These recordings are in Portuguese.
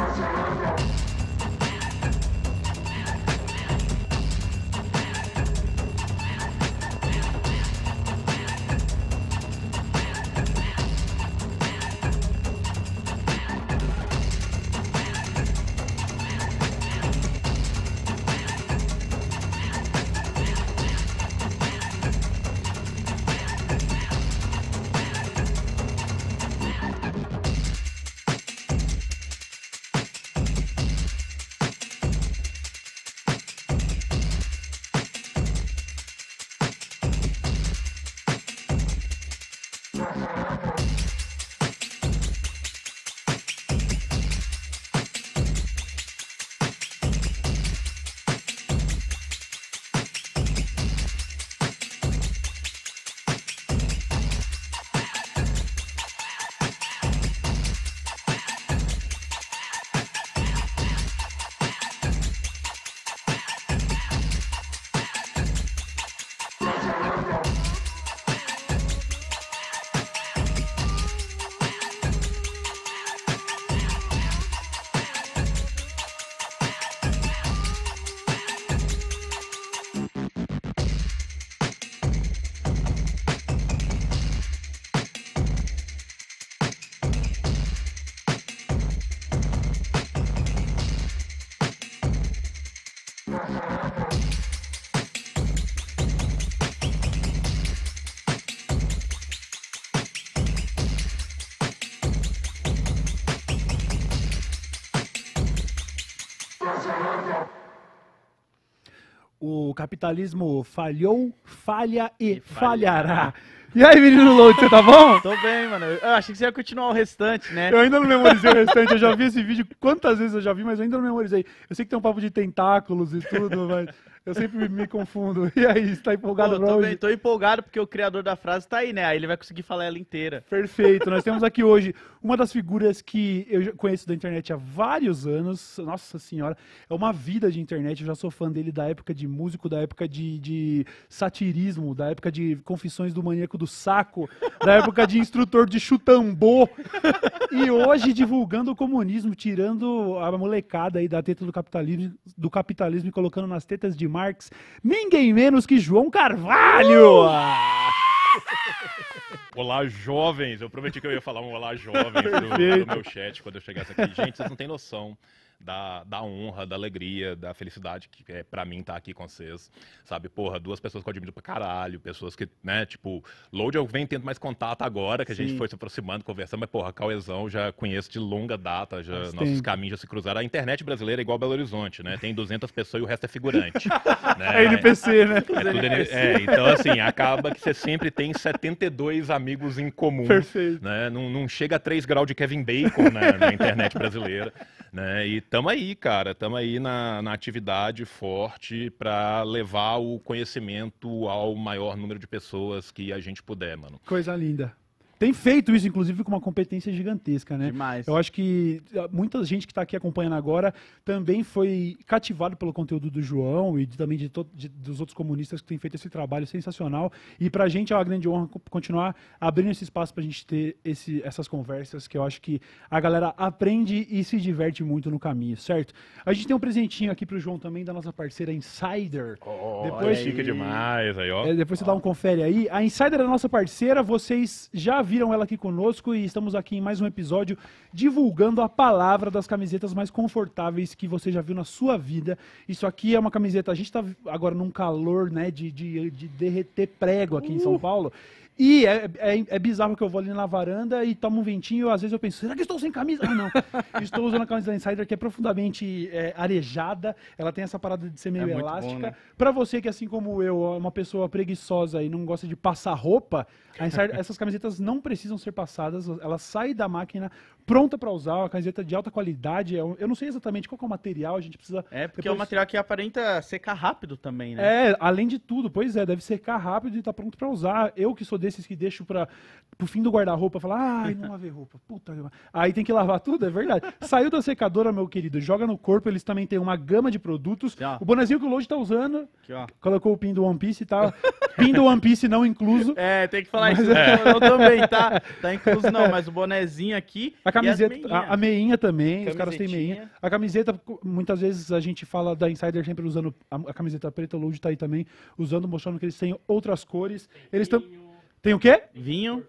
Thank you. O capitalismo falhou, falha e, e falhará. falhará. E aí, menino Lout, você tá bom? Tô bem, mano. Eu achei que você ia continuar o restante, né? Eu ainda não memorizei o restante. Eu já vi esse vídeo quantas vezes eu já vi, mas eu ainda não memorizei. Eu sei que tem um papo de tentáculos e tudo, mas eu sempre me confundo. E aí, você tá empolgado Pô, pra hoje? Bem, tô empolgado porque o criador da frase tá aí, né? Aí ele vai conseguir falar ela inteira. Perfeito. Nós temos aqui hoje uma das figuras que eu conheço da internet há vários anos. Nossa senhora, é uma vida de internet. Eu já sou fã dele da época de músico, da época de, de satirismo, da época de confissões do maníaco do saco, da época de instrutor de chutambô. E hoje divulgando o comunismo, tirando a molecada aí da teta do capitalismo, do capitalismo e colocando nas tetas de Marx, ninguém menos que João Carvalho! Uh! Ah! Olá, jovens! Eu prometi que eu ia falar um olá, jovens, no, meu chat quando eu chegasse aqui. Gente, vocês não têm noção da, da honra, da alegria, da felicidade que é para mim estar tá aqui com vocês, sabe? Porra, duas pessoas que eu admiro pra caralho, pessoas que, né, tipo, Load eu venho tendo mais contato agora, que Sim. a gente foi se aproximando, conversando, mas, porra, Cauezão já conheço de longa data, já, Mas nossos tem. caminhos já se cruzaram. A internet brasileira é igual Belo Horizonte, né? Tem 200 pessoas e o resto é figurante. né? É NPC, né? É, tudo NPC. é, então, assim, acaba que você sempre tem 72 amigos em comum. Perfeito. Né? Não, não chega a 3 graus de Kevin Bacon na internet brasileira. Né? E estamos aí, cara, estamos aí na, na atividade forte para levar o conhecimento ao maior número de pessoas que a gente puder, mano. Coisa linda tem feito isso, inclusive, com uma competência gigantesca, né? Demais. Eu acho que ah, muita gente que está aqui acompanhando agora também foi cativado pelo conteúdo do João e também de, de, dos outros comunistas que têm feito esse trabalho sensacional. E para a gente é uma grande honra continuar abrindo esse espaço para a gente ter esse, essas conversas que eu acho que a galera aprende e se diverte muito no caminho, certo? A gente tem um presentinho aqui para o João também da nossa parceira Insider. Oh, depois, é chique demais aí, ó. É, depois você dá um confere aí. A Insider é a nossa parceira, vocês já viram ela aqui conosco e estamos aqui em mais um episódio divulgando a palavra das camisetas mais confortáveis que você já viu na sua vida. Isso aqui é uma camiseta, a gente está agora num calor, né, de, de, de derreter prego aqui uh. em São uh. Paulo. E é, é, é, bizarro que eu vou ali na varanda e tomo um ventinho, às vezes eu penso, será que estou sem camisa? Ah, não. estou usando a camisa da Insider, que é profundamente é, arejada, ela tem essa parada de ser meio é elástica. né? Para você que, assim como eu, é uma pessoa preguiçosa e não gosta de passar roupa, Insider, essas camisetas não precisam ser passadas, ela sai da máquina, pronta para usar, uma camiseta de alta qualidade. É eu não sei exatamente qual é o material, a gente precisa. É, porque depois... é um material que aparenta secar rápido também, né? É, além de tudo, pois é, deve secar rápido e tá pronto para usar. Eu que sou desses que deixo para pro fim do guarda-roupa falar, ai, não lavei roupa, puta. Aí tem que lavar tudo, é verdade. Saiu da secadora, meu querido, joga no corpo, eles também têm uma gama de produtos. Aqui, o bonezinho que o Load tá usando, Aqui, colocou o pin do One Piece e tá. pin do One Piece não incluso. É, tem que falar mas... isso. É. Eu, eu também, tá? Tá incluso não, mas o bonezinho aqui. A camiseta, a, a, meinha também, os caras têm meinha. A camiseta, muitas vezes a gente fala da Insider sempre usando a, a camiseta preta, o Load tá aí também, usando, mostrando que eles têm outras cores. Tem eles estão tem o quê? Vinho.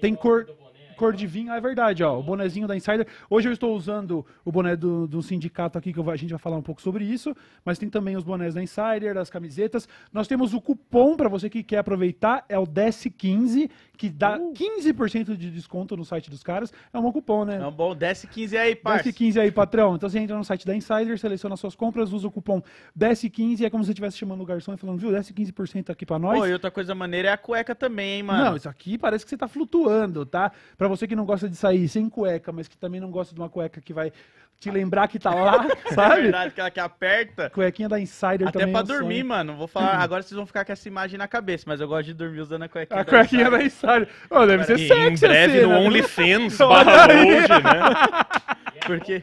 Tem cor cor de vinho, é verdade, ó. O bonezinho da Insider. Hoje eu estou usando o boné do, do sindicato aqui, que eu, a gente vai falar um pouco sobre isso. Mas tem também os bonés da Insider, as camisetas. Nós temos o cupom para você que quer aproveitar, é o DES15 que dá uh. 15% de desconto no site dos caras. É um cupom, né? É um bom, desce 15 aí, parça. Desce 15 aí, patrão. Então você entra no site da Insider, seleciona suas compras, usa o cupom desce 15 é como se você estivesse chamando o garçom e falando, viu, desce 15% aqui pra nós. Pô, e outra coisa maneira é a cueca também, hein, mano? Não, isso aqui parece que você tá flutuando, tá? Pra você que não gosta de sair sem cueca, mas que também não gosta de uma cueca que vai te lembrar que tá lá, é sabe? É verdade, que ela que aperta. Cuequinha da Insider Até também. Até pra é um dormir, sonho. mano. Vou falar, agora vocês vão ficar com essa imagem na cabeça, mas eu gosto de dormir usando a cuequinha. A da cuequinha Insider. da Insider. Oh, deve ser e sexy, Em breve no né? OnlyFans barra gold, né? Porque.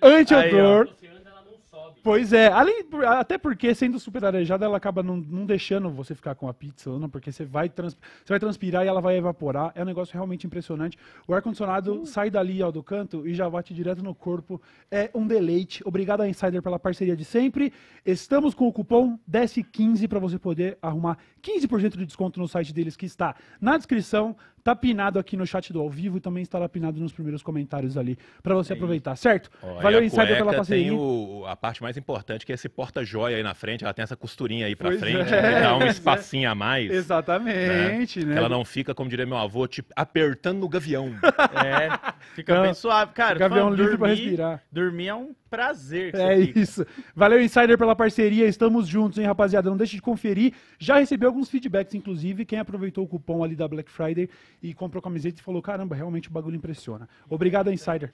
É anti-odor. É Pois é, além, até porque sendo super arejada, ela acaba não, não deixando você ficar com a pizza, não, porque você vai, trans, você vai transpirar e ela vai evaporar. É um negócio realmente impressionante. O ar-condicionado uh. sai dali ao do canto e já bate direto no corpo. É um deleite. Obrigado a Insider pela parceria de sempre. Estamos com o cupom DESC15 para você poder arrumar 15% de desconto no site deles que está na descrição. Tá pinado aqui no chat do ao vivo e também estará pinado nos primeiros comentários ali, para você é aproveitar, certo? Ó, Valeu, Insider, pela parceria. Tem o, a parte mais importante, que é esse porta-joia aí na frente, ela tem essa costurinha aí para frente, é, né? dá um espacinho é. a mais. Né? Exatamente, né? né? Ela não fica, como diria meu avô, tipo, apertando no gavião. é, fica não, bem suave. Cara, gavião fã, livre para respirar. Dormir é um prazer. é isso. Valeu, Insider, pela parceria. Estamos juntos, hein, rapaziada? Não deixe de conferir. Já recebi alguns feedbacks, inclusive, quem aproveitou o cupom ali da Black Friday e comprou camiseta e falou: caramba, realmente o bagulho impressiona. Obrigado, Insider.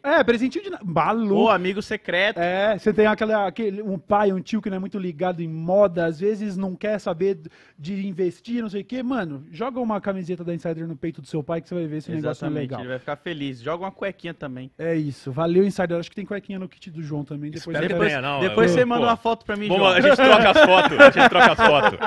É, presentinho de. Balu. Ô, amigo secreto. É, você tem aquele aquele, um pai, um tio que não é muito ligado em moda, às vezes não quer saber de investir, não sei o quê. Mano, joga uma camiseta da Insider no peito do seu pai que você vai ver se o negócio é legal. Ele vai ficar feliz. Joga uma cuequinha também. É isso. Valeu, Insider. Acho que tem cuequinha no kit do João também. Depois, Espero depois, que tenha, não. Depois eu, você manda pô, uma foto pra mim, Bom, João. A gente troca as fotos. A gente troca as fotos.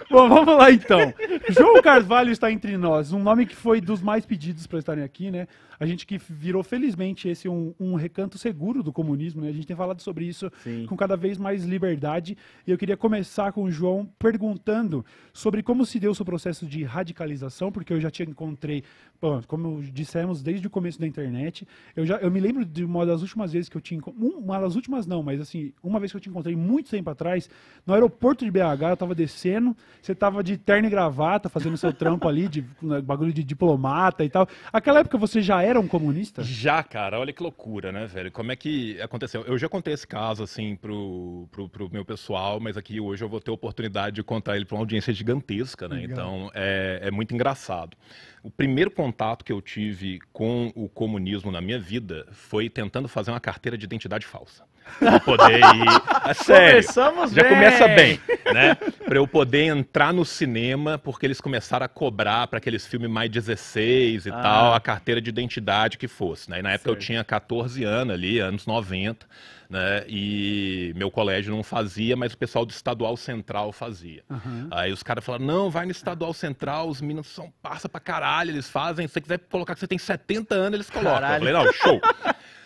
Bom, vamos lá então. João Carvalho está entre nós, um nome que foi dos mais pedidos para estarem aqui, né? A gente que virou, felizmente, esse um, um recanto seguro do comunismo, né? A gente tem falado sobre isso Sim. com cada vez mais liberdade. E eu queria começar com o João perguntando sobre como se deu o seu processo de radicalização, porque eu já te encontrei Bom, como dissemos desde o começo da internet, eu já eu me lembro de uma das últimas vezes que eu te uma das últimas não, mas assim, uma vez que eu te encontrei muito tempo atrás, no aeroporto de BH, eu tava descendo, você tava de terno e gravata, fazendo seu trampo ali de né, bagulho de diplomata e tal. Aquela época você já era um comunista? Já, cara, olha que loucura, né, velho? Como é que aconteceu? Eu já contei esse caso assim pro, pro, pro meu pessoal, mas aqui hoje eu vou ter a oportunidade de contar ele para uma audiência gigantesca, né? Legal. Então, é, é muito engraçado. O primeiro contato que eu tive com o comunismo na minha vida foi tentando fazer uma carteira de identidade falsa. Pra poder ir. É sério. Começamos já bem. começa bem, né? Pra eu poder entrar no cinema, porque eles começaram a cobrar para aqueles filmes mais 16 e ah. tal, a carteira de identidade que fosse. Né? E na época eu tinha 14 anos ali, anos 90. Né? E meu colégio não fazia, mas o pessoal do Estadual Central fazia. Uhum. Aí os caras falaram: não, vai no Estadual Central, os meninos são passa pra caralho, eles fazem. Se você quiser colocar que você tem 70 anos, eles colocam. Caralho. Eu falei: não, show.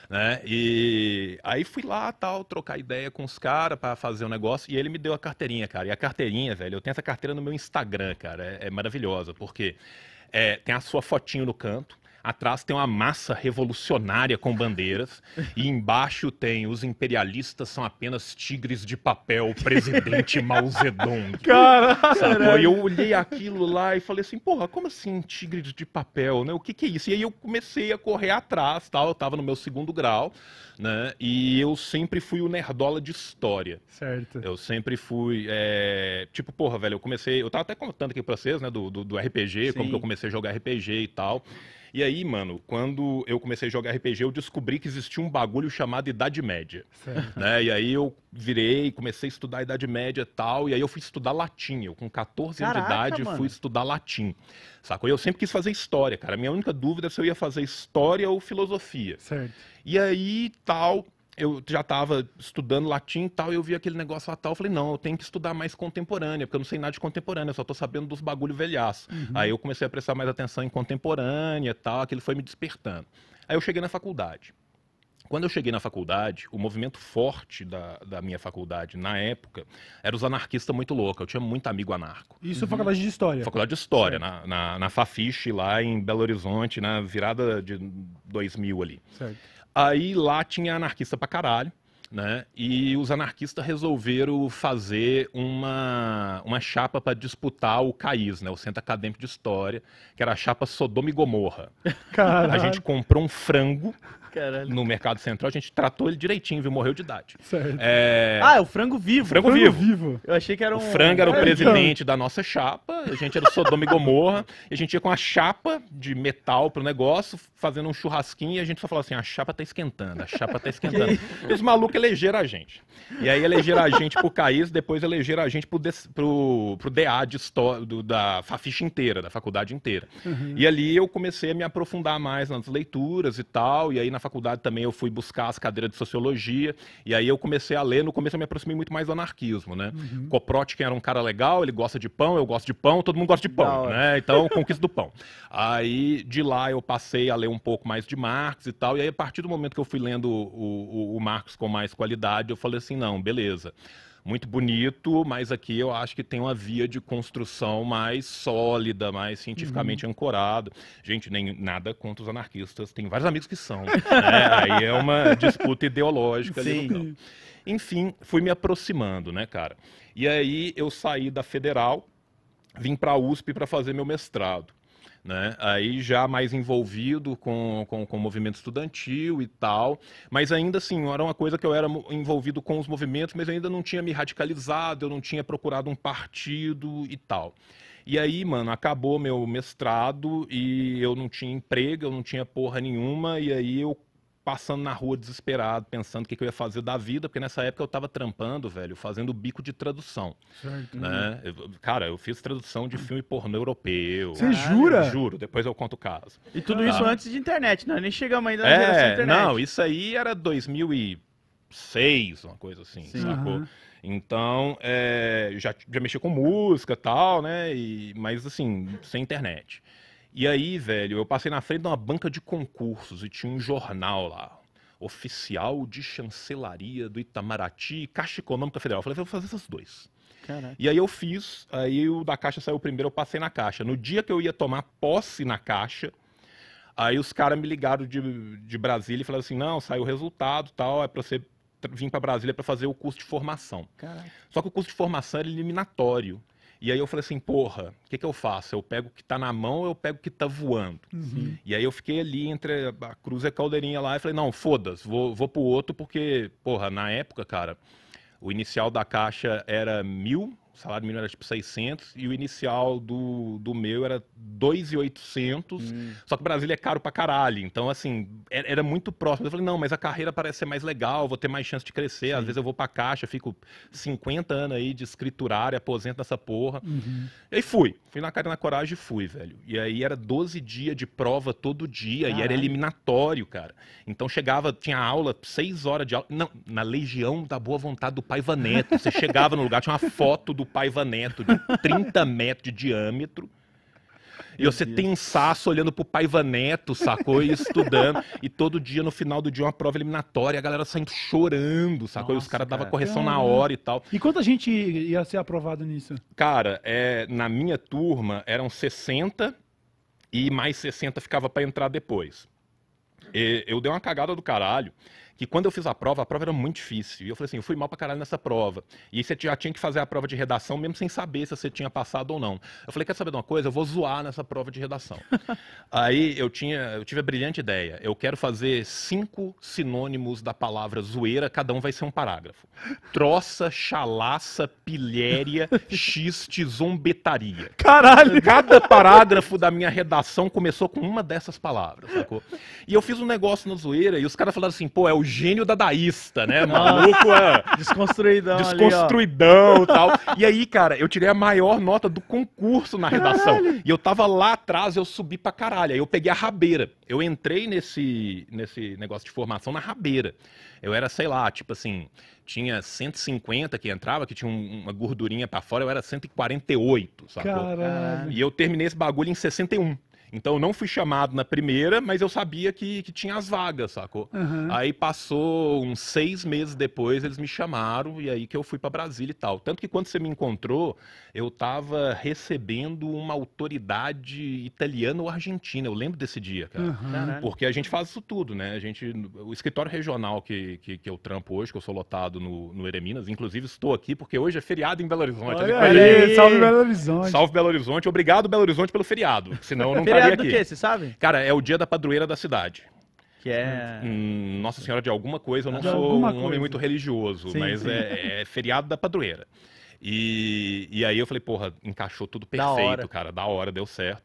né? E aí fui lá, tal, trocar ideia com os caras para fazer o um negócio e ele me deu a carteirinha, cara. E a carteirinha, velho, eu tenho essa carteira no meu Instagram, cara. É, é maravilhosa, porque é, tem a sua fotinho no canto, atrás tem uma massa revolucionária com bandeiras, e embaixo tem os imperialistas são apenas tigres de papel, presidente Mao Zedong. Caralho! Eu olhei aquilo lá e falei assim, porra, como assim tigres de papel, né? O que, que é isso? E aí eu comecei a correr atrás, tal, eu tava no meu segundo grau, né? E eu sempre fui o nerdola de história. Certo. Eu sempre fui, é... tipo, porra, velho, eu comecei, eu tava até contando aqui pra vocês, né, do, do, do RPG, Sim. como que eu comecei a jogar RPG e tal. E aí, mano, quando eu comecei a jogar RPG, eu descobri que existia um bagulho chamado Idade Média. Certo. Né? E aí eu virei, comecei a estudar Idade Média e tal, e aí eu fui estudar latim. Eu, com 14 Caraca, anos de idade, mano. fui estudar latim. Sacou? E eu sempre quis fazer história, cara. Minha única dúvida é se eu ia fazer história ou filosofia. Certo. E aí, tal, eu já estava estudando latim e tal, e eu vi aquele negócio lá tal, eu falei, não, eu tenho que estudar mais contemporânea, porque eu não sei nada de contemporânea, eu só estou sabendo dos bagulho velhaço. Uhum. Aí eu comecei a prestar mais atenção em contemporânea e tal, aquilo foi me despertando. Aí eu cheguei na faculdade. Quando eu cheguei na faculdade, o movimento forte da, da minha faculdade, na época, era os anarquistas muito loucos. Eu tinha muito amigo anarco. Isso é uhum. faculdade de História? Faculdade de História, na, na, na Fafiche, lá em Belo Horizonte, na virada de 2000 ali. Certo. Aí lá tinha anarquista pra caralho. Né? E os anarquistas resolveram fazer uma, uma chapa para disputar o CAIS, né? O Centro Acadêmico de História, que era a chapa Sodoma e Gomorra. Caralho. A gente comprou um frango Caralho. no Mercado Central. A gente tratou ele direitinho, viu? Morreu de idade. Certo. É... Ah, é o frango vivo. Frango, frango vivo. vivo. Eu achei que era um. O frango era o é, presidente então. da nossa chapa. A gente era o Sodoma e Gomorra. E a gente ia com a chapa de metal pro negócio, fazendo um churrasquinho. E a gente só falava assim: ah, a chapa tá esquentando, a chapa tá esquentando. e os malucos elegeram a gente. E aí elegeram a gente pro CAIS, depois elegeram a gente pro, de, pro, pro DA de história, do, da ficha inteira, da faculdade inteira. Uhum. E ali eu comecei a me aprofundar mais nas leituras e tal. E aí na faculdade também eu fui buscar as cadeiras de sociologia, e aí eu comecei a ler, no começo eu me aproximei muito mais do anarquismo, né? Uhum. quem era um cara legal, ele gosta de pão, eu gosto de pão, todo mundo gosta de pão, Não, né? Então, conquista do pão. Aí, de lá eu passei a ler um pouco mais de Marx e tal, e aí a partir do momento que eu fui lendo o, o, o Marx com mais qualidade, eu falei assim, não, beleza muito bonito, mas aqui eu acho que tem uma via de construção mais sólida, mais cientificamente uhum. ancorada. Gente, nem nada contra os anarquistas, tem vários amigos que são. Né? Aí é uma disputa ideológica Sim. ali no campo. Enfim, fui me aproximando, né, cara? E aí eu saí da federal, vim para a USP para fazer meu mestrado. Né? Aí já mais envolvido com, com, com, o movimento estudantil e tal, mas ainda assim, era uma coisa que eu era envolvido com os movimentos, mas eu ainda não tinha me radicalizado, eu não tinha procurado um partido e tal. E aí, mano, acabou meu mestrado e eu não tinha emprego, eu não tinha porra nenhuma, e aí eu passando na rua desesperado, pensando o que, que, eu ia fazer da vida, porque nessa época eu estava trampando, velho, fazendo bico de tradução. Certo. Né? Eu, cara, eu fiz tradução de filme pornô europeu. Você jura? juro, depois eu conto o caso. E tudo isso tá. antes de internet, não? É nem chegamos ainda na é, internet. Não, isso aí era 2006, uma coisa assim, Sim. sacou? Uhum. Então, é, já, já mexi com música e tal, né? E, mas assim, sem internet. E aí, velho, eu passei na frente de uma banca de concursos e tinha um jornal lá. Oficial de chancelaria do Itamaraty Caixa Econômica Federal. Eu falei, vou fazer esses dois. Caraca. E aí eu fiz, aí o da Caixa saiu primeiro, eu passei na Caixa. No dia que eu ia tomar posse na Caixa, aí os caras me ligaram de, de Brasília e falaram assim, não, saiu o resultado tal, é pra você vir para Brasília para fazer o curso de formação. Caraca. Só que o curso de formação era eliminatório. E aí eu falei assim, porra, o que, que eu faço? Eu pego o que tá na mão ou eu pego o que tá voando? Uhum. E aí eu fiquei ali entre a cruz e a caldeirinha lá e falei, não, foda-se, vou, vou pro outro, porque, porra, na época, cara, o inicial da caixa era mil salário mínimo era tipo 600 e o inicial do, do meu era 2,800. Hum. Só que Brasília é caro pra caralho. Então, assim, era, é, era, muito próximo. Eu falei, não, mas a carreira parece ser mais legal, vou ter mais chance de crescer. Sim. Às vezes eu vou pra caixa, fico 50 anos aí de escriturário, aposento nessa porra. Uhum. E aí fui. Fui na cara na coragem e fui, velho. E aí era 12 dias de prova todo dia caralho. e era eliminatório, cara. Então chegava, tinha aula, 6 horas de aula. Não, na Legião da Boa Vontade do pai Vaneto. Você chegava no lugar, tinha uma foto do Paiva Neto de 30 metros de diâmetro. E você Deus. tensaço olhando pro Paiva Neto, sacou? E estudando. e todo dia, no final do dia, uma prova eliminatória, a galera saindo chorando, sacou? Nossa, e os caras cara. davam correção Caramba. na hora e tal. E quanta gente ia ser aprovado nisso? Cara, é, na minha turma eram 60 e mais 60 ficava para entrar depois. E, eu dei uma cagada do caralho que quando eu fiz a prova, a prova era muito difícil. E eu falei assim, eu fui mal pra caralho nessa prova. E aí você já tinha que fazer a prova de redação, mesmo sem saber se você tinha passado ou não. Eu falei, quer saber de uma coisa? Eu vou zoar nessa prova de redação. aí eu, tinha, eu tive a brilhante ideia. Eu quero fazer cinco sinônimos da palavra zoeira, cada um vai ser um parágrafo. Troça, chalaça, pilhéria, xiste, zombetaria. Caralho! Cada parágrafo da minha redação começou com uma dessas palavras, sacou? E eu fiz um negócio na zoeira e os caras falaram assim, pô, é o gênio dadaísta, né? Maluco é. Desconstruidão. Desconstruidão e tal. E aí, cara, eu tirei a maior nota do concurso na redação. Caralho. E eu tava lá atrás, eu subi pra caralho. Aí eu peguei a rabeira. Eu entrei nesse, nesse negócio de formação na rabeira. Eu era, sei lá, tipo assim, tinha 150 que entrava, que tinha um, uma gordurinha para fora, eu era 148, sacou? Caralho. E eu terminei esse bagulho em 61. Então eu não fui chamado na primeira, mas eu sabia que, que tinha as vagas, sacou? Uhum. Aí passou uns seis meses depois, eles me chamaram e aí que eu fui para Brasília e tal. Tanto que quando você me encontrou, eu tava recebendo uma autoridade italiana ou argentina. Eu lembro desse dia, cara. Uhum. Porque a gente faz isso tudo, né? A gente, o escritório regional que, que, que eu trampo hoje, que eu sou lotado no, no Ereminas, inclusive estou aqui porque hoje é feriado em Belo Horizonte. Né? Olha aí, aí. Salve Belo Horizonte. Salve Belo Horizonte. Obrigado, Belo Horizonte, pelo feriado. Senão eu não feriado aqui. do que você sabe? Cara, é o dia da padroeira da cidade. Que é. Hum, Nossa Senhora de alguma coisa, eu não De sou um homem muito religioso, Sim, mas sim. É, é feriado da padroeira. E, e aí eu falei, porra, encaixou tudo perfeito, cara, da hora, deu certo.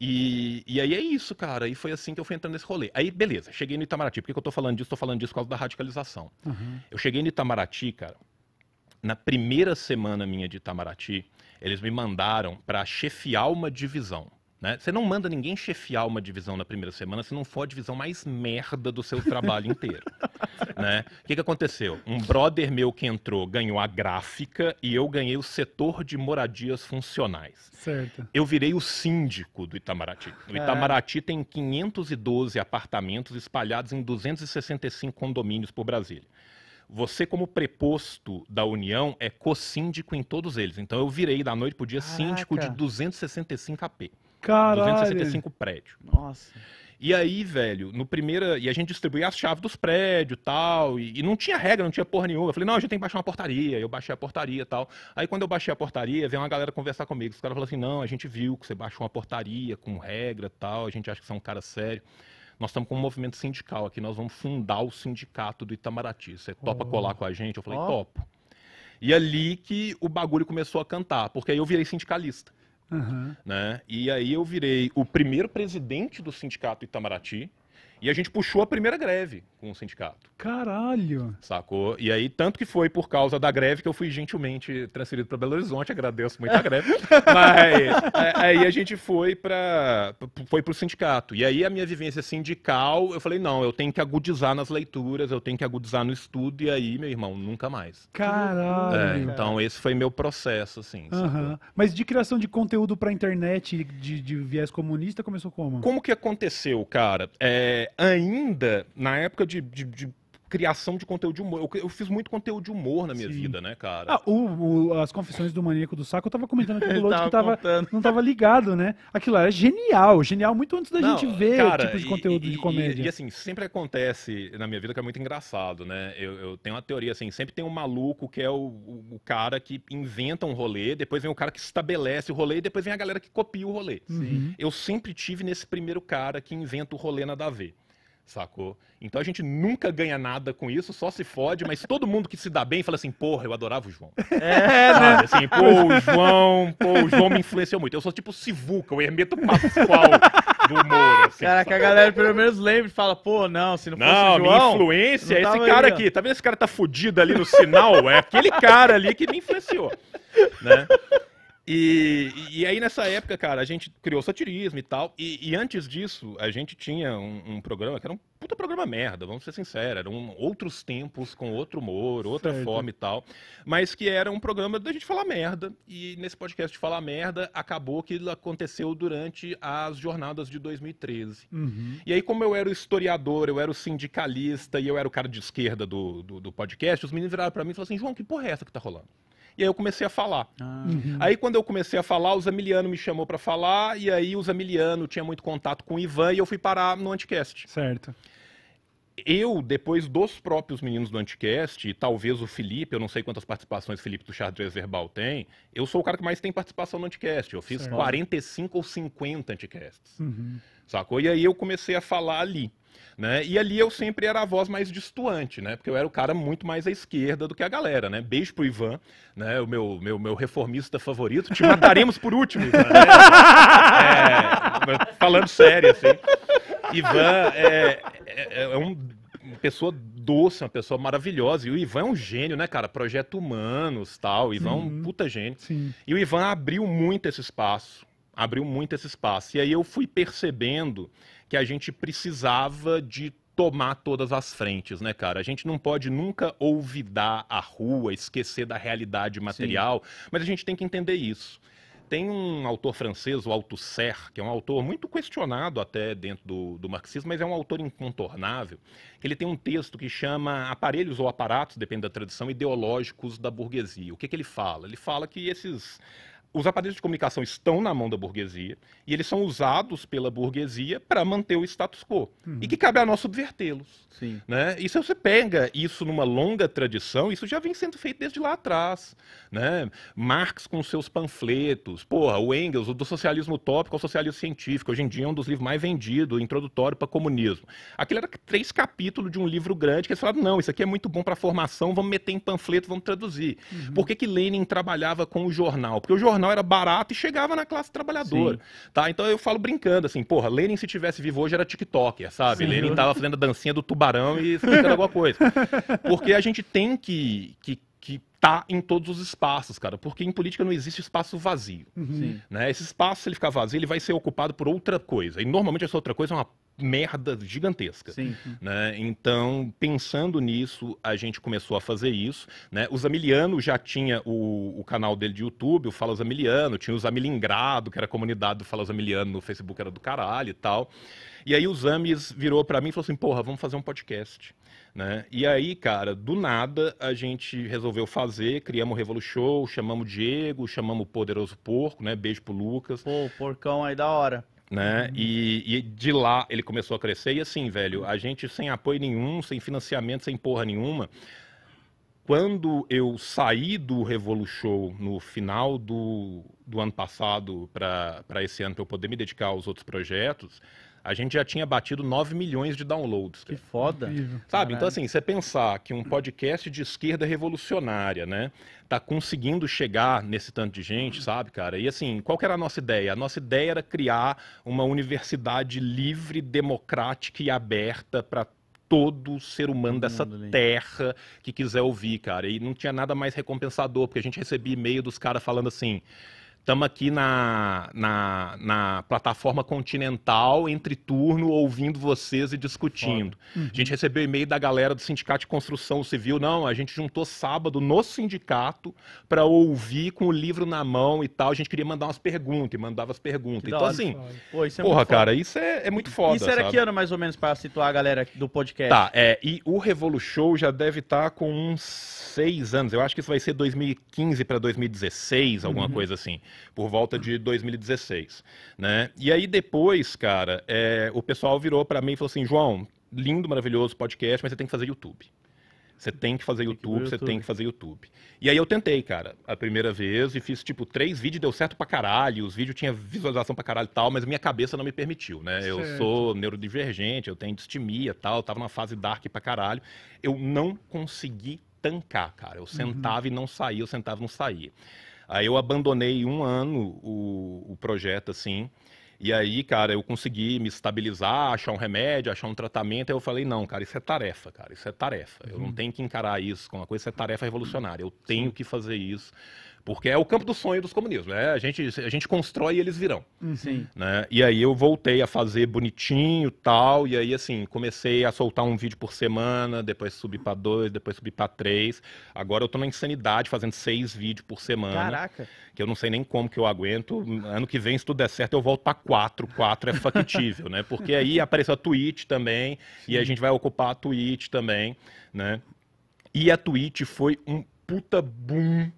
E, e aí é isso, cara. E foi assim que eu fui entrando nesse rolê. Aí, beleza, cheguei no Itamaraty. Por que, que eu tô falando disso? Tô falando disso por causa da radicalização. Uhum. Eu cheguei no Itamaraty, cara. Na primeira semana minha de Itamaraty, eles me mandaram para chefiar uma divisão. Né? Você não manda ninguém chefiar uma divisão na primeira semana se não for a divisão mais merda do seu trabalho inteiro. né? O que, que aconteceu? Um brother meu que entrou ganhou a gráfica e eu ganhei o setor de moradias funcionais. Certo. Eu virei o síndico do Itamaraty. O é. Itamaraty é. tem 512 apartamentos espalhados em 265 condomínios por Brasília. Você, como preposto da União, é co-síndico em todos eles. Então, eu virei da noite para o dia Caraca. síndico de 265 AP. Caralho. 265 prédios. Nossa. E aí, velho, no primeira. E a gente distribuía as chaves dos prédios tal, e tal. E não tinha regra, não tinha porra nenhuma. Eu falei, não, a gente tem que baixar uma portaria. Eu baixei a portaria e tal. Aí quando eu baixei a portaria, veio uma galera conversar comigo. Os caras falaram assim: não, a gente viu que você baixou uma portaria com regra tal. A gente acha que você é um cara sério. Nós estamos com um movimento sindical aqui, nós vamos fundar o sindicato do Itamaraty. Você topa oh. colar com a gente? Eu falei, oh. topo. E ali que o bagulho começou a cantar, porque aí eu virei sindicalista. Uhum. Né? E aí eu virei o primeiro presidente do sindicato Itamaraty, e a gente puxou a primeira greve com o sindicato. Caralho! Sacou? E aí, tanto que foi por causa da greve que eu fui gentilmente transferido para Belo Horizonte, agradeço muito a greve. Mas é, aí a gente foi para foi pro sindicato. E aí a minha vivência sindical, eu falei, não, eu tenho que agudizar nas leituras, eu tenho que agudizar no estudo, e aí, meu irmão, nunca mais. Caralho! É, então esse foi meu processo, assim. Mas de criação de conteúdo para internet de, de viés comunista, começou como? Como que aconteceu, cara? É, é, ainda, na época de, de, de criação de conteúdo de humor. Eu, eu, fiz muito conteúdo de humor na minha Sim. vida, né, cara? Ah, o, o, as confissões do maníaco do saco, eu tava comentando aqui com o que tava, não tava ligado, né? Aquilo era genial, genial muito antes da não, gente ver cara, o tipo de conteúdo e, de comédia. E, e, assim, sempre acontece na minha vida que é muito engraçado, né? Eu, eu tenho uma teoria assim, sempre tem um maluco que é o, o, o, cara que inventa um rolê, depois vem o cara que estabelece o rolê e depois vem a galera que copia o rolê. Sim. Eu sempre tive nesse primeiro cara que inventa o rolê na a Sacou? Então a gente nunca ganha nada com isso, só se fode, mas todo mundo que se dá bem fala assim, porra, eu adorava o João. É, Sabe? Né? Assim, pô, o João, pô, o João me influenciou muito. Eu sou tipo Sivuca, o Hermeto Pascoal do humor. Assim, cara, que a galera pelo menos lembra e fala, pô, não, se não, fosse não, o João... Não, influência é esse cara aí, aqui. Tá vendo esse cara tá fudido ali no sinal? É aquele cara ali que me influenciou, né? E, e aí, nessa época, cara, a gente criou satirismo e tal. E, e antes disso, a gente tinha um, um, programa que era um puta programa merda, vamos ser sinceros. Eram outros tempos, com outro humor, outra certo. forma e tal. Mas que era um programa da gente falar merda. E nesse podcast de falar merda, acabou que aconteceu durante as jornadas de 2013. Uhum. E aí, como eu era o historiador, eu era o sindicalista e eu era o cara de esquerda do, do, do podcast, os meninos viraram para mim e falaram assim: João, que porra é essa que tá rolando? E aí eu comecei a falar. Ah. Uhum. Aí quando eu comecei a falar, o Zamiliano me chamou para falar, e aí o Zamiliano tinha muito contato com o Ivan e eu fui parar no Anticast. Certo. Eu, depois dos próprios meninos do Anticast, e talvez o Felipe, eu não sei quantas participações o Felipe do Xadrez Verbal tem, eu sou o cara que mais tem participação no Anticast. Eu fiz certo. 45 ou 50 Anticasts. Uhum sacou? E aí eu comecei a falar ali. Né? E ali eu sempre era a voz mais distoante, né? Porque eu era o cara muito mais à esquerda do que a galera, né? Beijo pro Ivan, né? O meu, meu, meu reformista favorito. Te mataremos por último, Ivan. Né? É, é, falando sério, assim. Ivan é, é, é um uma pessoa doce, uma pessoa maravilhosa. E o Ivan é um gênio, né, cara? Projeto Humanos, tal. O Ivan uhum, é um puta gênio. Sim. E o Ivan abriu muito esse espaço, abriu muito esse espaço. E aí eu fui percebendo que a gente precisava de tomar todas as frentes, né, cara? A gente não pode nunca olvidar a rua, esquecer da realidade material, Sim. mas a gente tem que entender isso. Tem um autor francês, o Althusser, que é um autor muito questionado até dentro do, do marxismo, mas é um autor incontornável. Ele tem um texto que chama Aparelhos ou Aparatos, depende da tradução, ideológicos da burguesia. O que, que ele fala? Ele fala que esses os aparelhos de comunicação estão na mão da burguesia e eles são usados pela burguesia para manter o status quo. Uhum. E que cabe a nós subvertê-los. Né? E se você pega isso numa longa tradição, isso já vem sendo feito desde lá atrás. Né? Marx com seus panfletos, porra, o Engels, o do socialismo utópico ao socialismo científico, hoje em dia é um dos livros mais vendidos, introdutório para comunismo. Aquilo era três capítulos de um livro grande que eles falaram, não, isso aqui é muito bom para formação, vamos meter em panfleto, vamos traduzir. Uhum. Por que, que Lenin trabalhava com o jornal? Porque o jornal jornal era barato e chegava na classe trabalhadora. Tá? Então eu falo brincando assim, porra, Lenin se tivesse vivo hoje era TikToker, sabe? Sim. Lenin tava fazendo a dancinha do tubarão e explicando alguma coisa. Porque a gente tem que, que que tá em todos os espaços, cara, porque em política não existe espaço vazio, uhum. né? Esse espaço, se ele ficar vazio, ele vai ser ocupado por outra coisa, e normalmente essa outra coisa é uma merda gigantesca, Sim. né? Então, pensando nisso, a gente começou a fazer isso, né? O Zamiliano já tinha o, o canal dele de YouTube, o Fala Zamiliano, tinha o Zamilingrado, que era a comunidade do Fala Zamiliano no Facebook, era do caralho e tal, e aí o Zamis virou para mim e falou assim, porra, vamos fazer um podcast. Né? E aí, cara, do nada a gente resolveu fazer, criamos o Revolu Show, chamamos o Diego, chamamos o Poderoso Porco, né? Beijo pro Lucas. Pô, o porcão aí da hora. Né? E, e, de lá ele começou a crescer. E assim, velho, a gente sem apoio nenhum, sem financiamento, sem porra nenhuma. Quando eu saí do Revolu Show no final do, do ano passado para esse ano, para eu poder me dedicar aos outros projetos, a gente já tinha batido 9 milhões de downloads. Cara. Que foda. Sabe? Então, Caralho. Então, assim, você pensar que um podcast de esquerda revolucionária, né, tá conseguindo chegar nesse tanto de gente, sabe, cara? E, assim, qual que era a nossa ideia? A nossa ideia era criar uma universidade livre, democrática e aberta para todo ser humano dessa terra que quiser ouvir, cara. E não tinha nada mais recompensador, porque a gente recebia e-mail dos caras falando assim. Estamos aqui na, na, na, plataforma continental, entre turno, ouvindo vocês e discutindo. Uhum. A gente recebeu e-mail da galera do Sindicato de Construção Civil. Não, a gente juntou sábado no sindicato para ouvir com o livro na mão e tal. A gente queria mandar umas perguntas e mandava as perguntas. Que então, assim, Pô, é porra, cara, isso é, é, muito foda. Isso era sabe? que ano, mais ou menos, para situar a galera do podcast? Tá, é, e o Revolution já deve estar tá com uns seis anos. Eu acho que isso vai ser 2015 para 2016, alguma uhum. coisa assim por volta de 2016, né? E aí depois, cara, é, o pessoal virou para mim e falou assim, João, lindo, maravilhoso podcast, mas você tem que fazer YouTube. Você tem que fazer YouTube, YouTube, você tem que fazer YouTube. E aí eu tentei, cara, a primeira vez e fiz tipo três vídeos, deu certo pra caralho, os vídeos tinham visualização pra caralho e tal, mas minha cabeça não me permitiu, né? Certo. Eu sou neurodivergente, eu tenho distimia tal, tava numa fase dark pra caralho. Eu não consegui tancar, cara. Eu uhum. sentava uhum. e não saía, eu sentava e não saía. Aí eu abandonei um ano o, o projeto, assim. E aí, cara, eu consegui me estabilizar, achar um remédio, achar um tratamento. Aí eu falei, não, cara, isso é tarefa, cara, isso é tarefa. Eu não uhum. tenho que encarar isso com uma coisa, isso é tarefa revolucionária. Eu tenho que fazer isso. Porque é o campo do sonho dos comunismos. Né? a, gente, a gente constrói e eles virão. Uhum. Sim. Né? E aí eu voltei a fazer bonitinho tal. E aí, assim, comecei a soltar um vídeo por semana, depois subi para dois, depois subi para três. Agora eu tô na insanidade fazendo seis vídeos por semana. Caraca. Que eu não sei nem como que eu aguento. Ano que vem, se tudo der certo, eu volto para quatro. Quatro é factível, né? Porque aí apareceu a Twitch também. Sim. E a gente vai ocupar a Twitch também, né? E a Twitch foi um puta boom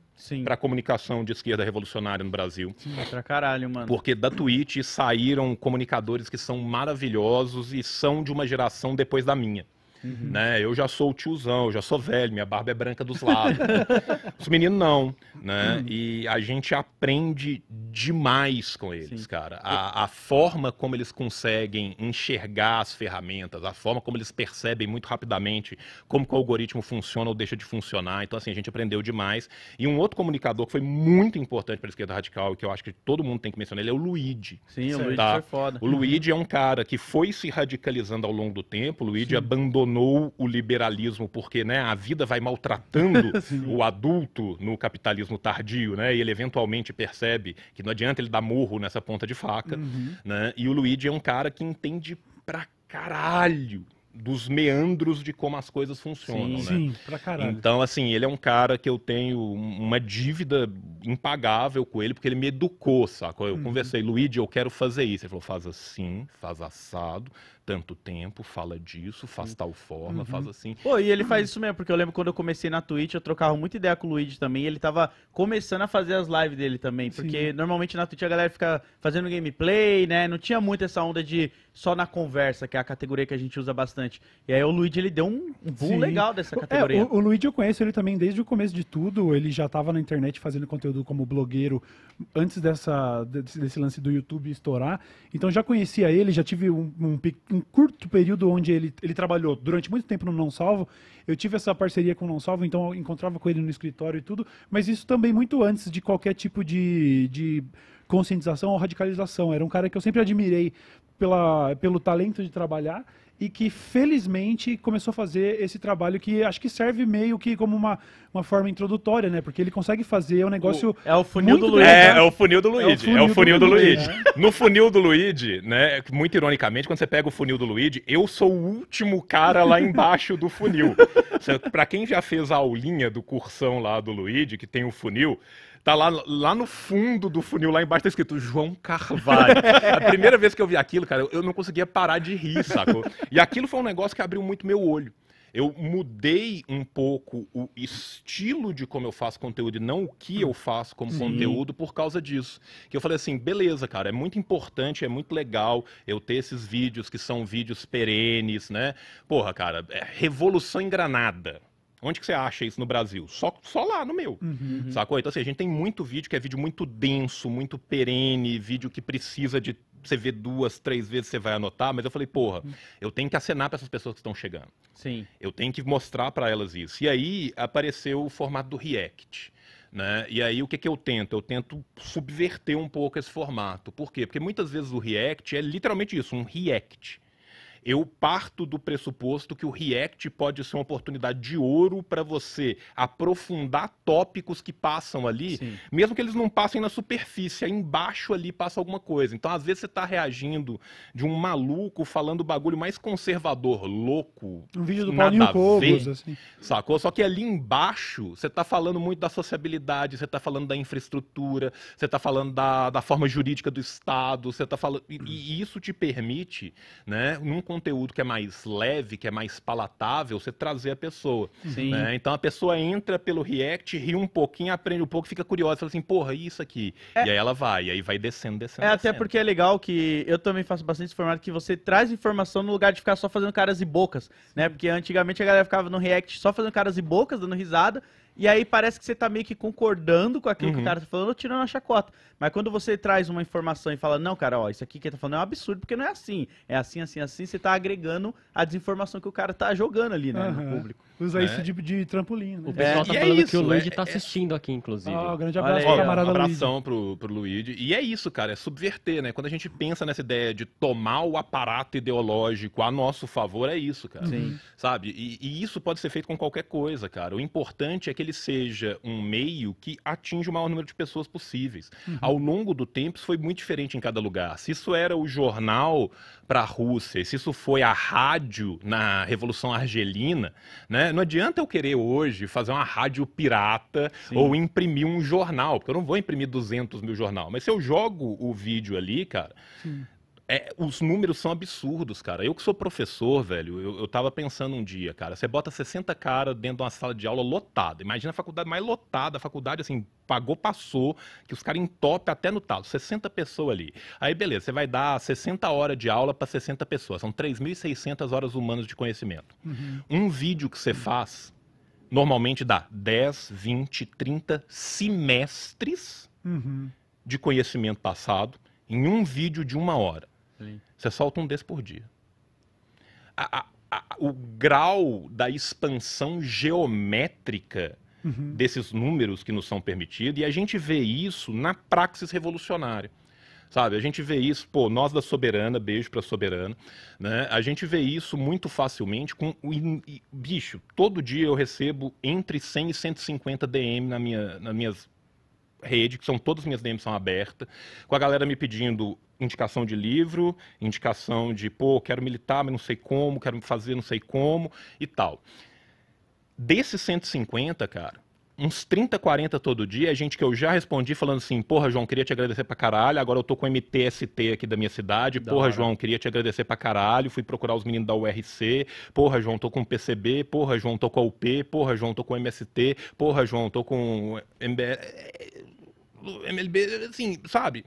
para a comunicação de esquerda revolucionária no Brasil. Sim, é pra caralho, mano. Porque da Twitch saíram comunicadores que são maravilhosos e são de uma geração depois da minha. Uhum. Né? Eu já sou o tiozão, eu já sou velho, minha barba é branca dos lados. Os meninos não, né? Uhum. E a gente aprende demais com eles, Sim. cara. A, a forma como eles conseguem enxergar as ferramentas, a forma como eles percebem muito rapidamente como que o algoritmo funciona ou deixa de funcionar. Então, assim, a gente aprendeu demais. E um outro comunicador que foi muito importante para a esquerda radical e que eu acho que todo mundo tem que mencionar, ele é o Luigi. Sim, tá? o Luigi foi foda. O Luigi uhum. é um cara que foi se radicalizando ao longo do tempo, o Luigi Sim. abandonou abandonou o liberalismo porque né, a vida vai maltratando o adulto no capitalismo tardio, né? E ele eventualmente percebe que não adianta ele dar murro nessa ponta de faca, uhum. né? E o Luigi é um cara que entende pra caralho dos meandros de como as coisas funcionam, sim, né? Sim, pra caralho. Então, assim, ele é um cara que eu tenho uma dívida impagável com ele, porque ele me educou, sacou? Eu uhum. conversei, Luigi, eu quero fazer isso. Ele falou, faz assim, faz assado, tanto tempo, fala disso, faz uhum. tal forma, uhum. faz assim. Pô, e ele faz isso mesmo, porque eu lembro quando eu comecei na Twitch, eu trocava muita ideia com o Luigi também, ele tava começando a fazer as lives dele também, porque Sim. normalmente na Twitch a galera fica fazendo gameplay, né? Não tinha muito essa onda de só na conversa, que é a categoria que a gente usa bastante. E aí o Luigi, ele deu um boom Sim. legal dessa categoria. É, o, o Luigi eu conheço ele também desde o começo de tudo, ele já tava na internet fazendo conteúdo como blogueiro antes dessa, desse, desse lance do YouTube estourar. Então já conhecia ele, já tive um, um um curto período onde ele, ele trabalhou durante muito tempo no Não Salvo. Eu tive essa parceria com o Não Salvo, então eu encontrava com ele no escritório e tudo. Mas isso também muito antes de qualquer tipo de, de conscientização ou radicalização. Era um cara que eu sempre admirei pela, pelo talento de trabalhar e que felizmente começou a fazer esse trabalho que acho que serve meio que como uma, uma forma introdutória, né? Porque ele consegue fazer é um negócio. é o funil do Luigi. É, é, o funil do é Luigi. É o funil, do, Luigi. Né? No funil do Luigi, né? Muito ironicamente, quando você pega o funil do Luigi, eu sou o último cara lá embaixo do funil. Para quem já fez a aulinha do cursão lá do Luigi, que tem o funil Tá lá, lá no fundo do funil, lá embaixo, tá escrito João Carvalho. É a primeira vez que eu vi aquilo, cara, eu não conseguia parar de rir, sacou? E aquilo foi um negócio que abriu muito meu olho. Eu mudei um pouco o estilo de como eu faço conteúdo e não o que eu faço como Sim. conteúdo por causa disso. Que eu falei assim, beleza, cara, é muito importante, é muito legal eu ter esses vídeos que são vídeos perenes, né? Porra, cara, é revolução engranada Onde que você acha isso no Brasil? Só, só lá, no meu. Uhum, uhum, Sacou? Então, assim, a gente tem muito vídeo que é vídeo muito denso, muito perene, vídeo que precisa de. Você vê duas, três vezes, você vai anotar, mas eu falei, porra, uhum. eu tenho que acenar para essas pessoas que estão chegando. Sim. Eu tenho que mostrar para elas isso. E aí apareceu o formato do React. Né? E aí o que, que eu tento? Eu tento subverter um pouco esse formato. Por quê? Porque muitas vezes o React é literalmente isso, um React. Eu parto do pressuposto que o React pode ser uma oportunidade de ouro para você aprofundar tópicos que passam ali, Sim. mesmo que eles não passem na superfície, aí embaixo ali passa alguma coisa. Então, às vezes, você está reagindo de um maluco falando bagulho mais conservador, louco. Um vídeo do Paulinho Cobos, assim. Sacou? Só que ali embaixo, você está falando muito da sociabilidade, você está falando da infraestrutura, você está falando da, da forma jurídica do Estado, você está falando. E, e isso te permite, né, num conteúdo que é mais leve, que é mais palatável, você trazer a pessoa. Né? Então a pessoa entra pelo React, ri um pouquinho, aprende um pouco, fica curiosa, fala assim, porra, e isso aqui? É. E aí ela vai, e aí vai descendo, descendo. É, até descendo. porque é legal que eu também faço bastante formato que você traz informação no lugar de ficar só fazendo caras e bocas, né? Porque antigamente a galera ficava no React só fazendo caras e bocas, dando risada, e aí parece que você tá meio que concordando com aquilo uhum. que o uhum. cara tá falando, tirando a chacota. Mas quando você traz uma informação e fala, não, cara, ó, isso aqui que ele tá falando é um absurdo, porque não é assim. É assim, assim, assim, você tá agregando a desinformação que o cara tá jogando ali, né, uhum. no público. Usa é. isso né? de, de trampolim, né? O pessoal é, tá é falando é isso, que o Luigi é, tá é, assistindo aqui, inclusive. Ó, oh, grande abraço pro camarada Luigi. abração pro, pro Luigi. E é isso, cara, é subverter, né? Quando a gente pensa nessa ideia de tomar o aparato ideológico a nosso favor, é isso, cara. Sim. Sabe? E, e isso pode ser feito com qualquer coisa, cara. O importante é que ele seja um meio que atinja o maior número de pessoas possíveis. Uhum. Ao longo do tempo, isso foi muito diferente em cada lugar. Se isso era o jornal para a Rússia, e se isso foi a rádio na Revolução Argelina, né? não adianta eu querer hoje fazer uma rádio pirata Sim. ou imprimir um jornal, porque eu não vou imprimir 200 mil jornal. Mas se eu jogo o vídeo ali, cara, Sim é, os números são absurdos, cara. Eu que sou professor, velho, eu, eu tava pensando um dia, cara. Você bota 60 caras dentro de uma sala de aula lotada. Imagina a faculdade mais lotada, a faculdade, assim, pagou, passou, que os caras entopem até no talo. 60 pessoas ali. Aí, beleza, você vai dar 60 horas de aula para 60 pessoas. São 3.600 horas humanas de conhecimento. Uhum. Um vídeo que você faz, normalmente dá 10, 20, 30 semestres uhum. de conhecimento passado em um vídeo de uma hora. Você solta um desse por dia. A, a, a, o grau da expansão geométrica uhum. desses números que nos são permitidos, e a gente vê isso na praxis revolucionária. Sabe, a gente vê isso, pô, nós da Soberana, beijo pra Soberana, né? A gente vê isso muito facilmente com o bicho, todo dia eu recebo entre 100 e 150 DM na minha, nas minhas rede, que são todas as minhas DMs são abertas, com a galera me pedindo indicação de livro, indicação de, pô, quero militar, mas não sei como, quero fazer não sei como e tal. Desses 150, cara, uns 30, 40 todo dia, é gente que eu já respondi falando assim, porra, João, queria te agradecer pra caralho, agora eu tô com MTST aqui da minha cidade, da porra, hora. João, queria te agradecer pra caralho, fui procurar os meninos da URC, porra, João, tô com PCB, porra, João, tô com a UP, porra, João, tô com MST, porra, João, tô com... MLB, assim, sabe?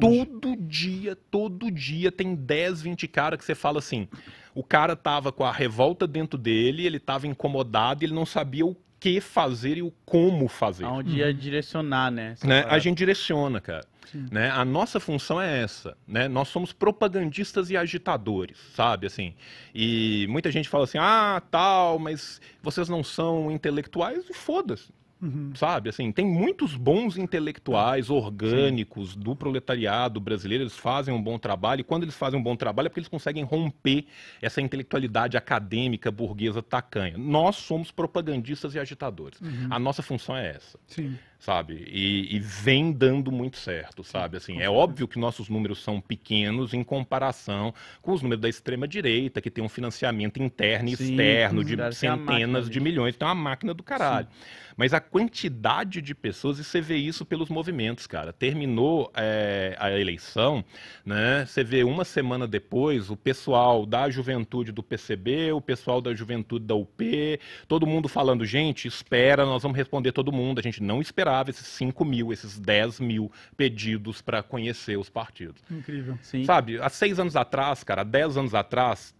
Todo dia, todo dia tem 10, 20 caras que você fala assim. O cara tava com a revolta dentro dele, ele tava incomodado, ele não sabia o que fazer e o como fazer. Aonde ia é hum. direcionar, né? né? A gente direciona, cara. Né? A nossa função é essa, né? Nós somos propagandistas e agitadores, sabe? Assim, e muita gente fala assim, ah, tal, mas vocês não são intelectuais, e foda-se. Uhum. Sabe, assim, tem muitos bons intelectuais orgânicos Sim. do proletariado brasileiro, eles fazem um bom trabalho, e quando eles fazem um bom trabalho é porque eles conseguem romper essa intelectualidade acadêmica burguesa tacanha. Nós somos propagandistas e agitadores. Uhum. A nossa função é essa. Sim sabe? E, e, vem dando muito certo, sabe? Assim, é óbvio que nossos números são pequenos em comparação com os números da extrema direita, que tem um financiamento interno e Sim, externo de centenas de milhões, então é uma máquina do caralho. Sim. Mas a quantidade de pessoas, e você vê isso pelos movimentos, cara. Terminou é, a eleição, né? Você vê uma semana depois o pessoal da juventude do PCB, o pessoal da juventude da UP, todo mundo falando, gente, espera, nós vamos responder todo mundo. A gente não esperava chegava esses 5 mil, esses 10 mil pedidos para conhecer os partidos. Incrível. Sim. Sabe, há seis anos atrás, cara, há 10 anos atrás,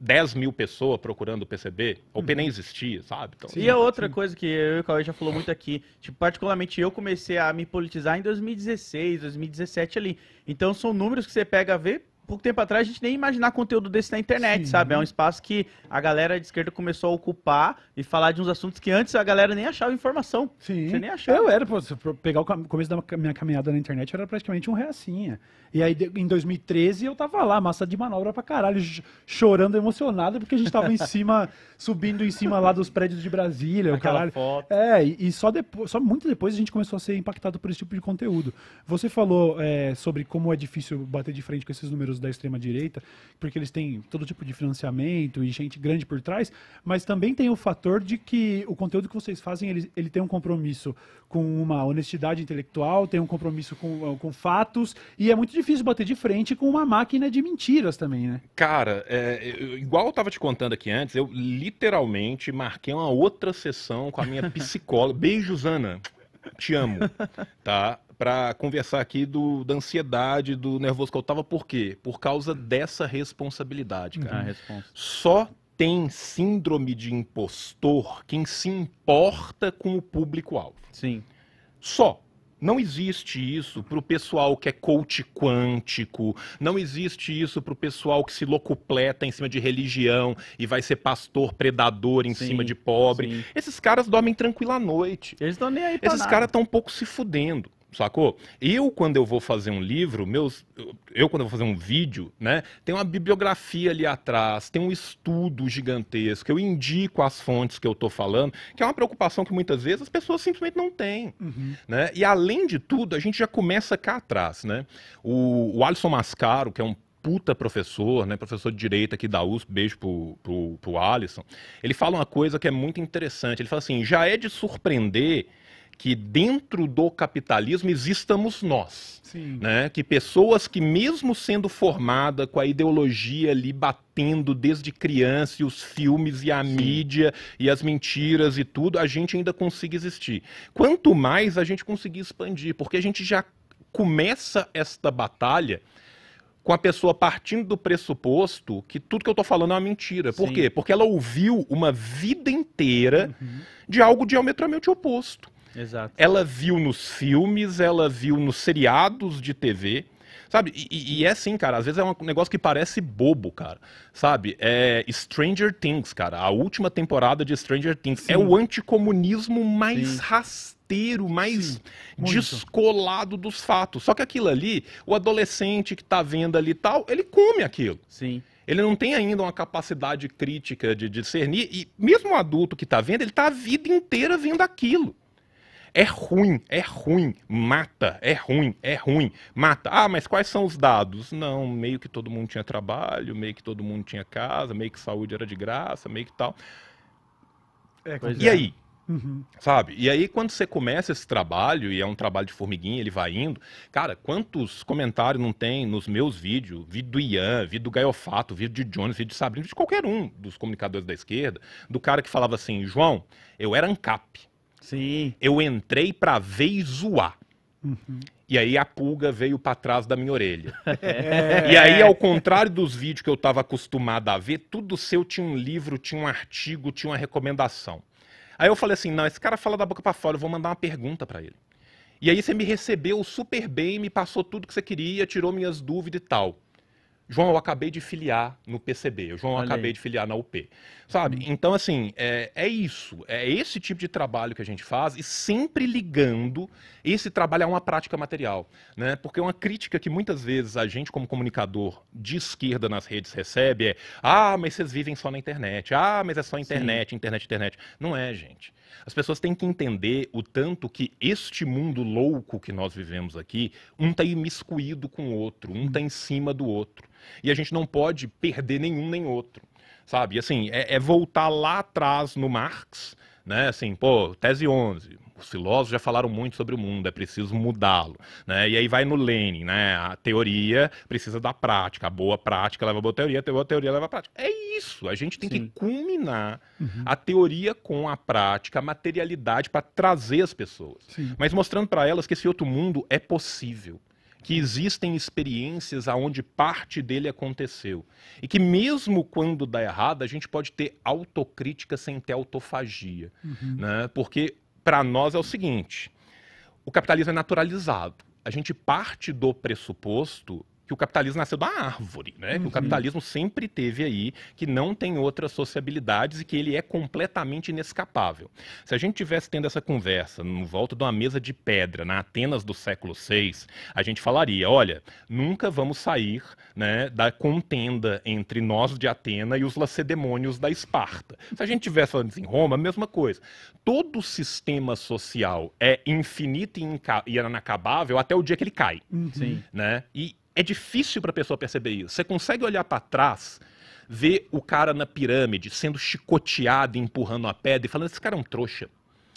10 mil pessoas procurando o PCB, o OP uhum. nem existia, sabe? Então, e a assim, outra assim. coisa que eu e o Cauê já falou muito aqui, tipo, particularmente eu comecei a me politizar em 2016, 2017 ali. Então são números que você pega a ver, pouco tempo atrás a gente nem imaginar conteúdo desse na internet, Sim. sabe? É um espaço que a galera de esquerda começou a ocupar e falar de uns assuntos que antes a galera nem achava informação. Sim. Você nem achava. Eu era, pô, se eu pegar o começo da minha caminhada na internet, eu era praticamente um reacinha. E aí, em 2013, eu tava lá, massa de manobra pra caralho, chorando, emocionado, porque a gente tava em cima, subindo em cima lá dos prédios de Brasília, Aquela caralho. Foto. É, e só depois, só muito depois a gente começou a ser impactado por esse tipo de conteúdo. Você falou é, sobre como é difícil bater de frente com esses números da extrema-direita, porque eles têm todo tipo de financiamento e gente grande por trás, mas também tem o fator de que o conteúdo que vocês fazem, ele, ele tem um compromisso com uma honestidade intelectual, tem um compromisso com, com fatos, e é muito difícil bater de frente com uma máquina de mentiras também, né? Cara, é, eu, igual eu tava te contando aqui antes, eu literalmente marquei uma outra sessão com a minha psicóloga. Beijos, Ana. Te amo. Tá? para conversar aqui do, da ansiedade, do nervoso que eu tava, por quê? Por causa dessa responsabilidade, uhum. cara. Uhum. Responsa. Só tem síndrome de impostor quem se importa com o público-alvo. Sim. Só. Não existe isso para o pessoal que é coach quântico, não existe isso para o pessoal que se locupleta em cima de religião e vai ser pastor predador em sim, cima de pobre. Sim. Esses caras dormem tranquila à noite. Eles estão nem aí pra Esses caras estão um pouco se fudendo. Sacou? Eu, quando eu vou fazer um livro, meus. Eu, quando eu vou fazer um vídeo, né? Tem uma bibliografia ali atrás, tem um estudo gigantesco. Eu indico as fontes que eu estou falando, que é uma preocupação que muitas vezes as pessoas simplesmente não têm. Uhum. Né? E além de tudo, a gente já começa cá atrás, né? O, o Alisson Mascaro, que é um puta professor, né, professor de direito aqui da USP, beijo pro, pro, pro Alisson, ele fala uma coisa que é muito interessante. Ele fala assim: já é de surpreender que dentro do capitalismo existamos nós, Sim. né? Que pessoas que mesmo sendo formada com a ideologia ali batendo desde criança e os filmes e a Sim. mídia e as mentiras e tudo, a gente ainda consiga existir. Quanto mais a gente conseguir expandir, porque a gente já começa esta batalha com a pessoa partindo do pressuposto que tudo que eu estou falando é uma mentira. Por Sim. quê? Porque ela ouviu uma vida inteira uhum. de algo diametralmente oposto. Exato. Ela viu nos filmes, ela viu nos seriados de TV. Sabe? E, e, é assim, cara. Às vezes é um negócio que parece bobo, cara. Sabe? É Stranger Things, cara. A última temporada de Stranger Things é Sim. é o anticomunismo mais Sim. rasteiro, mais Sim. descolado dos fatos. Só que aquilo ali, o adolescente que tá vendo ali e tal, ele come aquilo. Sim ele não tem ainda uma capacidade crítica de discernir, e mesmo o adulto que está vendo, ele está a vida inteira vendo aquilo. É ruim, é ruim, mata, é ruim, é ruim, mata. Ah, mas quais são os dados? Não, meio que todo mundo tinha trabalho, meio que todo mundo tinha casa, meio que saúde era de graça, meio que tal. É, e é. aí? Uhum. Sabe? E aí, quando você começa esse trabalho, e é um trabalho de formiguinha, ele vai indo. Cara, quantos comentários não tem nos meus vídeos? Vídeo do Ian, vídeo do Gaiofato, vídeo de Jones, vídeo de Sabrina, de qualquer um dos comunicadores da esquerda, do cara que falava assim: João, eu era ANCAP. Sim. Eu entrei pra ver e zoar. Uhum. E aí a pulga veio para trás da minha orelha. É. E aí, ao contrário dos vídeos que eu estava acostumado a ver, tudo seu tinha um livro, tinha um artigo, tinha uma recomendação. Aí eu falei assim, não, esse cara fala da boca para fora, eu vou mandar uma pergunta para ele. E aí você me recebeu super bem, me passou tudo que você queria, tirou minhas dúvidas e tal. João, eu acabei de filiar no PCB, João, eu Olha acabei de filiar na UP. Sabe? Uhum. Então, assim, é, é isso. É esse tipo de trabalho que a gente faz e sempre ligando esse trabalho a uma prática material. Né? Porque uma crítica que muitas vezes a gente, como comunicador de esquerda nas redes, recebe é: ah, mas vocês vivem só na internet. Ah, mas é só internet, Sim. internet, internet. Não é, gente. As pessoas têm que entender o tanto que este mundo louco que nós vivemos aqui, um está imiscuído com o outro, um está uhum. em cima do outro. E a gente não pode perder nenhum nem outro sabe? Assim, é, é voltar lá atrás no Marx, né? Assim, pô, tese 11, os filósofos já falaram muito sobre o mundo, é preciso mudá-lo. Né? E aí vai no Lenin, né? A teoria precisa da prática, a boa prática leva a boa teoria, a boa teoria leva a prática. É isso, a gente tem Sim. que culminar uhum. a teoria com a prática, a materialidade para trazer as pessoas. Sim. Mas mostrando para elas que esse outro mundo é possível que existem experiências aonde parte dele aconteceu. E que mesmo quando dá errado, a gente pode ter autocrítica sem ter autofagia. Uhum. Né? Porque para nós é o seguinte, o capitalismo é naturalizado. A gente parte do pressuposto que o capitalismo nasceu da árvore, né? Uhum. Que o uhum. capitalismo sempre teve aí, que não tem outras sociabilidades e que ele é completamente inescapável. Se a gente tivesse tendo essa conversa no volta de uma mesa de pedra na Atenas do século VI, a gente falaria, olha, nunca vamos sair né, da contenda entre nós de Atena e os lacedemônios da Esparta. Se a gente tivesse falando em Roma, a mesma coisa. Todo sistema social é infinito e, e inacabável até o dia que ele cai, uhum. né? E é difícil para a pessoa perceber isso. Você consegue olhar para trás, ver o cara na pirâmide sendo chicoteado, empurrando uma pedra e falando: esse cara é um trouxa.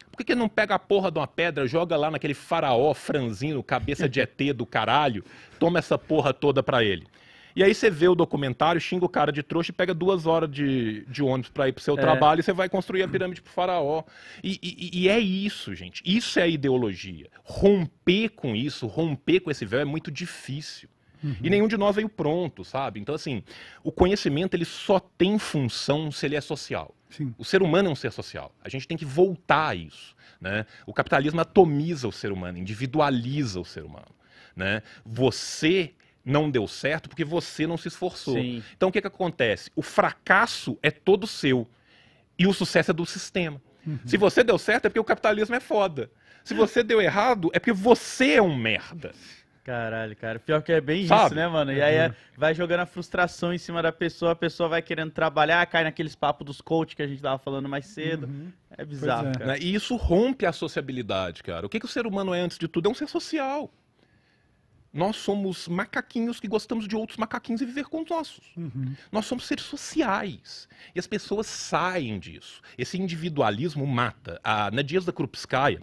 Por que, que não pega a porra de uma pedra, joga lá naquele faraó franzino, cabeça de ET do caralho, toma essa porra toda para ele? E aí você vê o documentário, xinga o cara de trouxa e pega duas horas de, de ônibus para ir pro seu é. trabalho e você vai construir a pirâmide pro faraó. E, e, e, é isso, gente. Isso é a ideologia. Romper com isso, romper com esse véu é muito difícil. Uhum. E nenhum de nós veio pronto, sabe? Então, assim, o conhecimento ele só tem função se ele é social. Sim. O ser humano é um ser social. A gente tem que voltar a isso. Né? O capitalismo atomiza o ser humano, individualiza o ser humano. Né? Você não deu certo porque você não se esforçou. Sim. Então o que, que acontece? O fracasso é todo seu e o sucesso é do sistema. Uhum. Se você deu certo é porque o capitalismo é foda. Se você deu errado é porque você é um merda. Caralho, cara. Pior que é bem Sabe? isso, né, mano? E aí é, uhum. vai jogando a frustração em cima da pessoa, a pessoa vai querendo trabalhar, cai naqueles papos dos coach que a gente tava falando mais cedo. Uhum. É bizarro, é. cara. Né, e isso rompe a sociabilidade, cara. O que, que o ser humano é antes de tudo? É um ser social. Nós somos macaquinhos que gostamos de outros macaquinhos e viver com os nossos. Uhum. Nós somos seres sociais. E as pessoas saem disso. Esse individualismo mata. A ah, né, da Krupskaya,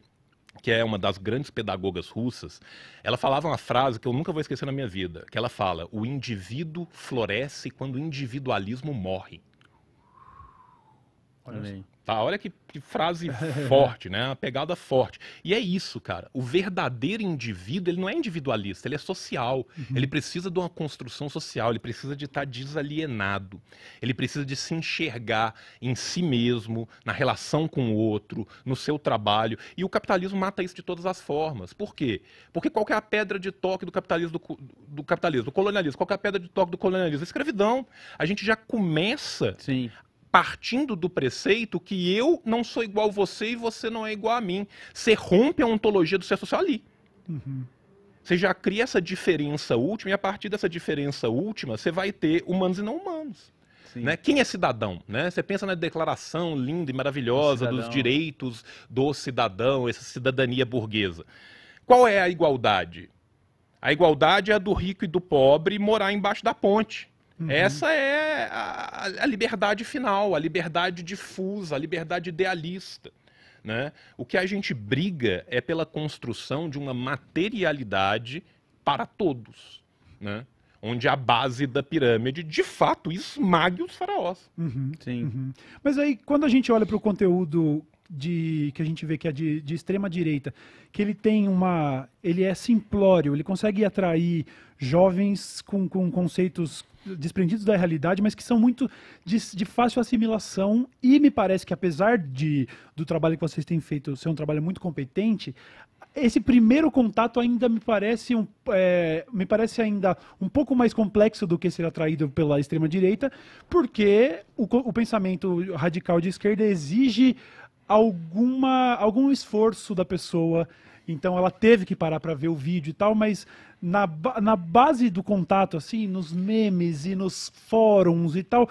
que é uma das grandes pedagogas russas, ela falava uma frase que eu nunca vou esquecer na minha vida, que ela fala: "O indivíduo floresce quando o individualismo morre". Olha Tá, olha que, que frase forte, né? Uma pegada forte. E é isso, cara. O verdadeiro indivíduo, ele não é individualista, ele é social. Uhum. Ele precisa de uma construção social, ele precisa de estar desalienado. Ele precisa de se enxergar em si mesmo, na relação com o outro, no seu trabalho. E o capitalismo mata isso de todas as formas. Por quê? Porque qual é a pedra de toque do capitalismo, do, do capitalismo, do colonialismo? Qual é a pedra de toque do colonialismo? A escravidão. A gente já começa Sim partindo do preceito que eu não sou igual a você e você não é igual a mim. Você rompe a ontologia do ser social ali. Uhum. Você já cria essa diferença última, e a partir dessa diferença última, você vai ter humanos e não humanos. Né? Quem é cidadão? Né? Você pensa na declaração linda e maravilhosa dos direitos do cidadão, essa cidadania burguesa. Qual é a igualdade? A igualdade é a do rico e do pobre morar embaixo da ponte. Uhum. Essa é a, a, liberdade final, a liberdade difusa, a liberdade idealista. Né? O que a gente briga é pela construção de uma materialidade para todos, né? onde a base da pirâmide, de fato, esmague os faraós. Uhum. Sim. Uhum. Mas aí, quando a gente olha para o conteúdo de que a gente vê que é de, de extrema direita, que ele tem uma, ele é simplório, ele consegue atrair jovens com, com conceitos desprendidos da realidade, mas que são muito de, de, fácil assimilação e me parece que apesar de do trabalho que vocês têm feito ser um trabalho muito competente, esse primeiro contato ainda me parece um, é, me parece ainda um pouco mais complexo do que ser atraído pela extrema direita, porque o, o pensamento radical de esquerda exige alguma, algum esforço da pessoa. Então ela teve que parar para ver o vídeo e tal, mas na, na base do contato, assim, nos memes e nos fóruns e tal,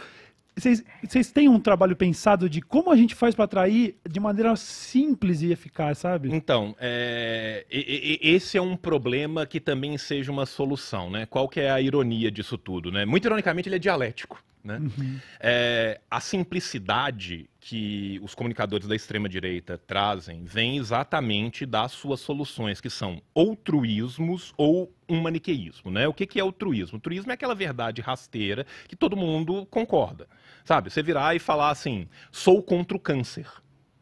vocês têm um trabalho pensado de como a gente faz para atrair de maneira simples e eficaz, sabe? Então, é, esse é um problema que também seja uma solução, né? Qual que é a ironia disso tudo, né? Muito ironicamente, ele é dialético, né? Uhum. É, a simplicidade que os comunicadores da extrema-direita trazem vem exatamente das suas soluções, que são altruísmos ou um maniqueísmo. Né? O que, que é altruísmo altruísmo O é aquela verdade rasteira que todo mundo concorda. Sabe? Você virar e falar assim: sou contra o câncer.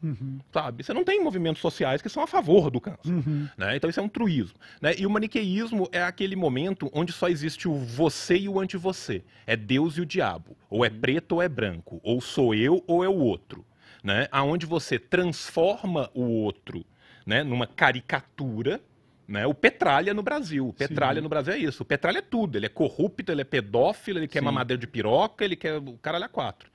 Uhum. Sabe? Você não tem movimentos sociais que são a favor do câncer. Uhum. Né? Então isso é um truísmo. Né? E o maniqueísmo é aquele momento onde só existe o você e o anti-você. É Deus e o diabo. Ou é uhum. preto ou é branco. Ou sou eu ou é o outro. Né? Aonde você transforma o outro né? numa caricatura né? O Petralha no Brasil. O Petralha Sim. no Brasil é isso. O Petralha é tudo. Ele é corrupto, ele é pedófilo, ele quer Sim. mamadeira de piroca, ele quer o caralho a quatro.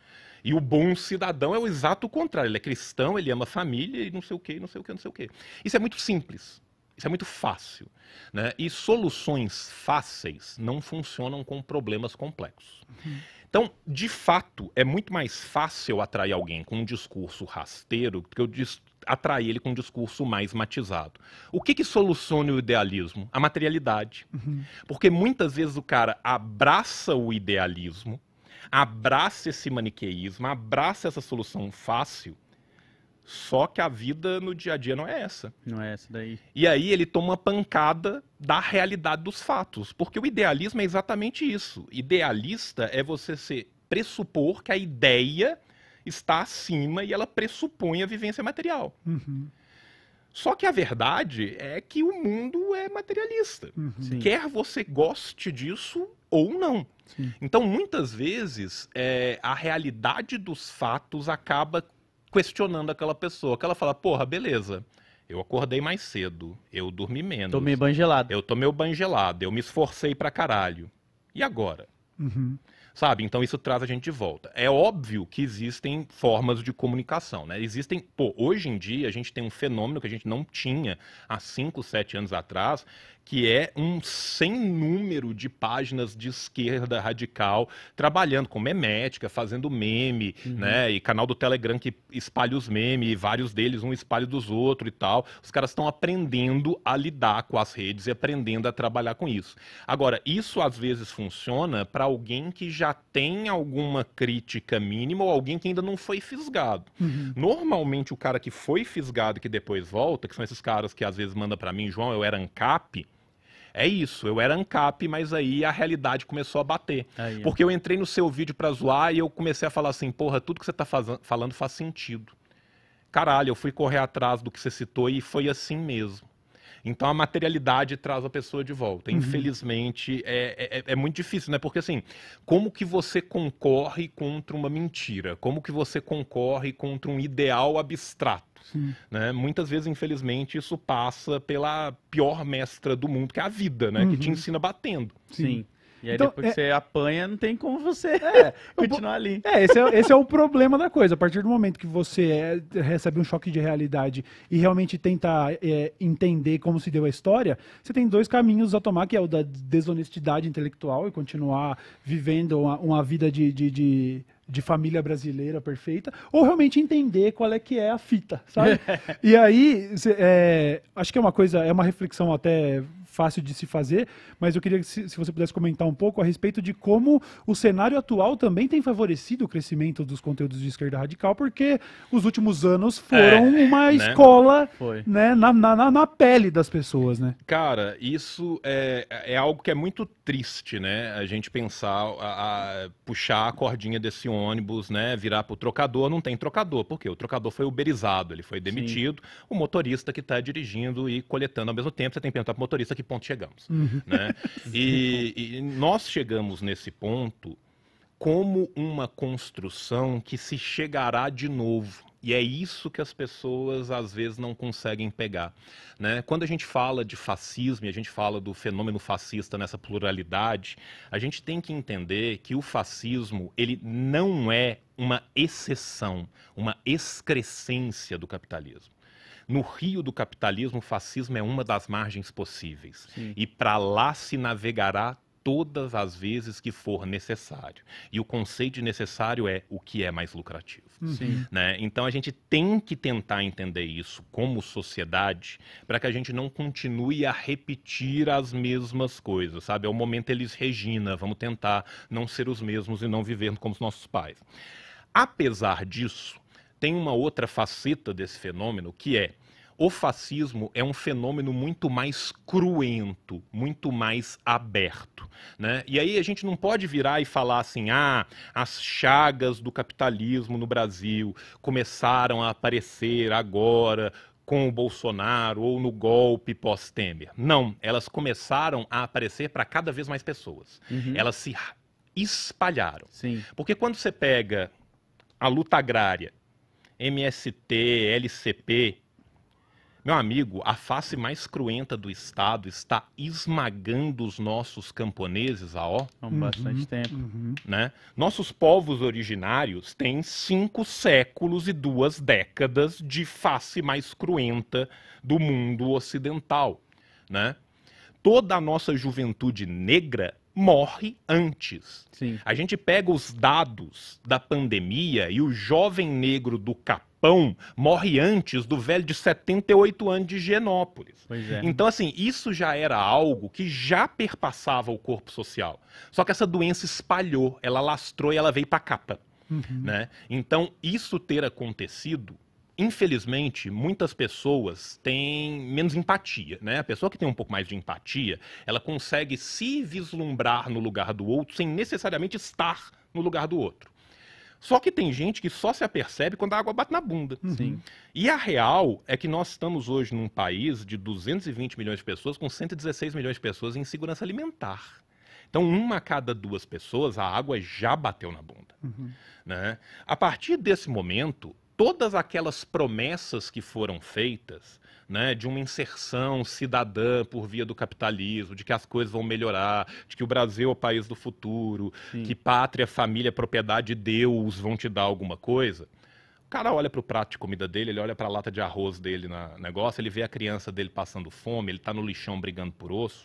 E o bom cidadão é o exato contrário. Ele é cristão, ele ama a família e não sei o quê, não sei o quê, não sei o quê. Isso é muito simples. Isso é muito fácil. Né? E soluções fáceis não funcionam com problemas complexos. Então, de fato, é muito mais fácil atrair alguém com um discurso rasteiro do que eu atrair ele com um discurso mais matizado. O que, que soluciona o idealismo? A materialidade. Uhum. Porque muitas vezes o cara abraça o idealismo abraça esse maniqueísmo, abraça essa solução fácil. Só que a vida no dia a dia não é essa. Não é essa daí. E aí ele toma uma pancada da realidade dos fatos. Porque o idealismo é exatamente isso. Idealista é você ser, pressupor que a ideia está acima e ela pressupõe a vivência material. Uhum. Só que a verdade é que o mundo é materialista. Uhum. Quer você goste disso ou não. Sim. Então, muitas vezes, é, a realidade dos fatos acaba questionando aquela pessoa, que ela fala, porra, beleza, eu acordei mais cedo, eu dormi menos. Tomei banho gelado. Eu tomei o banho gelado, eu me esforcei pra caralho. E agora? Uhum. Sabe? Então isso traz a gente de volta. É óbvio que existem formas de comunicação, né? Existem, pô, hoje em dia a gente tem um fenômeno que a gente não tinha há 5, 7 anos atrás, que é um sem número de páginas de esquerda radical trabalhando com memética, fazendo meme, uhum. né? E canal do Telegram que espalha os memes, e vários deles um espalha dos outros e tal. Os caras estão aprendendo a lidar com as redes e aprendendo a trabalhar com isso. Agora, isso às vezes funciona para alguém que já tem alguma crítica mínima ou alguém que ainda não foi fisgado. Uhum. Normalmente o cara que foi fisgado e que depois volta, que são esses caras que às vezes manda para mim, João, eu era ANCAP, é isso, eu era ANCAP, mas aí a realidade começou a bater. Aí, porque eu entrei no seu vídeo pra zoar e eu comecei a falar assim, porra, tudo que você tá falando faz sentido. Caralho, eu fui correr atrás do que você citou e foi assim mesmo. Então a materialidade traz a pessoa de volta. Uhum. Infelizmente, é, é, é, é, muito difícil, né? Porque assim, como que você concorre contra uma mentira? Como que você concorre contra um ideal abstrato? Né? Muitas vezes, infelizmente, isso passa pela pior mestra do mundo, que é a vida, né? Uhum. Que te uhum. ensina batendo. Sim. Sim. E aí então, depois é... que você apanha, não tem como você é, continuar ali. É esse, é, esse é o problema da coisa. A partir do momento que você é, recebe um choque de realidade e realmente tenta é, entender como se deu a história, você tem dois caminhos a tomar, que é o da desonestidade intelectual e continuar vivendo uma, uma vida de, de, de de família brasileira perfeita, ou realmente entender qual é que é a fita, sabe? e aí, cê, é, acho que é uma coisa, é uma reflexão até fácil de se fazer, mas eu queria que se, se você pudesse comentar um pouco a respeito de como o cenário atual também tem favorecido o crescimento dos conteúdos de esquerda radical, porque os últimos anos é, foram é, uma né? escola né, na, na, na pele das pessoas, né? Cara, isso é, é algo que é muito triste, né? A gente pensar, a, a, puxar a cordinha desse ônibus, né? Virar pro trocador, não tem trocador, porque o trocador foi uberizado, ele foi demitido, Sim. o motorista que está dirigindo e coletando ao mesmo tempo, você tem que perguntar pro motorista que ponto chegamos. Uhum. Né? E, e nós chegamos nesse ponto como uma construção que se chegará de novo. E é isso que as pessoas às vezes não conseguem pegar. Né? Quando a gente fala de fascismo e a gente fala do fenômeno fascista nessa pluralidade, a gente tem que entender que o fascismo ele não é uma exceção, uma excrescência do capitalismo. No rio do capitalismo, o fascismo é uma das margens possíveis. Sim. E para lá se navegará todas as vezes que for necessário. E o conceito de necessário é o que é mais lucrativo. Uhum. Né? Então a gente tem que tentar entender isso como sociedade para que a gente não continue a repetir as mesmas coisas, sabe? É o momento eles Regina, vamos tentar não ser os mesmos e não viver como os nossos pais. Apesar disso, tem uma outra faceta desse fenômeno que é o fascismo é um fenômeno muito mais cruento, muito mais aberto. Né? E aí a gente não pode virar e falar assim: ah, as chagas do capitalismo no Brasil começaram a aparecer agora com o Bolsonaro ou no golpe pós-Temer. Não, elas começaram a aparecer para cada vez mais pessoas. Uhum. Elas se espalharam. Sim. Porque quando você pega a luta agrária MST, LCP. Meu amigo, a face mais cruenta do Estado está esmagando os nossos camponeses há ó, há bastante uhum, tempo. Uhum. Né? Nossos povos originários têm cinco séculos e duas décadas de face mais cruenta do mundo ocidental. Né? Toda a nossa juventude negra morre antes. Sim. A gente pega os dados da pandemia e o jovem negro do Capão morre antes do velho de 78 anos de Genópolis. É. Então, assim, isso já era algo que já perpassava o corpo social. Só que essa doença espalhou, ela lastrou e ela veio para a capa. Uhum. Né? Então, isso ter acontecido infelizmente, muitas pessoas têm menos empatia, né? A pessoa que tem um pouco mais de empatia, ela consegue se vislumbrar no lugar do outro sem necessariamente estar no lugar do outro. Só que tem gente que só se apercebe quando a água bate na bunda. Uhum. Sim. E a real é que nós estamos hoje num país de 220 milhões de pessoas com 116 milhões de pessoas em segurança alimentar. Então, uma a cada duas pessoas, a água já bateu na bunda. Uhum. Né? A partir desse momento, todas aquelas promessas que foram feitas, né, de uma inserção cidadã por via do capitalismo, de que as coisas vão melhorar, de que o Brasil é o país do futuro, Sim. que pátria, família, propriedade, Deus vão te dar alguma coisa. O cara olha para o prato de comida dele, ele olha para a lata de arroz dele na negócio, ele vê a criança dele passando fome, ele está no lixão brigando por osso.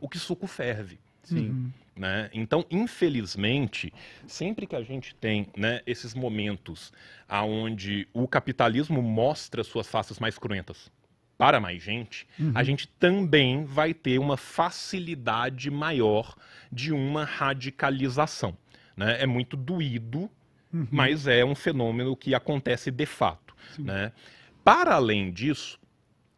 O que suco ferve. Sim. Uhum. Né? Então, infelizmente, sempre que a gente tem né, esses momentos aonde o capitalismo mostra suas faces mais cruentas para mais gente, uhum. a gente também vai ter uma facilidade maior de uma radicalização. Né? É muito doído, uhum. mas é um fenômeno que acontece de fato. Né? Para além disso,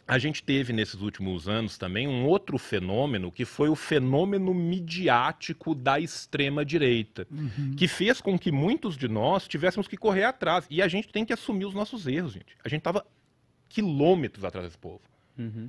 a gente teve nesses últimos anos também um outro fenômeno que foi o fenômeno midiático da extrema direita, uhum. que fez com que muitos de nós tivéssemos que correr atrás. E a gente tem que assumir os nossos erros, gente. A gente estava quilômetros atrás desse povo. Uhum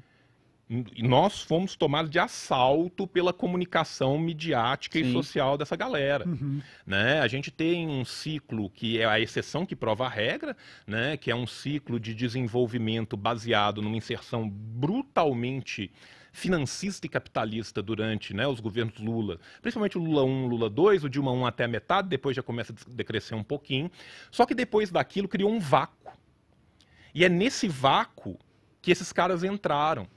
nós fomos tomados de assalto pela comunicação midiática Sim. e social dessa galera, uhum. né? A gente tem um ciclo que é a exceção que prova a regra, né? Que é um ciclo de desenvolvimento baseado numa inserção brutalmente financista e capitalista durante né, os governos Lula, principalmente o Lula 1, Lula 2, o Dilma 1 até a metade, depois já começa a decrescer um pouquinho. Só que depois daquilo criou um vácuo. E é nesse vácuo que esses caras entraram.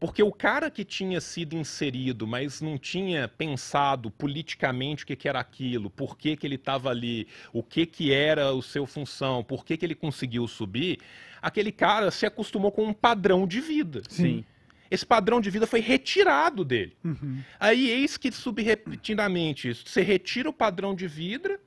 Porque o cara que tinha sido inserido, mas não tinha pensado politicamente o que, que era aquilo, por que, que ele estava ali, o que, que era o seu função, por que, que ele conseguiu subir, aquele cara se acostumou com um padrão de vida. Sim. Esse padrão de vida foi retirado dele. Uhum. Aí, eis que subrepetidamente, você retira o padrão de vida,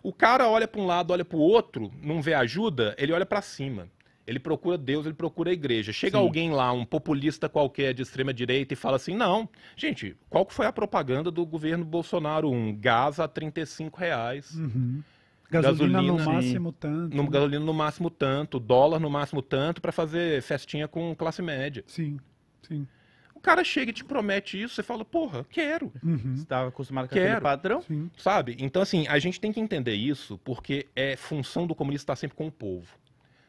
o cara olha para um lado, olha para o outro, não vê ajuda, ele olha para cima. Ele procura Deus, ele procura a igreja. Chega Sim. alguém lá, um populista qualquer de extrema direita, e fala assim: não, gente, qual foi a propaganda do governo Bolsonaro 1? Um, gás a 35 reais. Uhum. Gasolina, gasolina, no máximo tanto. No, né? Gasolina no máximo tanto, dólar no máximo tanto, para fazer festinha com classe média. Sim, sim. O cara chega e te promete isso, você fala, porra, quero. Uhum. Você estava acostumado com quero. aquele padrão? Sim. Sabe? Então, assim, a gente tem que entender isso, porque é função do comunista estar sempre com o povo,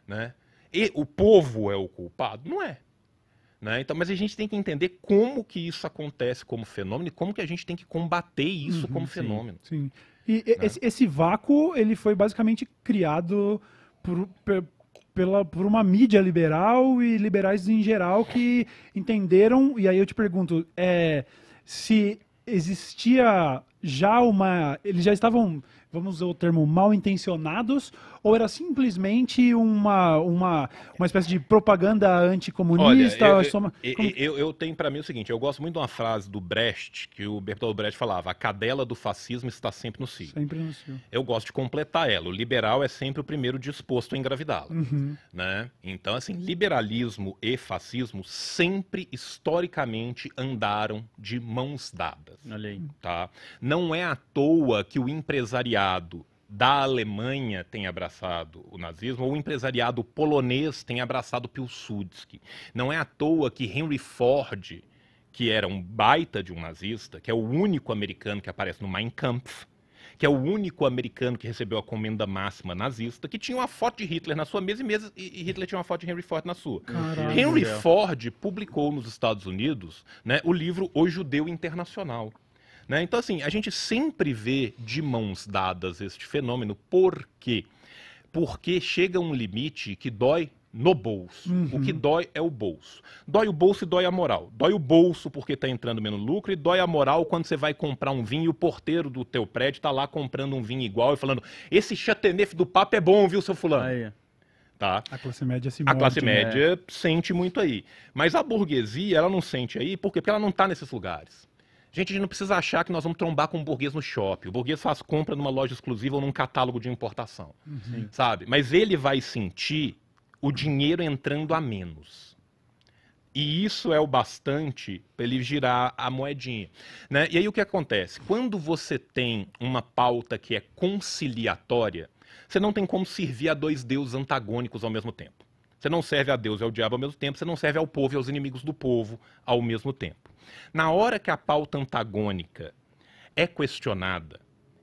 né? e o povo é o culpado? Não é. Né? Então, mas a gente tem que entender como que isso acontece como fenômeno e como que a gente tem que combater isso uhum, como sim, fenômeno. Sim. E né? esse, esse, vácuo ele foi basicamente criado por, per, pela, por uma mídia liberal e liberais em geral que entenderam. E aí eu te pergunto, é, se existia já uma. Eles já estavam, vamos usar o termo, mal intencionados, ou era simplesmente uma, uma, uma espécie de propaganda anticomunista? Olha, eu, soma... eu, Como... eu, eu tenho para mim o seguinte, eu gosto muito de uma frase do Brecht, que o Bertolt Brecht falava, a cadela do fascismo está sempre no cio. Sempre no cio. Eu gosto de completar ela, o liberal é sempre o primeiro disposto a engravidá-la. Uhum. Né? Então, assim, liberalismo e fascismo sempre, historicamente, andaram de mãos dadas. Olha aí. Tá? Não é à toa que o empresariado da Alemanha tem abraçado o nazismo, ou o empresariado polonês tem abraçado Pilsudski. Não é à toa que Henry Ford, que era um baita de um nazista, que é o único americano que aparece no Mein Kampf, que é o único americano que recebeu a comenda máxima nazista, que tinha uma foto de Hitler na sua mesa e, Hitler tinha uma foto de Henry Ford na sua. Henry Ford publicou nos Estados Unidos né, o livro O Judeu Internacional. Né? Então, assim, a gente sempre vê de mãos dadas este fenômeno. Por quê? Porque chega um limite que dói no bolso. Uhum. O que uhum. dói é o bolso. Dói o bolso e dói a moral. Dói o bolso porque está entrando menos lucro e dói a moral quando você vai comprar um vinho e o porteiro do teu prédio está lá comprando um vinho igual e falando: "Esse Chateauneuf do Papa é bom, viu, seu fulano?" Aí. Tá? A classe média se monte, A classe né? média né? sente muito aí. Mas a burguesia, ela não sente aí, por quê? Porque ela não está nesses lugares. Gente, a gente não precisa achar que nós vamos trombar com um burguês no shopping. O burguês faz compra numa loja exclusiva ou num catálogo de importação, uhum. sabe? Mas ele vai sentir o dinheiro entrando a menos. E isso é o bastante para ele girar a moedinha. Né? E aí o que acontece? Quando você tem uma pauta que é conciliatória, você não tem como servir a dois deuses antagônicos ao mesmo tempo. Você não serve a Deus e ao diabo ao mesmo tempo, você não serve ao povo e aos inimigos do povo ao mesmo tempo. Na hora que a pauta antagônica é questionada,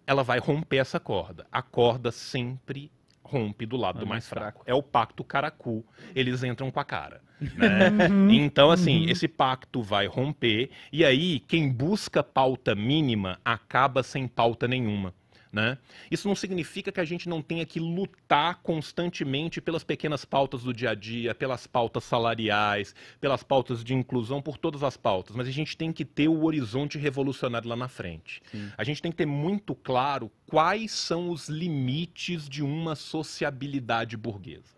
ela vai romper essa corda. A corda sempre rompe do lado do mais, mais fraco. fraco. É o pacto caracu, eles entram com a cara. Né? Uhum. então, assim, uhum. esse pacto vai romper, e aí quem busca pauta mínima acaba sem pauta nenhuma. Né? Isso não significa que a gente não tenha que lutar constantemente pelas pequenas pautas do dia a dia, pelas pautas salariais, pelas pautas de inclusão, por todas as pautas, mas a gente tem que ter o horizonte revolucionário lá na frente. Sim. A gente tem que ter muito claro quais são os limites de uma sociabilidade burguesa.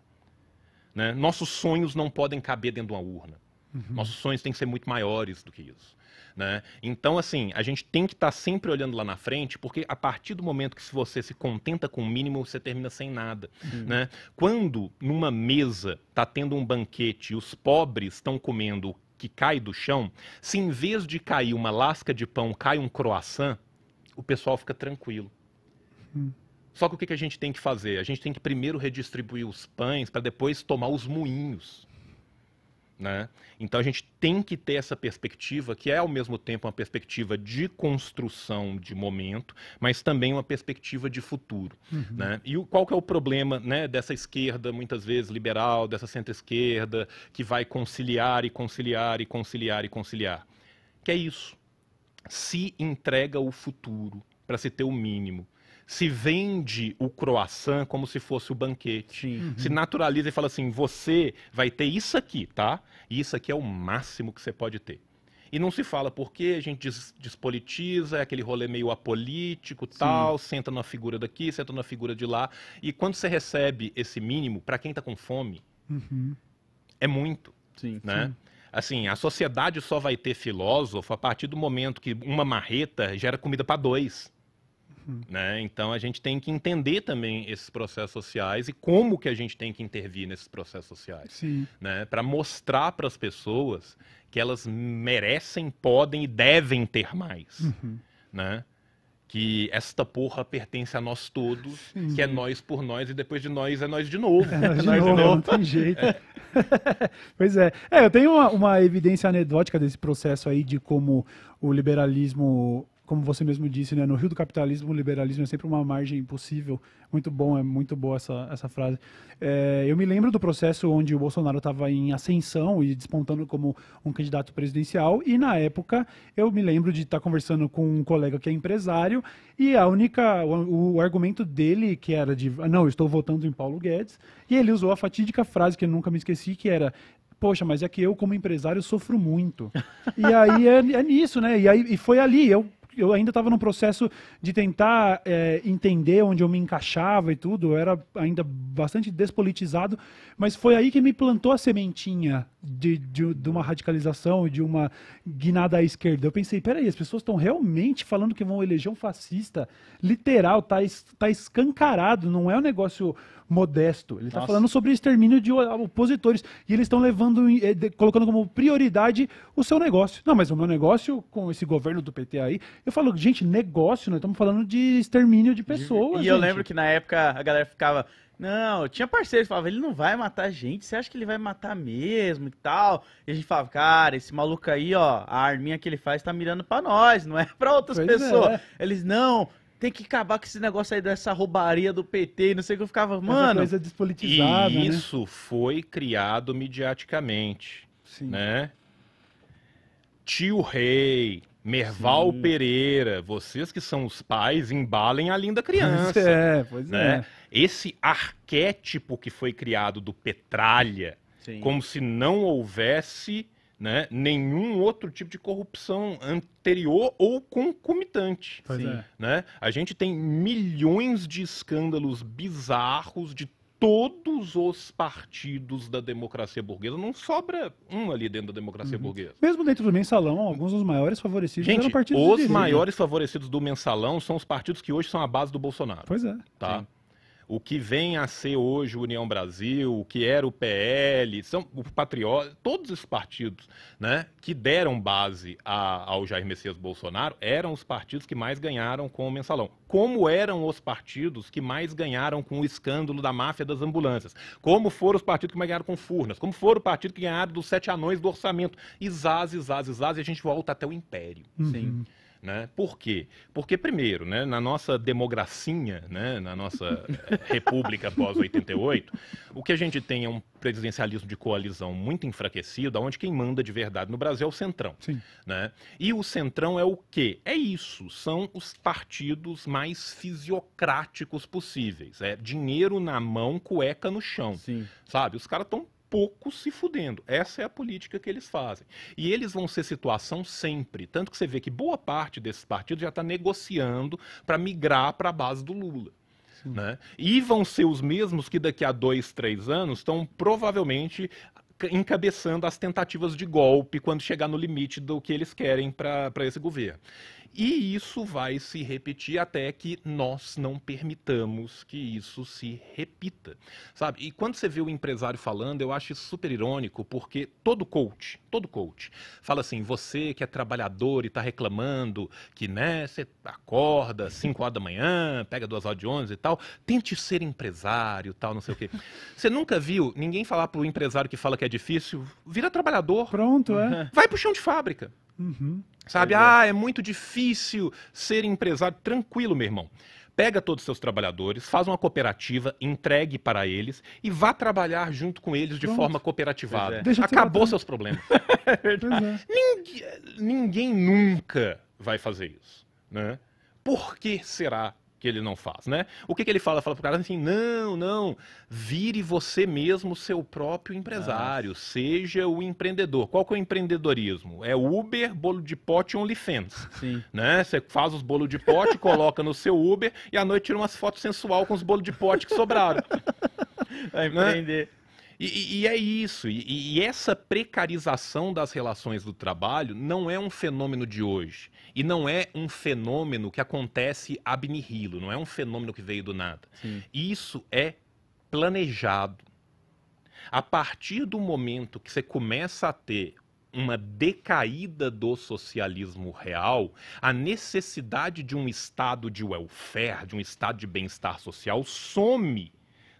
Né? Nossos sonhos não podem caber dentro de uma urna. Uhum. Nossos sonhos têm que ser muito maiores do que isso. Né? Então, assim, a gente tem que estar tá sempre olhando lá na frente, porque a partir do momento que você se contenta com o mínimo, você termina sem nada. Uhum. Né? Quando numa mesa está tendo um banquete e os pobres estão comendo o que cai do chão, se em vez de cair uma lasca de pão, cai um croissant, o pessoal fica tranquilo. Uhum. Só que o que, que a gente tem que fazer? A gente tem que primeiro redistribuir os pães para depois tomar os moinhos. Né? Então a gente tem que ter essa perspectiva, que é ao mesmo tempo uma perspectiva de construção de momento, mas também uma perspectiva de futuro. Uhum. Né? E o, qual que é o problema né, dessa esquerda, muitas vezes liberal, dessa centro-esquerda, que vai conciliar e conciliar e conciliar e conciliar? Que é isso. Se entrega o futuro para se ter o mínimo se vende o croissant como se fosse o banquete. Uhum. Se naturaliza e fala assim: você vai ter isso aqui, tá? E isso aqui é o máximo que você pode ter. E não se fala porque a gente des despolitiza, é aquele rolê meio apolítico, tal, Sim. senta na figura daqui, senta na figura de lá. E quando você recebe esse mínimo, para quem está com fome, uhum. é muito. Sim, né? Sim. Assim, a sociedade só vai ter filósofo a partir do momento que uma marreta gera comida para dois. Né? Então a gente tem que entender também esses processos sociais e como que a gente tem que intervir nesses processos sociais. Né? Para mostrar para as pessoas que elas merecem, podem e devem ter mais. Uhum. Né? Que esta porra pertence a nós todos, Sim. que é nós por nós e depois de nós é nós de novo. É, de, é nós novo, de novo. Não tem jeito. É. pois é. é. eu tenho uma, uma evidência anedótica desse processo aí de como o liberalismo como você mesmo disse, né, no rio do capitalismo, o liberalismo é sempre uma margem impossível. Muito bom, é muito boa essa, essa frase. É, eu me lembro do processo onde o Bolsonaro estava em ascensão e despontando como um candidato presidencial, e na época eu me lembro de estar tá conversando com um colega que é empresário, e a única, o, o argumento dele, que era de, ah, não, estou votando em Paulo Guedes, e ele usou a fatídica frase que eu nunca me esqueci, que era, poxa, mas é que eu, como empresário, sofro muito. e aí é, é nisso, né? E, aí, e foi ali, eu eu ainda estava num processo de tentar é, entender onde eu me encaixava e tudo, eu era ainda bastante despolitizado, mas foi aí que me plantou a sementinha de, de, de uma radicalização e de uma guinada à esquerda. Eu pensei, peraí, as pessoas estão realmente falando que vão eleger um fascista? Literal, está es, tá escancarado, não é um negócio modesto. Ele está falando sobre extermínio de opositores. E eles estão levando, é, de, colocando como prioridade o seu negócio. Não, mas o meu negócio com esse governo do PT aí, eu falo, gente, negócio, nós estamos falando de extermínio de pessoas. E eu lembro que na época a galera ficava. Não, tinha parceiros que falavam, ele não vai matar gente, você acha que ele vai matar mesmo e tal? E a gente falava, cara, esse maluco aí, ó, a arminha que ele faz tá mirando para nós, não é para outras pois é. pessoas. É. Eles, não, tem que acabar com esse negócio aí dessa roubaria do PT e não sei o que eu ficava, mano. Essa coisa despolitizada. E né? isso né? foi criado midiaticamente. Sim. Né? Tio Rei, Merval Sim. Pereira, vocês que são os pais, embalem a linda criança. Pois é, pois né? é. Esse arquétipo que foi criado do Petralha, Sim. como se não houvesse né, nenhum outro tipo de corrupção anterior ou concomitante. Sim. É. Né? A gente tem milhões de escândalos bizarros de todos os partidos da democracia burguesa. Não sobra um ali dentro da democracia uhum. burguesa. Mesmo dentro do mensalão, alguns dos maiores favorecidos Gente, eram partidos Os maiores favorecidos do mensalão são os partidos que hoje são a base do Bolsonaro. Pois é. Tá? Sim o que vem a ser hoje o União Brasil, o que era o PL, são o Patriota, todos os partidos né, que deram base a, ao Jair Messias Bolsonaro eram os partidos que mais ganharam com o mensalão. Como eram os partidos que mais ganharam com o escândalo da máfia das ambulâncias? Como foram os partidos que mais ganharam com Furnas? Como foram os partidos que ganharam dos sete anões do orçamento? E zaz, zaz, zaz, e a gente volta até o império. Uhum. Sim. Né? Por quê? Porque, primeiro, né, na nossa democracinha, né, na nossa eh, república pós-88, o que a gente tem é um presidencialismo de coalizão muito enfraquecido, onde quem manda de verdade no Brasil é o Centrão. Sim. Né? E o Centrão é o quê? É isso, são os partidos mais fisiocráticos possíveis. É dinheiro na mão, cueca no chão. Sim. Sabe? Os caras estão pouco se fudendo. Essa é a política que eles fazem. E eles vão ser situação sempre. Tanto que você vê que boa parte desses partidos já está negociando para migrar para a base do Lula. Né? E vão ser os mesmos que daqui a dois, três anos estão provavelmente encabeçando as tentativas de golpe quando chegar no limite do que eles querem para esse governo. E isso vai se repetir até que nós não permitamos que isso se repita, sabe? E quando você vê o empresário falando, eu acho isso super irônico, porque todo coach, todo coach, fala assim: você que é trabalhador e está reclamando que, né, você acorda 5 horas da manhã, pega 2 horas de ônibus e tal, tente ser empresário, tal, não sei o quê. Você nunca viu ninguém falar para o empresário que fala que é difícil, vira trabalhador. Pronto, é. Vai para o chão de fábrica. Uhum. Sabe? Ah, é muito difícil ser empresário. Tranquilo, meu irmão. Pega todos os seus trabalhadores, faz uma cooperativa, entregue para eles e vá trabalhar junto com eles de Pronto. forma cooperativada. É. Acabou seus problemas. É ninguém, ninguém nunca vai fazer isso. Né? Por que será que ele não faz, né? O que, que ele fala? Fala pro cara assim, não, não, vire você mesmo seu próprio empresário, seja o empreendedor. Qual que é o empreendedorismo? É Uber, bolo de pote e OnlyFans, Sim. né? Você faz os bolos de pote, coloca no seu Uber e à noite tira umas fotos sensual com os bolos de pote que sobraram. Vai né? empreender. Né? E, e é isso. E, e essa precarização das relações do trabalho não é um fenômeno de hoje. E não é um fenômeno que acontece ab nihilo, não é um fenômeno que veio do nada. Sim. Isso é planejado. A partir do momento que você começa a ter uma decaída do socialismo real, a necessidade de um estado de welfare, de um estado de bem-estar social, some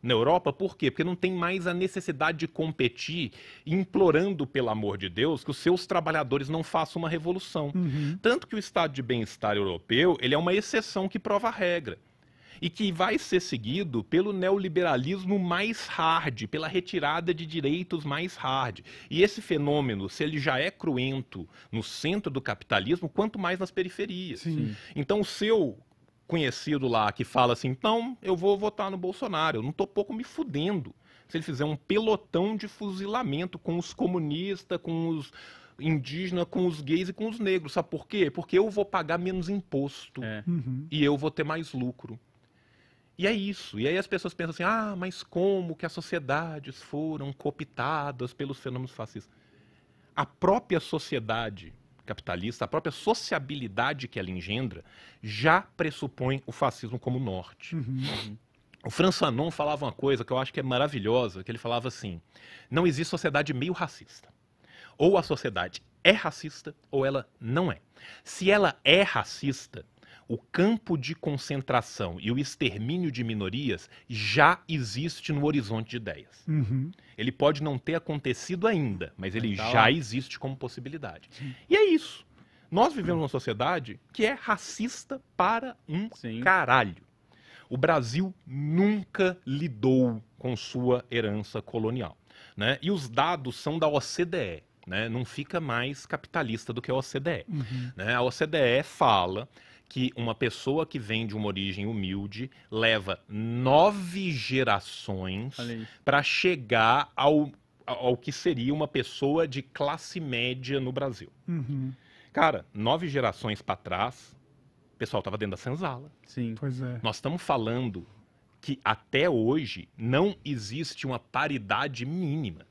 na Europa. Por quê? Porque não tem mais a necessidade de competir implorando, pelo amor de Deus, que os seus trabalhadores não façam uma revolução. Uhum. Tanto que o estado de bem-estar europeu ele é uma exceção que prova a regra e que vai ser seguido pelo neoliberalismo mais hard, pela retirada de direitos mais hard. E esse fenômeno, se ele já é cruento no centro do capitalismo, quanto mais nas periferias. Sim. Então, o seu conhecido lá que fala assim, então eu vou votar no Bolsonaro, eu não tô pouco me fudendo. Se ele fizer um pelotão de fuzilamento com os comunistas, com os indígenas, com os gays e com os negros. Sabe por quê? Porque eu vou pagar menos imposto é. uhum. e eu vou ter mais lucro. E é isso. E aí as pessoas pensam assim: ah, mas como que as sociedades foram cooptadas pelos fenômenos fascistas? A própria sociedade capitalista, a própria sociabilidade que ela engendra, já pressupõe o fascismo como norte. Uhum. uhum. O François Fanon falava uma coisa que eu acho que é maravilhosa, que ele falava assim: não existe sociedade meio racista. Ou a sociedade é racista ou ela não é. Se ela é racista, o campo de concentração e o extermínio de minorias já existe no horizonte de ideias. Uhum. Ele pode não ter acontecido ainda, mas ele então... já existe como possibilidade. Sim. E é isso. Nós vivemos uma sociedade que é racista para um Sim. caralho. O Brasil nunca lidou com sua herança colonial. Né? E os dados são da OCDE. Né? Não fica mais capitalista do que a OCDE. Uhum. Né? A OCDE fala que uma pessoa que vem de uma origem humilde leva nove gerações para chegar ao, ao que seria uma pessoa de classe média no Brasil. Uhum. Cara, nove gerações para trás, o pessoal estava dentro da senzala. Sim. Pois é. Nós estamos falando que até hoje não existe uma paridade mínima.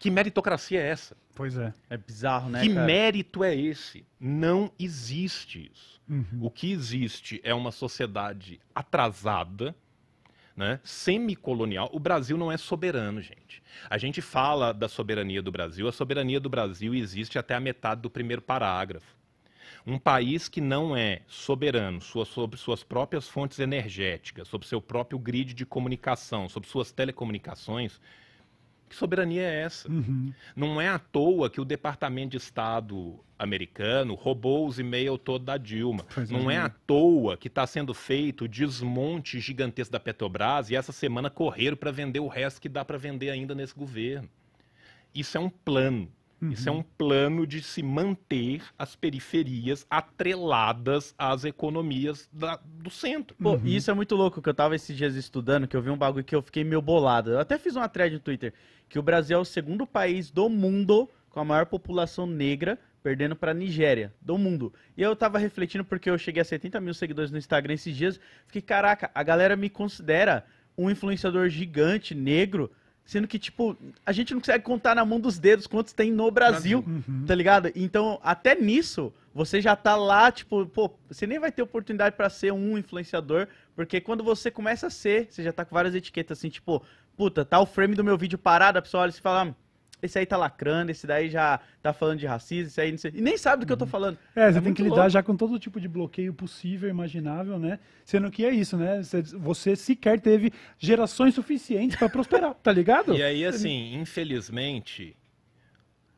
Que meritocracia é essa? Pois é. É bizarro, né? Que cara? mérito é esse? Não existe isso. Uhum. O que existe é uma sociedade atrasada, né? semicolonial. O Brasil não é soberano, gente. A gente fala da soberania do Brasil. A soberania do Brasil existe até a metade do primeiro parágrafo. Um país que não é soberano sua, sobre suas próprias fontes energéticas, sobre seu próprio grid de comunicação, sobre suas telecomunicações, que soberania é essa? Uhum. Não é à toa que o Departamento de Estado americano roubou os e-mails todos da Dilma. Pois é. Não é. é à toa que está sendo feito o desmonte gigantesco da Petrobras e essa semana correram para vender o resto que dá para vender ainda nesse governo. Isso é um plano. Uhum. Isso é um uhum. plano de se manter as periferias atreladas às economias da, do centro. Pô, uhum. isso é muito louco, que eu tava esses dias estudando, que eu vi um bagulho que eu fiquei meio bolado. Eu até fiz uma thread no Twitter, que o Brasil é o segundo país do mundo com a maior população negra, perdendo para a Nigéria, do mundo. E eu tava refletindo porque eu cheguei a 70 mil seguidores no Instagram esses dias. Fiquei, caraca, a galera me considera um influenciador gigante, negro, Sendo que, tipo, a gente não consegue contar na mão dos dedos quantos tem no Brasil, Uhum. tá ligado? Então, até nisso, você já tá lá, tipo, pô, você nem vai ter oportunidade para ser um influenciador, porque quando você começa a ser, você já tá com várias etiquetas assim, tipo, puta, tá o frame do meu vídeo parado, a pessoa olha e fala, ah, esse aí tá lacrando, esse daí já tá falando de racismo, esse aí não sei. E nem sabe do que uhum. eu tô uhum. falando. É, é você tá tem que lidar louco. já com todo tipo de bloqueio possível, imaginável, né? Sendo que é isso, né? Você, você sequer teve gerações suficientes para prosperar, tá ligado? E aí, assim, infelizmente,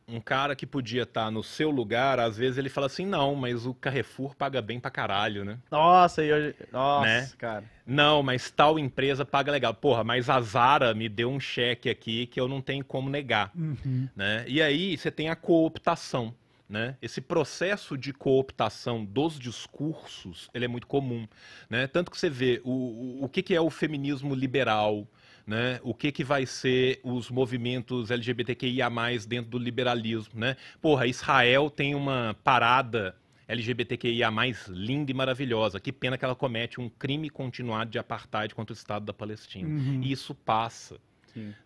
um cara que podia estar tá no seu lugar, às vezes ele fala assim, não, mas o Carrefour paga bem pra caralho, né? Nossa, e hoje... Né? Nossa, né? cara. Não, mas tal empresa paga legal. Porra, mas a Zara me deu um cheque aqui que eu não tenho como negar, uhum. né? E aí você tem a cooptação, né? Esse processo de cooptação dos discursos, ele é muito comum, né? Tanto que você vê o, o, o que, que é o feminismo liberal, né? O que, que vai ser os movimentos LGBTQIA dentro do liberalismo, né? Porra, Israel tem uma parada LGBTQIA mais linda e maravilhosa. Que pena que ela comete um crime continuado de apartheid contra o Estado da Palestina. Uhum. E isso passa.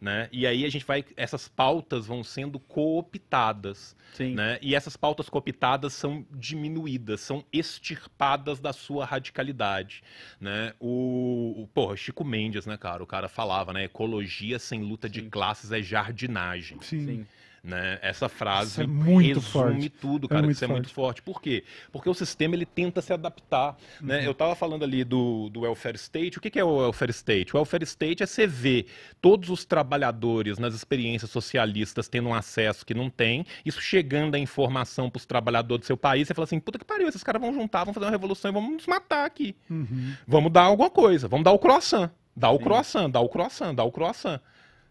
Né? E aí a gente vai, essas pautas vão sendo cooptadas, né? E essas pautas cooptadas são diminuídas, são extirpadas da sua radicalidade, né? O, o porra, Chico Mendes, né, cara? O cara falava, né? Ecologia sem luta Sim. de classes é jardinagem. Sim. Né? Essa frase é muito resume forte. tudo, é cara. É isso é muito forte. Por quê? Porque o sistema ele tenta se adaptar. Né? Uhum. Né? Eu estava falando ali do, do welfare state. O que, que é o welfare state? O welfare state é você ver todos os trabalhadores nas experiências socialistas tendo um acesso que não tem, isso chegando a informação para os trabalhadores do seu país, você fala assim, puta que pariu, esses caras vão juntar, vão fazer uma revolução e vamos nos matar aqui. Uhum. Vamos dar alguma coisa, vamos dar o croissant. Dá o Sim. croissant, dá o croissant, dá o croissant.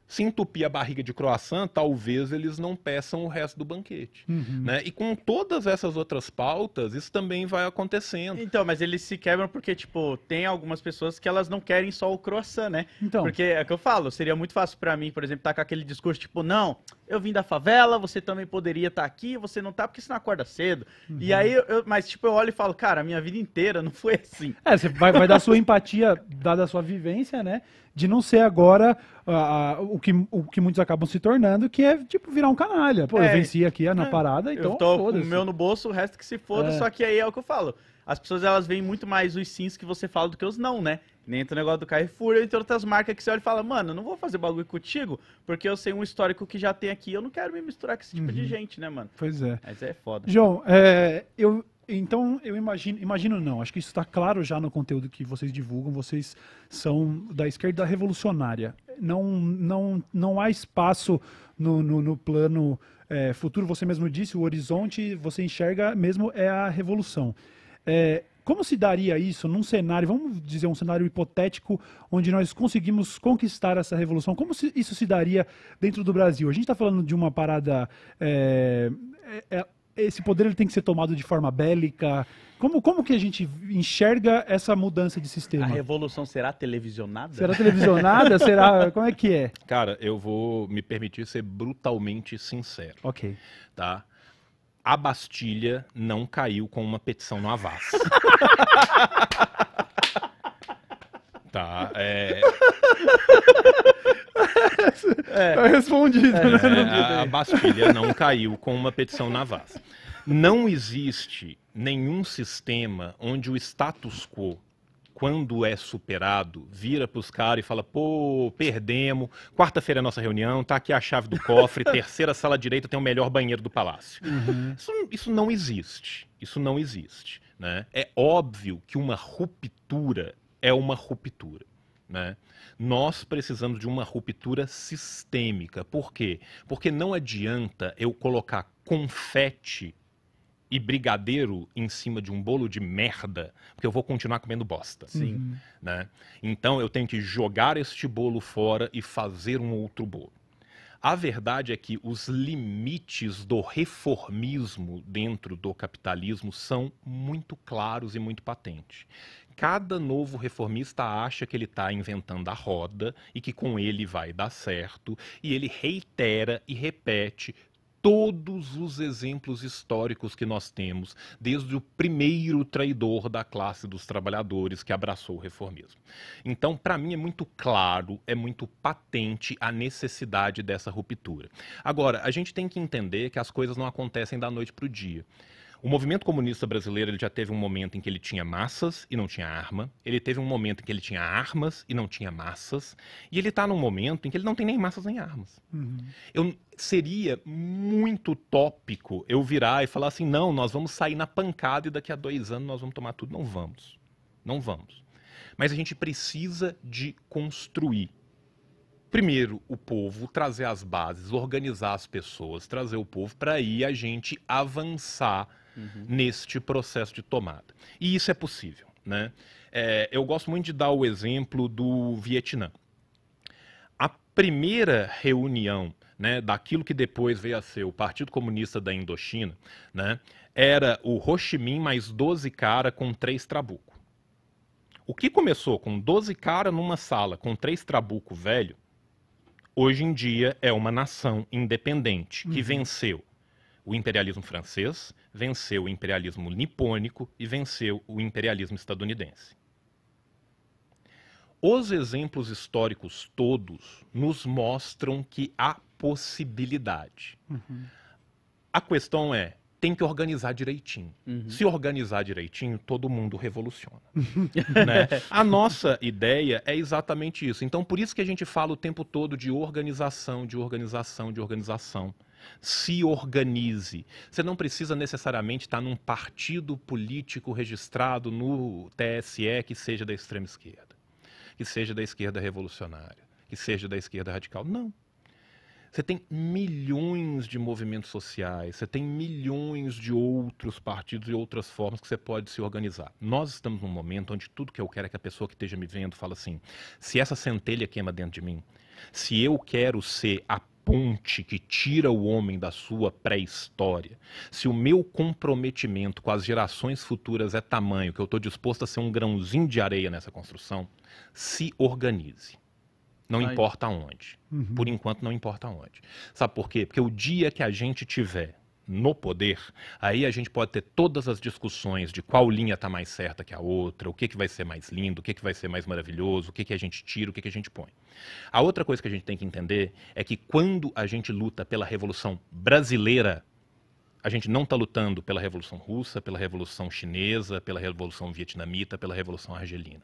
Se entupir a barriga de croissant, talvez eles não peçam o resto do banquete. Uhum. Né? E com todas essas outras pautas, isso também vai acontecendo. Então, mas eles se quebram porque, tipo, tem algumas pessoas que elas não querem só o croissant, né? Então. Porque é o que eu falo, seria muito fácil para mim, por exemplo, estar tá com aquele discurso, tipo, não, eu vim da favela, você também poderia estar tá aqui, você não tá porque você não acorda cedo. Uhum. E aí, eu, mas, tipo, eu olho e falo, cara, minha vida inteira não foi assim. É, você vai, vai sua empatia, dada a sua vivência, né? de não ser agora uh, uh, o, que, o que muitos acabam se tornando, que é tipo virar um canalha. Pô, é, eu venci aqui na é, parada, então. Eu tô com o meu no bolso, o resto que se foda, é. só que aí é o que eu falo. As pessoas elas veem muito mais os sims que você fala do que os não, né? Nem entra o negócio do Carrefour, entre outras marcas que você olha e fala, mano, não vou fazer bagulho contigo, porque eu sei um histórico que já tem aqui, eu não quero me misturar com esse tipo uhum. de gente, né, mano? Pois é. Mas é foda. João, é, eu, então, eu imagino, imagino não, acho que isso está claro já no conteúdo que vocês divulgam, vocês são da esquerda revolucionária. Não, não, não há espaço no, no, no plano é, futuro, você mesmo disse, o horizonte você enxerga mesmo é a revolução. É, como se daria isso num cenário, vamos dizer, um cenário hipotético, onde nós conseguimos conquistar essa revolução? Como se isso se daria dentro do Brasil? A gente está falando de uma parada. É, é, é esse poder ele tem que ser tomado de forma bélica? Como, como que a gente enxerga essa mudança de sistema? A revolução será televisionada? Será televisionada? será como é que é? Cara, eu vou me permitir ser brutalmente sincero. Ok. Tá. A Bastilha não caiu com uma petição no Avaz. tá. É... é. Tá respondido. É, né? É, a, a Bastilha não caiu com uma petição na Vaz. Não existe nenhum sistema onde o status quo quando é superado, vira para os caras e fala: pô, perdemos. Quarta-feira é nossa reunião, tá aqui a chave do cofre, terceira sala direita tem o melhor banheiro do palácio. Uhum. Isso, isso não existe. Isso não existe. Né? É óbvio que uma ruptura é uma ruptura. Né? Nós precisamos de uma ruptura sistêmica. Por quê? Porque não adianta eu colocar confete e brigadeiro em cima de um bolo de merda, porque eu vou continuar comendo bosta. Sim. Uhum. Né? Então eu tenho que jogar este bolo fora e fazer um outro bolo. A verdade é que os limites do reformismo dentro do capitalismo são muito claros e muito patentes cada novo reformista acha que ele está inventando a roda e que com ele vai dar certo, e ele reitera e repete todos os exemplos históricos que nós temos, desde o primeiro traidor da classe dos trabalhadores que abraçou o reformismo. Então, para mim, é muito claro, é muito patente a necessidade dessa ruptura. Agora, a gente tem que entender que as coisas não acontecem da noite para o dia. O movimento comunista brasileiro ele já teve um momento em que ele tinha massas e não tinha arma, ele teve um momento em que ele tinha armas e não tinha massas, e ele está num momento em que ele não tem nem massas nem armas. Uhum. Eu, seria muito tópico eu virar e falar assim: não, nós vamos sair na pancada e daqui a dois anos nós vamos tomar tudo. Não vamos. Não vamos. Mas a gente precisa de construir primeiro o povo, trazer as bases, organizar as pessoas, trazer o povo para aí a gente avançar uhum. neste processo de tomada. E isso é possível. Né? É, eu gosto muito de dar o exemplo do Vietnã. A primeira reunião né, daquilo que depois veio a ser o Partido Comunista da Indochina né, era o Ho Chi Minh mais 12 cara com três trabuco. O que começou com 12 cara numa sala com três trabuco velho, hoje em dia é uma nação independente que uhum. venceu o imperialismo francês, venceu o imperialismo nipônico e venceu o imperialismo estadunidense. Os exemplos históricos todos nos mostram que há possibilidade. Uhum. A questão é, tem que organizar direitinho. Uhum. Se organizar direitinho, todo mundo revoluciona. né? A nossa ideia é exatamente isso. Então, por isso que a gente fala o tempo todo de organização, de organização, de organização se organize. Você não precisa necessariamente estar num partido político registrado no TSE que seja da extrema esquerda, que seja da esquerda revolucionária, que seja da esquerda radical. Não. Você tem milhões de movimentos sociais, você tem milhões de outros partidos e outras formas que você pode se organizar. Nós estamos num momento onde tudo que eu quero é que a pessoa que esteja me vendo fala assim: se essa centelha queima dentro de mim, se eu quero ser a ponte que tira o homem da sua pré-história, se o meu comprometimento com as gerações futuras é tamanho que eu estou disposto a ser um grãozinho de areia nessa construção, se organize. Não Ai. importa onde. Uhum. Por enquanto, não importa onde. Sabe por quê? Porque o dia que a gente tiver no poder, aí a gente pode ter todas as discussões de qual linha está mais certa que a outra, o que, que vai ser mais lindo, o que, que vai ser mais maravilhoso, o que, que a gente tira, o que, que a gente põe. A outra coisa que a gente tem que entender é que quando a gente luta pela Revolução Brasileira, a gente não está lutando pela Revolução Russa, pela Revolução Chinesa, pela Revolução Vietnamita, pela Revolução Argelina.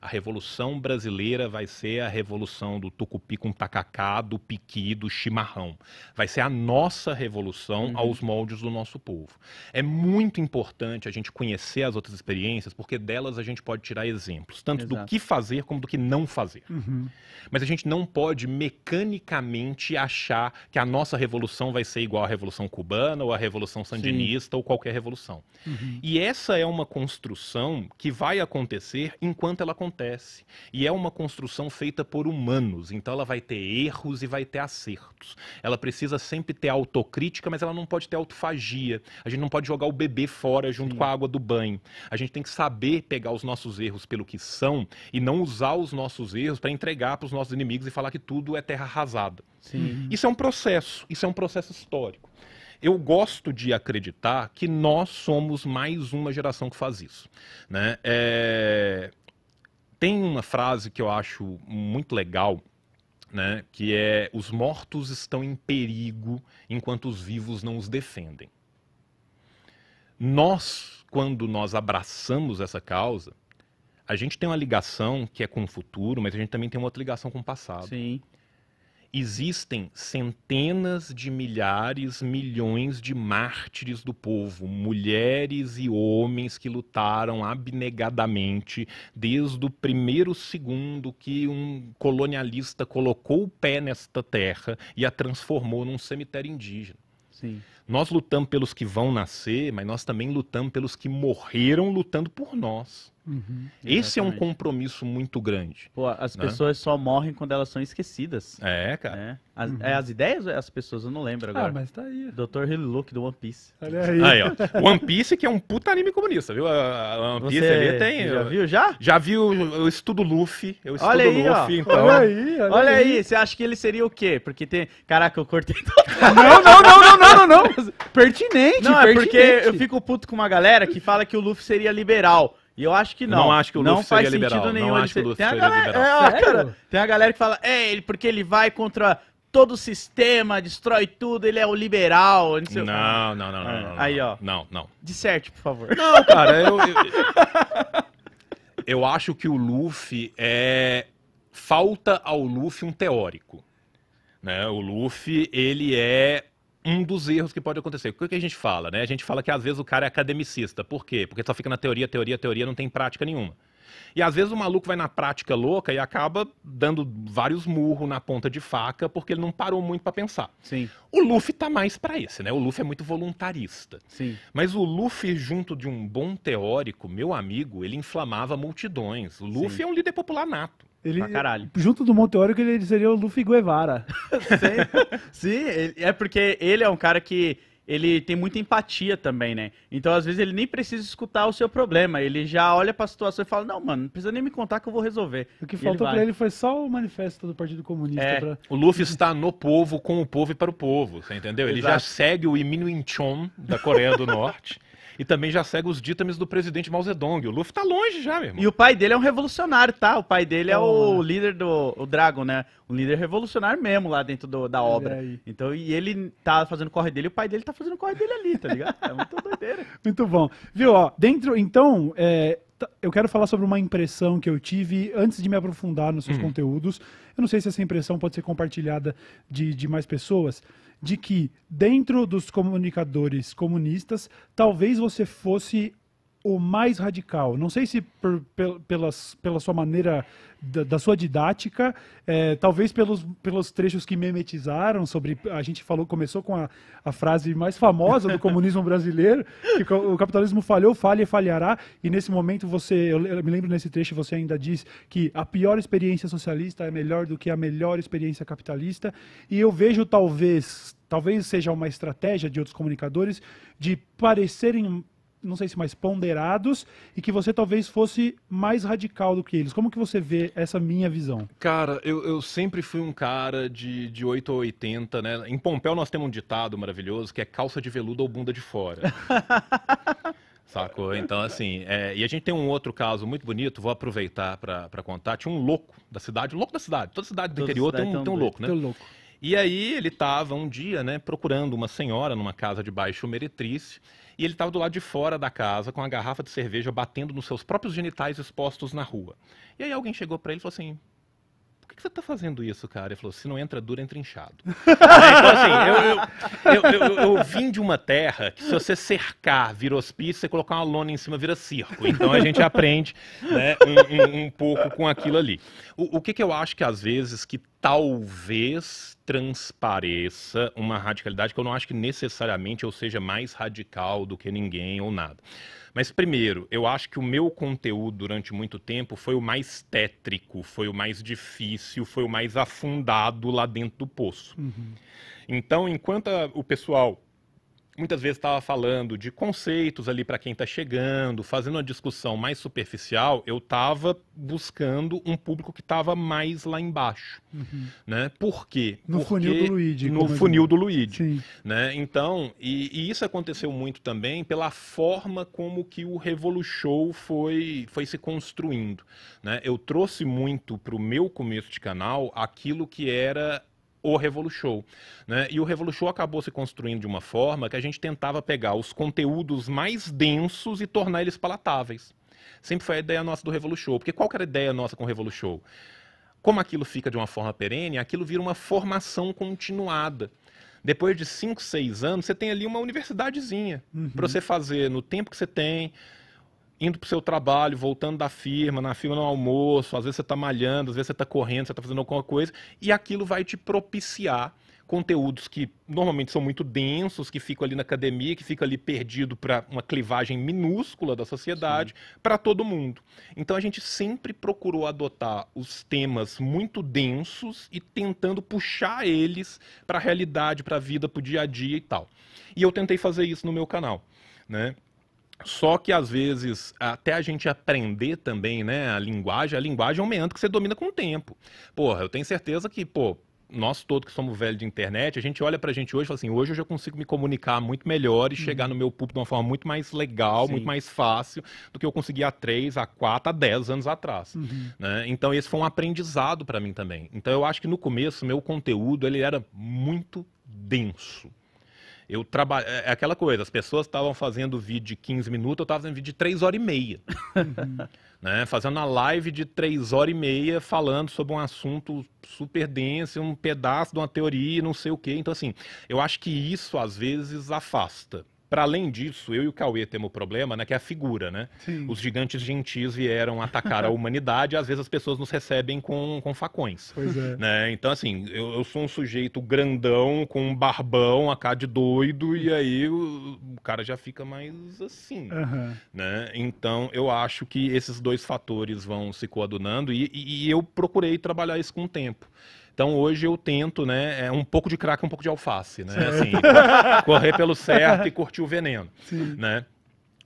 A Revolução Brasileira vai ser a revolução do tucupi com tacacá, do piqui, do chimarrão. Vai ser a nossa revolução uhum. aos moldes do nosso povo. É muito importante a gente conhecer as outras experiências, porque delas a gente pode tirar exemplos, tanto Exato. do que fazer como do que não fazer. Uhum. Mas a gente não pode mecanicamente achar que a nossa revolução vai ser igual à Revolução Cubana ou à Revolução Sandinista Sim. ou qualquer revolução. Uhum. E essa é uma construção que vai acontecer enquanto ela acontece acontece. E é uma construção feita por humanos, então ela vai ter erros e vai ter acertos. Ela precisa sempre ter autocrítica, mas ela não pode ter autofagia. A gente não pode jogar o bebê fora junto Sim. com a água do banho. A gente tem que saber pegar os nossos erros pelo que são e não usar os nossos erros para entregar para os nossos inimigos e falar que tudo é terra arrasada. Sim. Uhum. Isso é um processo, isso é um processo histórico. Eu gosto de acreditar que nós somos mais uma geração que faz isso. Né? É tem uma frase que eu acho muito legal, né, que é os mortos estão em perigo enquanto os vivos não os defendem. Nós, quando nós abraçamos essa causa, a gente tem uma ligação que é com o futuro, mas a gente também tem uma outra ligação com o passado. Sim existem centenas de milhares, milhões de mártires do povo, mulheres e homens que lutaram abnegadamente desde o primeiro segundo que um colonialista colocou o pé nesta terra e a transformou num cemitério indígena. Sim. Nós lutamos pelos que vão nascer, mas nós também lutamos pelos que morreram lutando por nós. Uhum, Esse é um compromisso muito grande. Pô, as né? pessoas só morrem quando elas são esquecidas. É, cara. Né? As, uhum. é as ideias ou é as pessoas? Eu não lembro agora. Ah, mas tá aí. Dr. Look do One Piece. Olha aí. aí ó. One Piece que é um puta anime comunista, viu? A One Piece Você ali tem... Já viu, já? Já viu, eu estudo Luffy. Eu estudo olha aí, Luffy, ó. então... Olha aí, olha, olha aí. aí. Você acha que ele seria o quê? Porque tem... Caraca, eu cortei... não, não, não, não, não, não, não. Pertinente, Não, é porque eu fico puto com uma galera que fala que o Luffy seria liberal. E eu acho que não. Não acho que o Luffy não faz liberal. sentido nenhum. Não acho ser... que o Luffy tem seria galera... liberal. É, cara, tem a galera que fala, é, ele porque ele vai contra todo o sistema, destrói tudo, ele é o liberal. Não, sei não, não, não, não, é. Aí, ó. Não, não. Disserte, por favor. Não, cara, eu, eu, eu acho que o Luffy é. Falta ao Luffy um teórico. Né? O Luffy, ele é um dos erros que pode acontecer. O que a gente fala, né? A gente fala que às vezes o cara é academicista. Por quê? Porque só fica na teoria, teoria, teoria, não tem prática nenhuma. E às vezes o maluco vai na prática louca e acaba dando vários murros na ponta de faca porque ele não parou muito para pensar. Sim. O Luffy tá mais para esse, né? O Luffy é muito voluntarista. Sim. Mas o Luffy junto de um bom teórico, meu amigo, ele inflamava multidões. O Luffy Sim. é um líder popular nato. Ele, pra caralho. Junto do que ele seria o Luffy Guevara. Sim, sim ele, é porque ele é um cara que ele tem muita empatia também, né? Então, às vezes, ele nem precisa escutar o seu problema. Ele já olha pra situação e fala, não, mano, não precisa nem me contar que eu vou resolver. O que faltou ele pra ele foi só o manifesto do Partido Comunista. É, pra... O Luffy está no povo, com o povo e para o povo, você entendeu? Ele Exato. já segue o Imin Chon da Coreia do Norte. e também já segue os ditames do presidente Mao Zedong. O Luffy tá longe já, meu irmão. E o pai dele é um revolucionário, tá? O pai dele é oh. o líder do o Dragon, né? Um líder revolucionário mesmo lá dentro do, da obra. Então, e ele tá fazendo o corre dele e o pai dele tá fazendo o corre dele ali, tá ligado? É muito doideira. muito bom. Viu, ó, dentro, então, é, tá, eu quero falar sobre uma impressão que eu tive antes de me aprofundar nos seus hum. conteúdos. Eu não sei se essa impressão pode ser compartilhada de, de mais pessoas de que dentro dos comunicadores comunistas, talvez você fosse o mais radical? Não sei se por, pela, pela sua maneira, da, da sua didática, é, talvez pelos, pelos trechos que memetizaram sobre. A gente falou, começou com a, a frase mais famosa do comunismo brasileiro, que o, capitalismo falhou, falha e falhará. E nesse momento você, eu me lembro nesse trecho, você ainda diz que a pior experiência socialista é melhor do que a melhor experiência capitalista. E eu vejo talvez talvez seja uma estratégia de outros comunicadores de parecerem não sei se mais ponderados e que você talvez fosse mais radical do que eles. Como que você vê essa minha visão? Cara, eu, eu sempre fui um cara de, de 8 a 80, né? Em Pompeu nós temos um ditado maravilhoso que é calça de veludo ou bunda de fora. Sacou? Então, assim, é, e a gente tem um outro caso muito bonito, vou aproveitar para contar. Tinha um louco da cidade, louco da cidade, toda cidade do toda interior cidade tem, é um, tem um louco, né? Tem um louco. E aí ele estava um dia, né, procurando uma senhora numa casa de baixo meretriz, e ele estava do lado de fora da casa com a garrafa de cerveja batendo nos seus próprios genitais expostos na rua. E aí alguém chegou para ele e falou assim: por que, você tá fazendo isso, cara? Ele falou, se não entra duro, entra inchado. então, assim, eu, eu, eu, eu, vim de uma terra que se você cercar, vira hospício, você colocar uma lona em cima, vira circo. Então a gente aprende né, um, um, um pouco com aquilo ali. O, o que, que eu acho que às vezes que talvez transpareça uma radicalidade que eu não acho que necessariamente eu seja mais radical do que ninguém ou nada. Mas primeiro, eu acho que o meu conteúdo durante muito tempo foi o mais tétrico, foi o mais difícil, foi o mais afundado lá dentro do poço. Uhum. Então, enquanto a, o pessoal muitas vezes estava falando de conceitos ali para quem está chegando, fazendo uma discussão mais superficial, eu estava buscando um público que estava mais lá embaixo, uhum. né? Por quê? No Porque funil do Luigi. No funil do Luigi, Sim. né? Então, e, e, isso aconteceu muito também pela forma como que o Revolution foi, foi se construindo, né? Eu trouxe muito para o meu começo de canal aquilo que era o Revolution. Né? E o Revolution acabou se construindo de uma forma que a gente tentava pegar os conteúdos mais densos e tornar eles palatáveis. Sempre foi a ideia nossa do Revolution. Porque qual era a ideia nossa com o Revolution? Como aquilo fica de uma forma perene, aquilo vira uma formação continuada. Depois de 5, 6 anos, você tem ali uma universidadezinha uhum. para você fazer no tempo que você tem, indo para o seu trabalho, voltando da firma, na firma no almoço, às vezes você está malhando, às vezes você está correndo, você está fazendo alguma coisa, e aquilo vai te propiciar conteúdos que normalmente são muito densos, que ficam ali na academia, que fica ali perdido para uma clivagem minúscula da sociedade, para todo mundo. Então a gente sempre procurou adotar os temas muito densos e tentando puxar eles para a realidade, para a vida, para o dia a dia e tal. E eu tentei fazer isso no meu canal, né? Só que às vezes, até a gente aprender também, né, a linguagem, a linguagem é um meandro que você domina com o tempo. Porra, eu tenho certeza que, pô, nós todos que somos velhos de internet, a gente olha pra gente hoje e fala assim, hoje eu já consigo me comunicar muito melhor e uhum. chegar no meu público de uma forma muito mais legal, Sim. muito mais fácil do que eu conseguia há 3, há 4, há 10 anos atrás. Uhum. Né? Então esse foi um aprendizado para mim também. Então eu acho que no começo meu conteúdo ele era muito denso. Eu trabalho. É, é aquela coisa, as pessoas estavam fazendo vídeo de 15 minutos, eu estava fazendo vídeo de 3 horas e meia. Uhum. né? Fazendo uma live de 3 horas e meia falando sobre um assunto super denso, um pedaço de uma teoria, não sei o quê. Então, assim, eu acho que isso às vezes afasta. Para além disso, eu e o Cauê temos o problema, né, que é a figura, né? Sim. Os gigantes gentis vieram atacar a humanidade, às vezes as pessoas nos recebem com, com facões. Pois é. Né? Então, assim, eu, eu sou um sujeito grandão, com um barbão, a cara de doido, e aí o, o cara já fica mais assim. Uhum. Né? Então, eu acho que esses dois fatores vão se coadunando, e, e, e eu procurei trabalhar isso com o tempo. Então hoje eu tento, né? É um pouco de crack, um pouco de alface, né? Assim, correr pelo certo e curtir o veneno, Sim. né?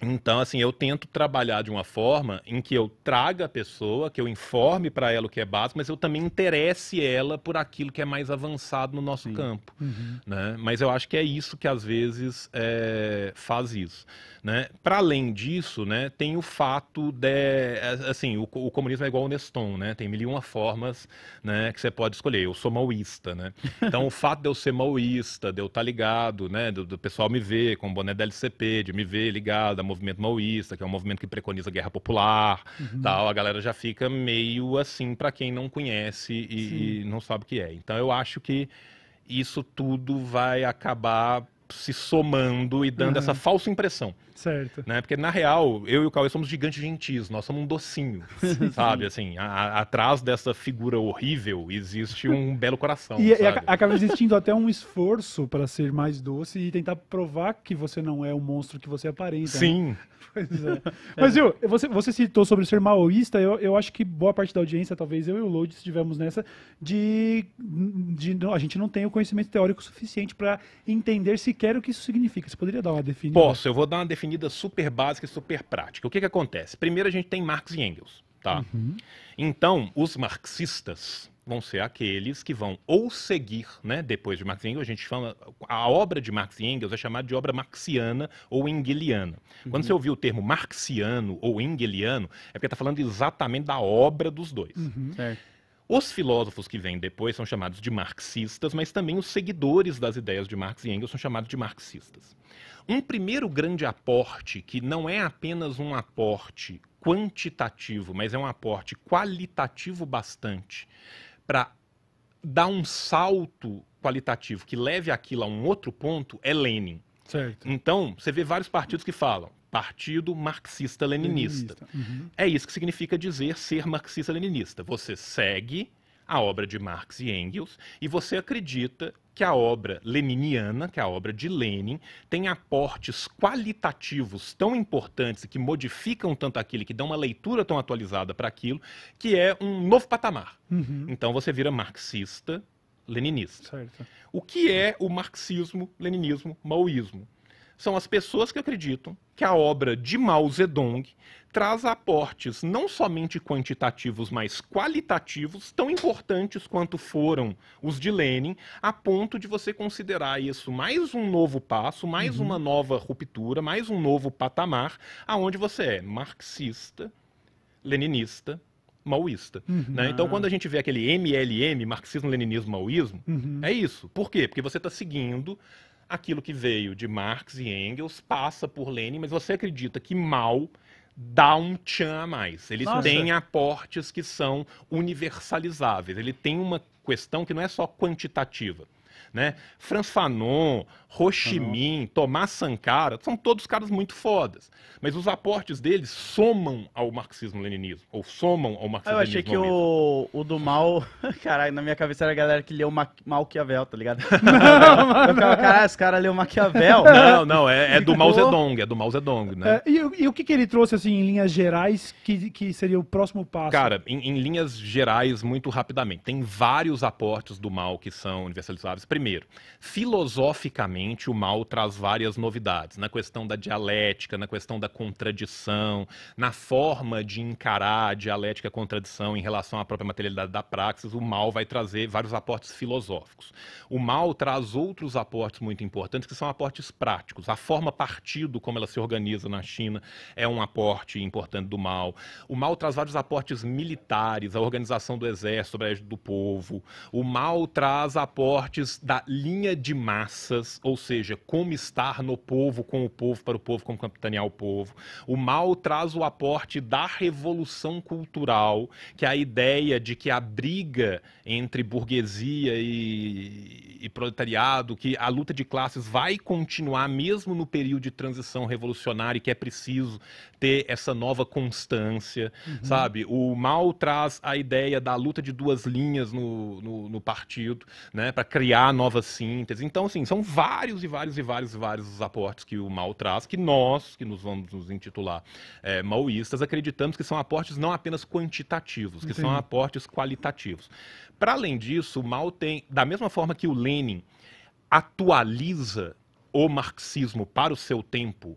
Então, assim, eu tento trabalhar de uma forma em que eu traga a pessoa, que eu informe para ela o que é básico, mas eu também interesse ela por aquilo que é mais avançado no nosso Sim. campo. Uhum. Né? Mas eu acho que é isso que às vezes é, faz isso. Né? Para além disso, né, tem o fato de, é, assim, o, o comunismo é igual o Neston, né? Tem mil e uma formas, né, que você pode escolher. Eu sou maoísta, né? Então, o fato de eu ser maoísta, de eu estar tá ligado, né, do, do pessoal me ver com o boné da LCP, de me ver ligado, movimento maoísta, que é um movimento que preconiza a guerra popular, uhum. tal, a galera já fica meio assim para quem não conhece e, e não sabe o que é. Então eu acho que isso tudo vai acabar se somando e dando uhum. essa falsa impressão Certo. Né? Porque, na real, eu e o Cauê somos gigantes gentis, nós somos um docinho, sabe? Assim, a, a, atrás dessa figura horrível existe um belo coração, E, e a- acaba existindo até um esforço para ser mais doce e tentar provar que você não é o monstro que você aparenta. né? Sim, Pois é. Mas, viu, você, você citou sobre ser maoísta, eu, eu acho que boa parte da audiência, talvez eu e o Load estivemos nessa, de, de não- a gente não tem o conhecimento teórico suficiente para entender sequer o que isso significa. Você poderia dar uma definição? posso. Eu vou dar uma definição vida super básica e super prática. O que, que acontece? Primeiro a gente tem Marx e Engels. Tá? Uhum. Então, os marxistas vão ser aqueles que vão ou seguir, né, depois de Marx e Engels, a gente fala a obra de Marx e Engels é chamada de obra marxiana ou engeliana. Uhum. Quando você ouvir o termo marxiano ou engeliano, é porque está falando exatamente da obra dos dois. Uhum. Os filósofos que vêm depois são chamados de marxistas, mas também os seguidores das ideias de Marx e Engels são chamados de marxistas. Um primeiro grande aporte, que não é apenas um aporte quantitativo, mas é um aporte qualitativo bastante, para dar um salto qualitativo que leve aquilo a um outro ponto, é Lenin. Certo. Então, você vê vários partidos que falam Partido Marxista-Leninista. Uhum. É isso que significa dizer ser marxista-leninista. Você segue a obra de Marx e Engels, e você acredita que a obra leniniana, que é a obra de Lenin, tem aportes qualitativos tão importantes e que modificam tanto aquilo, que dão uma leitura tão atualizada para aquilo, que é um novo patamar. Uhum. Então você vira marxista leninista. Certo. O que é o marxismo, leninismo, maoísmo? são as pessoas que acreditam que a obra de Mao Zedong traz aportes não somente quantitativos, mas qualitativos, tão importantes quanto foram os de Lenin, a ponto de você considerar isso mais um novo passo, mais uhum. uma nova ruptura, mais um novo patamar, aonde você é marxista, leninista, maoísta. Uhum. Né? Então, ah. quando a gente vê aquele MLM, marxismo-leninismo-maoísmo, uhum. é isso. Por quê? Porque você está seguindo aquilo que veio de Marx e Engels passa por Lenin, mas você acredita que mal dá um tchan a mais. Ele Nossa. tem aportes que são universalizáveis. Ele tem uma questão que não é só quantitativa né? Franz Fanon, Ho Chi Minh, Tomás Sankara, são todos caras muito fodas. Mas os aportes deles somam ao marxismo-leninismo, ou somam ao marxismo-leninismo. Eu achei que o, o do mal, caralho, na minha cabeça era a galera que leu Ma Maquiavel, tá ligado? não, não, eu ficava, caralho, esse cara leu Maquiavel. Não, né? não, é, é do Mao Zedong, é do Mao Zedong, né? É, e, e, o que, que ele trouxe, assim, em linhas gerais, que, que seria o próximo passo? Cara, em, em linhas gerais, muito rapidamente, tem vários aportes do mal que são universalizáveis. Primeiro, Primeiro, filosoficamente, o mal traz várias novidades na questão da dialética, na questão da contradição, na forma de encarar a dialética e a contradição em relação à própria materialidade da praxis. O mal vai trazer vários aportes filosóficos. O mal traz outros aportes muito importantes, que são aportes práticos. A forma partido, como ela se organiza na China, é um aporte importante do mal. O mal traz vários aportes militares, a organização do exército, do povo. O mal traz aportes da da linha de massas, ou seja, como estar no povo, com o povo, para o povo, como capitanear o povo. O mal traz o aporte da revolução cultural, que é a ideia de que a briga entre burguesia e, e proletariado, que a luta de classes vai continuar mesmo no período de transição revolucionária, e que é preciso ter essa nova constância, uhum. sabe? O mal traz a ideia da luta de duas linhas no, no, no partido, né, para criar nova síntese. Então, assim, são vários e vários e vários e vários os aportes que o mal traz, que nós, que nos vamos nos intitular é, maoístas, acreditamos que são aportes não apenas quantitativos, que Entendi. são aportes qualitativos. Para além disso, o mal tem, da mesma forma que o Lenin atualiza o marxismo para o seu tempo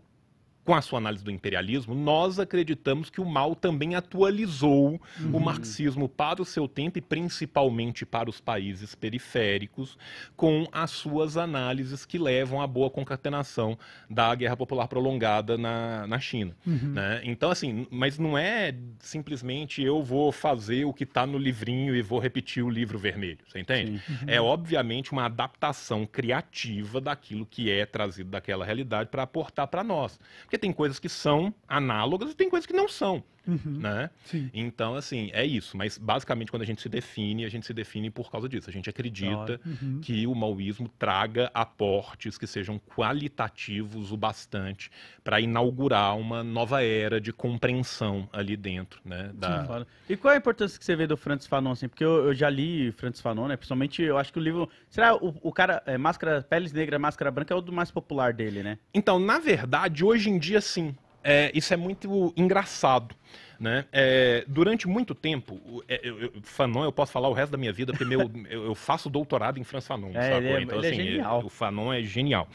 com a sua análise do imperialismo, nós acreditamos que o mal também atualizou uhum. o marxismo para o seu tempo e principalmente para os países periféricos, com as suas análises que levam à boa concatenação da guerra popular prolongada na, na China. Uhum. Né? Então, assim, mas não é simplesmente eu vou fazer o que está no livrinho e vou repetir o livro vermelho, você entende? Uhum. É, obviamente, uma adaptação criativa daquilo que é trazido daquela realidade para aportar para nós. Porque porque tem coisas que são análogas e tem coisas que não são. Uhum. Né? Sim. Então, assim, é isso. Mas basicamente, quando a gente se define, a gente se define por causa disso. A gente acredita uhum. que o maoísmo traga aportes que sejam qualitativos o bastante para inaugurar uma nova era de compreensão ali dentro. Né, da... Sim, claro. E qual é a importância que você vê do Francis Fanon? Assim? Porque eu, eu já li Francis Fanon, né? principalmente eu acho que o livro. Será o, o cara. É, máscara, Peles Negra, Máscara Branca é o do mais popular dele, né? Então, na verdade, hoje em dia, sim é, isso é muito engraçado. Né? É, durante muito tempo, é, eu, eu, Fanon eu posso falar o resto da minha vida, porque meu, eu, eu, faço doutorado em Franz Fanon, é, ele, é- então, ele é assim, é o Fanon é genial.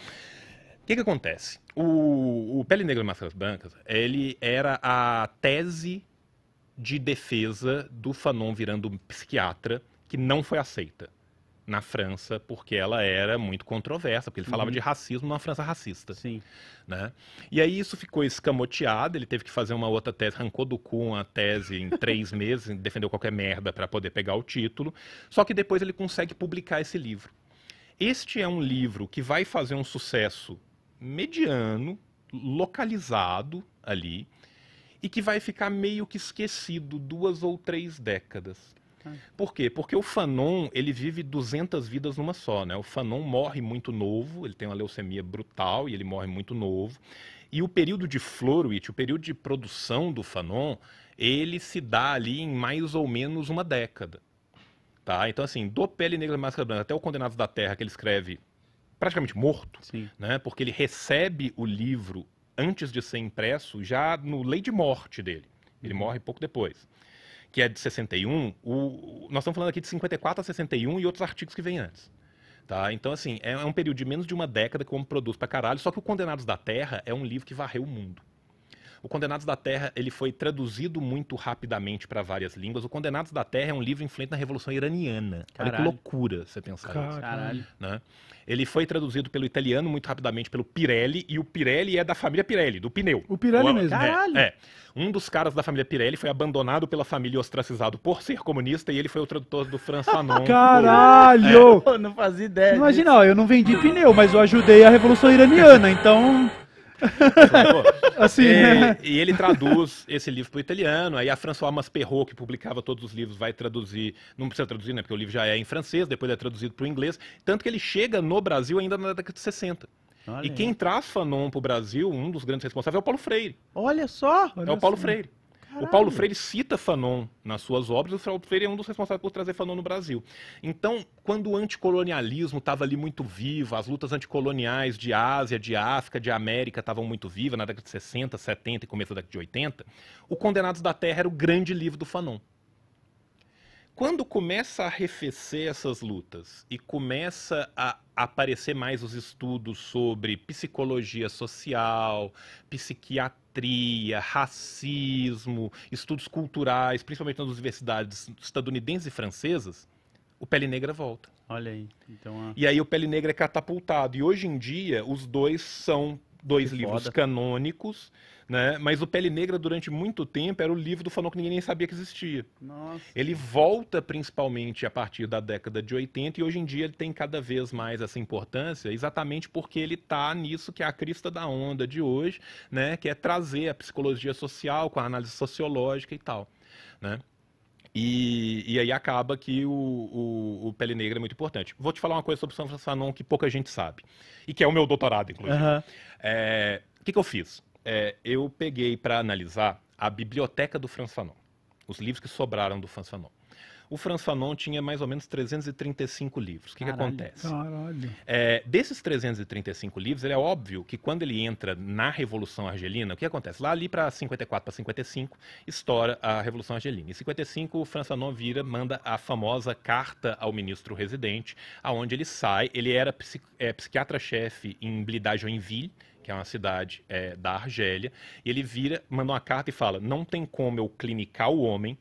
O que, que acontece? O, o Pele Negra e Máscaras Brancas, ele era a tese de defesa do Fanon virando psiquiatra que não foi aceita na França, porque ela era muito controversa, porque ele falava uhum. de racismo numa França racista. Sim. Né? E aí isso ficou escamoteado, ele teve que fazer uma outra tese, arrancou do cu uma tese em três meses, defendeu qualquer merda para poder pegar o título, só que depois ele consegue publicar esse livro. Este é um livro que vai fazer um sucesso mediano, localizado ali, e que vai ficar meio que esquecido duas ou três décadas. Por quê? Porque o Fanon, ele vive 200 vidas numa só, né? O Fanon morre muito novo, ele tem uma leucemia brutal e ele morre muito novo. E o período de Florwich, o período de produção do Fanon, ele se dá ali em mais ou menos uma década. Tá? Então, assim, do Pele Negra e Máscara Branca até o Condenados da Terra, que ele escreve praticamente morto, Sim. né? porque ele recebe o livro antes de ser impresso já no lei de morte dele. Ele uhum. morre pouco depois que é de 61, o, nós estamos falando aqui de 54 a 61 e outros artigos que vêm antes. Tá? Então, assim, é, é um período de menos de uma década que o homem produz pra caralho, só que o Condenados da Terra é um livro que varreu o mundo. O Condenados da Terra ele foi traduzido muito rapidamente para várias línguas. O Condenados da Terra é um livro influente na Revolução Iraniana. Caralho. Olha que loucura você pensar Caralho. isso. Caralho. Né? Ele foi traduzido pelo italiano muito rapidamente pelo Pirelli, e o Pirelli é da família Pirelli, do pneu. O Pirelli o, mesmo. Caralho. É, é, Um dos caras da família Pirelli foi abandonado pela família e ostracizado por ser comunista, e ele foi o tradutor do François Fanon. Caralho! É. Pô, não fazia ideia. Imagina, ó, eu não vendi pneu, mas eu ajudei a Revolução Iraniana, então... assim, e, né? e, ele traduz esse livro para o italiano, aí a François Masperrot, que publicava todos os livros, vai traduzir, não precisa traduzir, né, porque o livro já é em francês, depois é traduzido para o inglês, tanto que ele chega no Brasil ainda na década de 60. Olha e quem traz Fanon para o Brasil, um dos grandes responsáveis, é o Paulo Freire. Olha só! Olha é o Paulo assim. Freire. Caralho. O Paulo Freire cita Fanon nas suas obras, o Paulo Freire é um dos responsáveis por trazer Fanon no Brasil. Então, quando o anticolonialismo estava ali muito vivo, as lutas anticoloniais de Ásia, de África, de América estavam muito vivas na década de 60, 70 e começo da década de 80, o Condenados da Terra era o grande livro do Fanon. Quando começa a arrefecer essas lutas e começa a aparecer mais os estudos sobre psicologia social, psiquiatria, racismo, estudos culturais, principalmente nas universidades estadunidenses e francesas, o Pele Negra volta. Olha aí. Então, a... E aí o Pele Negra é catapultado. E hoje em dia, os dois são dois que livros foda. canônicos, né? Mas o Pele Negra, durante muito tempo, era o livro do Fanon que ninguém nem sabia que existia. Nossa. Ele volta principalmente a partir da década de 80 e hoje em dia ele tem cada vez mais essa importância, exatamente porque ele está nisso que é a crista da onda de hoje, né? Que é trazer a psicologia social com a análise sociológica e tal, né? E, e aí acaba que o, o, o, Pele Negra é muito importante. Vou te falar uma coisa sobre Sandra Fanon que pouca gente sabe, e que é o meu doutorado, inclusive. Uhum. É, o que, que eu fiz? É, eu peguei para analisar a biblioteca do Franz Fanon, os livros que sobraram do Franz Fanon. O Franz Fanon tinha mais ou menos 335 livros. O que, que acontece? Caralho. É, desses 335 livros, é óbvio que quando ele entra na Revolução Argelina, o que acontece? Lá ali para 54 para 55, estoura a Revolução Argelina. Em 55, o Franz Fanon vira, manda a famosa carta ao ministro residente, aonde ele sai. Ele era psiqui é, psiquiatra-chefe em Blidá-Joinville, que é uma cidade é, da Argélia, e ele vira, manda uma carta e fala: não tem como eu clinicar o homem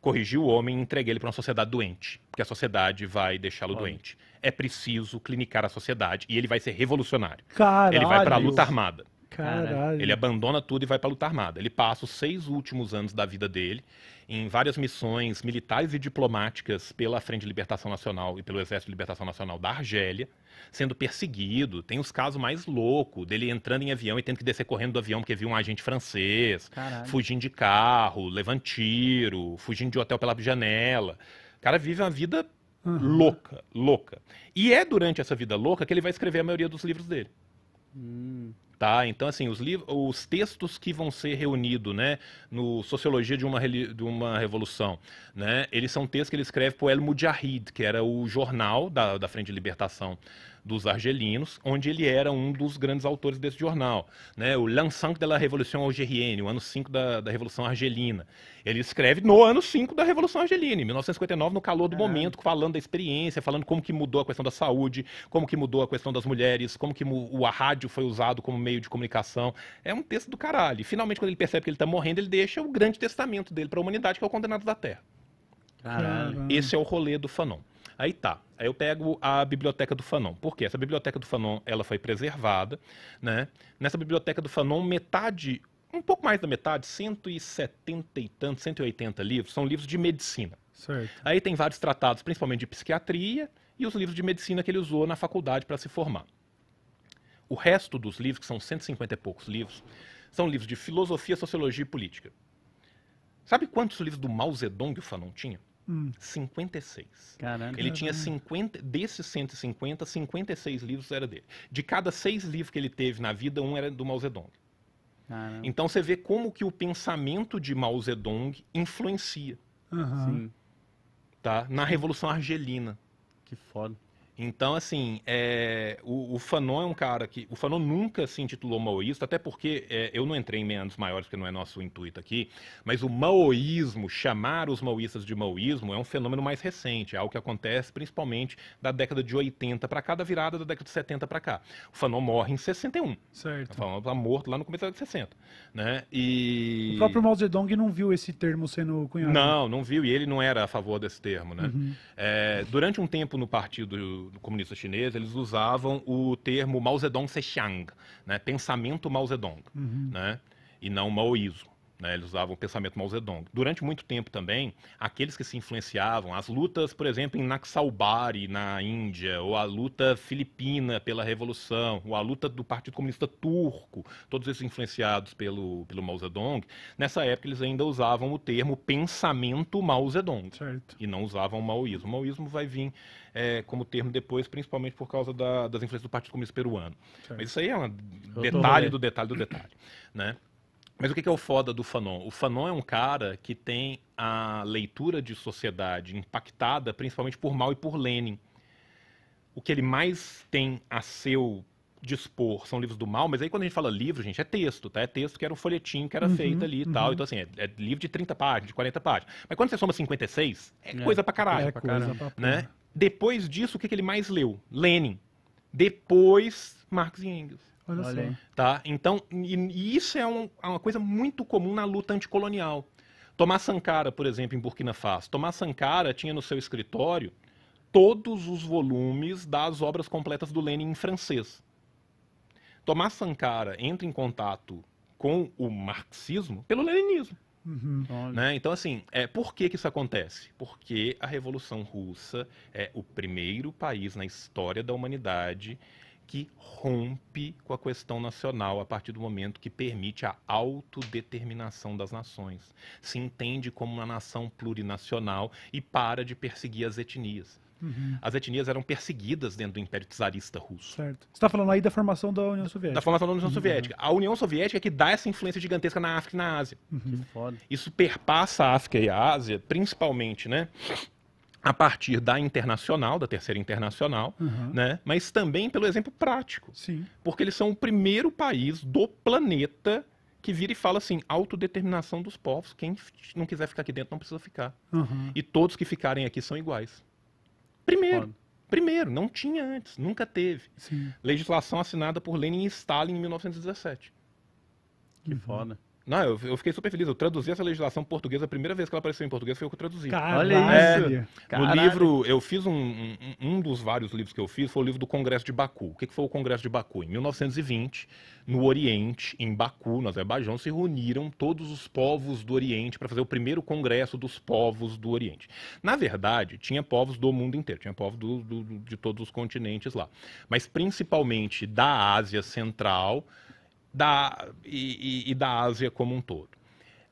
corrigi o homem e entreguei ele para uma sociedade doente, porque a sociedade vai deixá-lo doente. É preciso clinicar a sociedade e ele vai ser revolucionário. Caralho. Ele vai para a luta armada. Caralho. Ele abandona tudo e vai para a luta armada. Ele passa os seis últimos anos da vida dele em várias missões militares e diplomáticas pela Frente de Libertação Nacional e pelo Exército de Libertação Nacional da Argélia, sendo perseguido. Tem os casos mais loucos dele entrando em avião e tendo que descer correndo do avião porque viu um agente francês, Caralho. fugindo de carro, levando tiro, fugindo de hotel pela janela. O cara vive uma vida uhum. louca, louca. E é durante essa vida louca que ele vai escrever a maioria dos livros dele. Hum. Tá? Então, assim, os, livros, os textos que vão ser reunidos né, no Sociologia de uma, de uma Revolução, né, eles são textos que ele escreve para o El Mujahid, que era o jornal da, da Frente de Libertação dos argelinos, onde ele era um dos grandes autores desse jornal. Né? O L'Ensemble de la Révolution Algérienne, o ano 5 da, da Revolução Argelina. Ele escreve no ano 5 da Revolução Argelina, em 1959, no calor do momento, falando da experiência, falando como que mudou a questão da saúde, como que mudou a questão das mulheres, como que o, a rádio foi usado como meio de comunicação. É um texto do caralho. E, finalmente, quando ele percebe que ele está morrendo, ele deixa o grande testamento dele para a humanidade, que é o Condenado da Terra. Caralho. Esse é o rolê do Fanon. Aí tá. Aí eu pego a biblioteca do Fanon. Por quê? Essa biblioteca do Fanon, ela foi preservada, né? Nessa biblioteca do Fanon, metade um pouco mais da metade, 170 e tanto, 180 livros, são livros de medicina. Certo. Aí tem vários tratados, principalmente de psiquiatria, e os livros de medicina que ele usou na faculdade para se formar. O resto dos livros, que são 150 e poucos livros, são livros de filosofia, sociologia e política. Sabe quantos livros do Mao Zedong o Fanon tinha? Hum. 56. Caramba. Ele tinha 50, desses 150, 56 livros era dele. De cada seis livros que ele teve na vida, um era do Mao Zedong. Caramba. Então você vê como que o pensamento de Mao Zedong influencia uhum. tá? na Revolução Argelina. Que foda. Então, assim, é, o, o, Fanon é um cara que. O Fanon nunca se intitulou maoísta, até porque é, eu não entrei em meandros maiores, porque não é nosso intuito aqui, mas o maoísmo, chamar os maoístas de maoísmo, é um fenômeno mais recente, é algo que acontece principalmente da década de 80 para cá, da virada da década de 70 para cá. O Fanon morre em 61. Certo. O Fanon está morto lá no começo da década de 60. Né? E... O próprio Mao Zedong não viu esse termo sendo cunhado. Não, não viu, e ele não era a favor desse termo. Né? Uhum. É, durante um tempo no partido do, comunista chinês, eles usavam o termo Mao Zedong Sexiang, né? pensamento Mao Zedong, uhum. né? e não Maoísmo. Né, eles usavam o pensamento Mao Zedong. Durante muito tempo também, aqueles que se influenciavam, as lutas, por exemplo, em Naxalbari, na Índia, ou a luta filipina pela Revolução, ou a luta do Partido Comunista Turco, todos esses influenciados pelo, pelo Mao Zedong, nessa época eles ainda usavam o termo pensamento Mao Zedong. Certo. E não usavam o maoísmo. O maoísmo vai vir é, como termo depois, principalmente por causa da, das influências do Partido Comunista Peruano. Certo. Mas isso aí é um detalhe do detalhe do detalhe. Né? Mas o que é o foda do Fanon? O Fanon é um cara que tem a leitura de sociedade impactada principalmente por Mal e por Lenin. O que ele mais tem a seu dispor são livros do mal, mas aí quando a gente fala livro, gente, é texto, tá? É texto que era um folhetinho que era uhum, feito ali e uhum. tal. Então, assim, é, é, livro de 30 páginas, de 40 páginas. Mas quando você soma 56, é, é coisa pra caralho. É pra coisa caramba, pra né? Depois disso, o que, que ele mais leu? Lenin. Depois, Marx e Engels. Olha, Olha só. Tá? Então, e, e isso é, um, é uma coisa muito comum na luta anticolonial. Tomás Sankara, por exemplo, em Burkina Faso. Tomás Sankara tinha no seu escritório todos os volumes das obras completas do Lenin em francês. Tomás Sankara entra em contato com o marxismo pelo leninismo. Uhum. Né? Então, assim, é, por que, que isso acontece? Porque a Revolução Russa é o primeiro país na história da humanidade que rompe com a questão nacional a partir do momento que permite a autodeterminação das nações. Se entende como uma nação plurinacional e para de perseguir as etnias. Uhum. As etnias eram perseguidas dentro do Império Tsarista Russo. Certo. Você está falando aí da formação da União Soviética. Da formação da União uhum. Soviética. A União Soviética é que dá essa influência gigantesca na África e na Ásia. Uhum. Isso perpassa a África e a Ásia, principalmente, né? a partir da internacional, da terceira internacional, uhum. né? mas também pelo exemplo prático. Sim. Porque eles são o primeiro país do planeta que vira e fala assim: autodeterminação dos povos, quem não quiser ficar aqui dentro não precisa ficar. Uhum. E todos que ficarem aqui são iguais. Primeiro. Primeiro, não tinha antes, nunca teve. Sim. Legislação assinada por Lenin e Stalin em 1917. Que uhum. foda. Não, eu, eu, fiquei super feliz. Eu traduzi essa legislação portuguesa. A primeira vez que ela apareceu em português foi eu que traduzi. Caralho. Olha é, isso. É, no livro, eu fiz um, um, um, dos vários livros que eu fiz, foi o livro do Congresso de Baku. O que, que foi o Congresso de Baku? Em 1920, no Oriente, em Baku, no Azerbaijão, se reuniram todos os povos do Oriente para fazer o primeiro Congresso dos Povos do Oriente. Na verdade, tinha povos do mundo inteiro, tinha povos do, do, de todos os continentes lá. Mas principalmente da Ásia Central da, e, e, e da Ásia como um todo.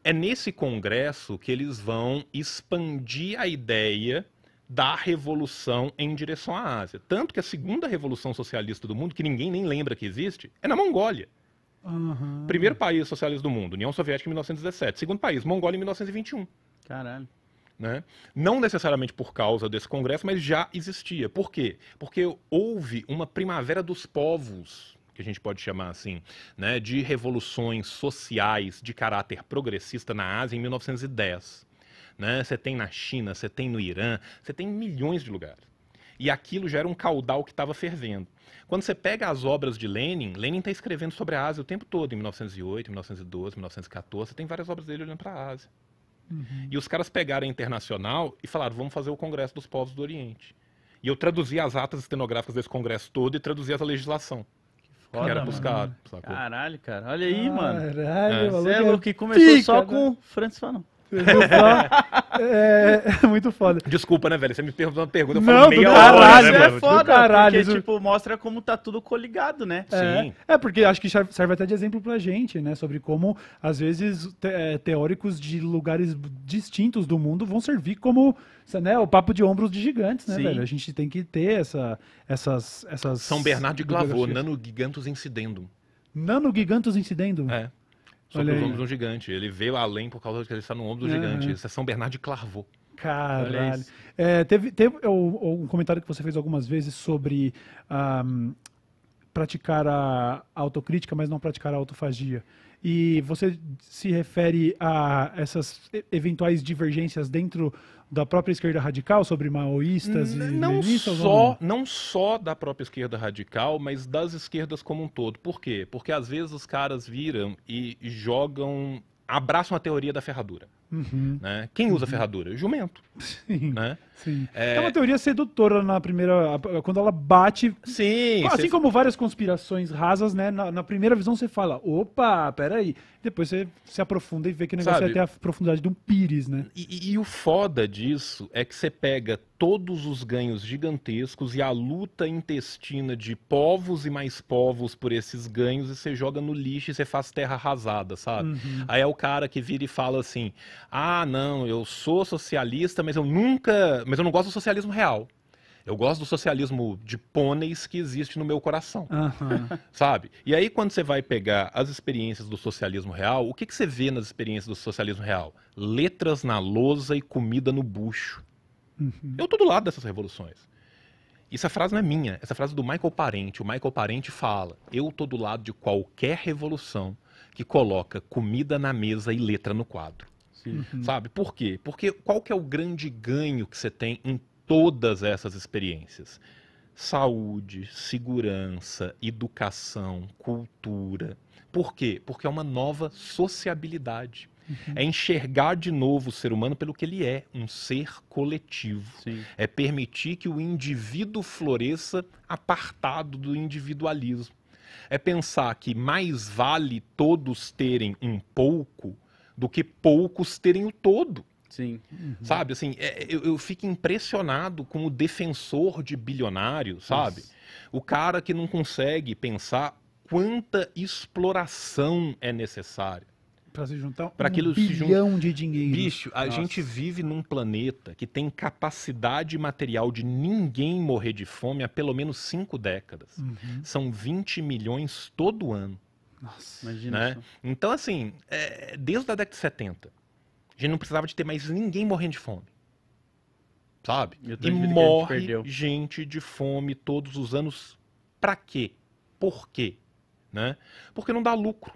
É nesse congresso que eles vão expandir a ideia da revolução em direção à Ásia. Tanto que a segunda revolução socialista do mundo, que ninguém nem lembra que existe, é na Mongólia. Uhum. Primeiro país socialista do mundo, União Soviética em 1917. Segundo país, Mongólia em 1921. Caralho. Né? Não necessariamente por causa desse congresso, mas já existia. Por quê? Porque houve uma primavera dos povos que a gente pode chamar assim, né, de revoluções sociais de caráter progressista na Ásia em 1910. Né? Você tem na China, você tem no Irã, você tem em milhões de lugares. E aquilo já era um caudal que estava fervendo. Quando você pega as obras de Lenin, Lenin está escrevendo sobre a Ásia o tempo todo, em 1908, 1912, 1914, tem várias obras dele olhando para a Ásia. Uhum. E os caras pegaram a internacional e falaram: vamos fazer o Congresso dos Povos do Oriente. E eu traduzi as atas estenográficas desse congresso todo e traduzi a legislação. Foda, que era pros caras. Caralho, cara. Olha aí, Caralho, mano. Caralho, é. maluco. Você é, é louco, que começou só com né? Francis Fanon. É, é, muito foda. Desculpa, né, velho? Você me perguntou uma pergunta. Não, do caralho, hora, né, é foda. caralho, porque, tipo, mostra como tá tudo coligado, né? É, Sim. É, porque acho que serve até de exemplo pra gente, né? Sobre como, às vezes, te é, teóricos de lugares distintos do mundo vão servir como né, o papo de ombros de gigantes, né, Sim. velho? A gente tem que ter essa, essas, essas. São Bernardo de Glavô, Nano Gigantos Incidendo Nano Gigantos Incidendo É sobre Olha os ombros de um gigante. Ele veio além por causa de que ele está no ombro do uhum. gigante. Isso é São Bernardo de Clarvô. Caralho. É, teve teve um, é, um comentário que você fez algumas vezes sobre um, ah, praticar a autocrítica, mas não praticar a autofagia e você se refere a essas eventuais divergências dentro da própria esquerda radical sobre maoístas e não só não? não só da própria esquerda radical mas das esquerdas como um todo por quê porque às vezes os caras viram e jogam abraçam a teoria da ferradura uhum. né? quem usa uhum. ferradura jumento Sim. né é... é... uma teoria sedutora na primeira. Quando ela bate. Sim. Assim como várias conspirações rasas, né? Na, na, primeira visão você fala, opa, peraí. Depois você se aprofunda e vê que o negócio é Sabe, é até a profundidade de um pires, né? E, e o foda disso é que você pega todos os ganhos gigantescos e a luta intestina de povos e mais povos por esses ganhos e você joga no lixo e você faz terra arrasada, sabe? Uhum. Aí é o cara que vira e fala assim: ah, não, eu sou socialista, mas eu nunca mas eu não gosto do socialismo real. Eu gosto do socialismo de pôneis que existe no meu coração. Uhum. Sabe? E aí, quando você vai pegar as experiências do socialismo real, o que, que você vê nas experiências do socialismo real? Letras na lousa e comida no bucho. Uhum. Eu tô do lado dessas revoluções. Essa frase não é minha, essa frase é do Michael Parente. O Michael Parente fala: Eu tô do lado de qualquer revolução que coloca comida na mesa e letra no quadro. Uhum. Sabe? Por quê? Porque qual que é o grande ganho que você tem em todas essas experiências? Saúde, segurança, educação, cultura. Por quê? Porque é uma nova sociabilidade. Uhum. É enxergar de novo o ser humano pelo que ele é, um ser coletivo. Sim. É permitir que o indivíduo floresça apartado do individualismo. É pensar que mais vale todos terem um pouco do que poucos terem o todo. Sim. Uhum. Sabe, assim, é, eu, eu, fico impressionado com o defensor de bilionário, sabe? O cara que não consegue pensar quanta exploração é necessária. Para se juntar pra um aquilo bilhão jun... de dinheiro. Bicho, a Nossa. gente vive num planeta que tem capacidade material de ninguém morrer de fome há pelo menos cinco décadas. Uhum. São 20 milhões todo ano. Nossa, imagina. Né? Então, assim, é, desde a década de 70, a gente não precisava de ter mais ninguém morrendo de fome. Sabe? E morre gente, gente de fome todos os anos. Pra quê? Por quê? Né? Porque não dá lucro.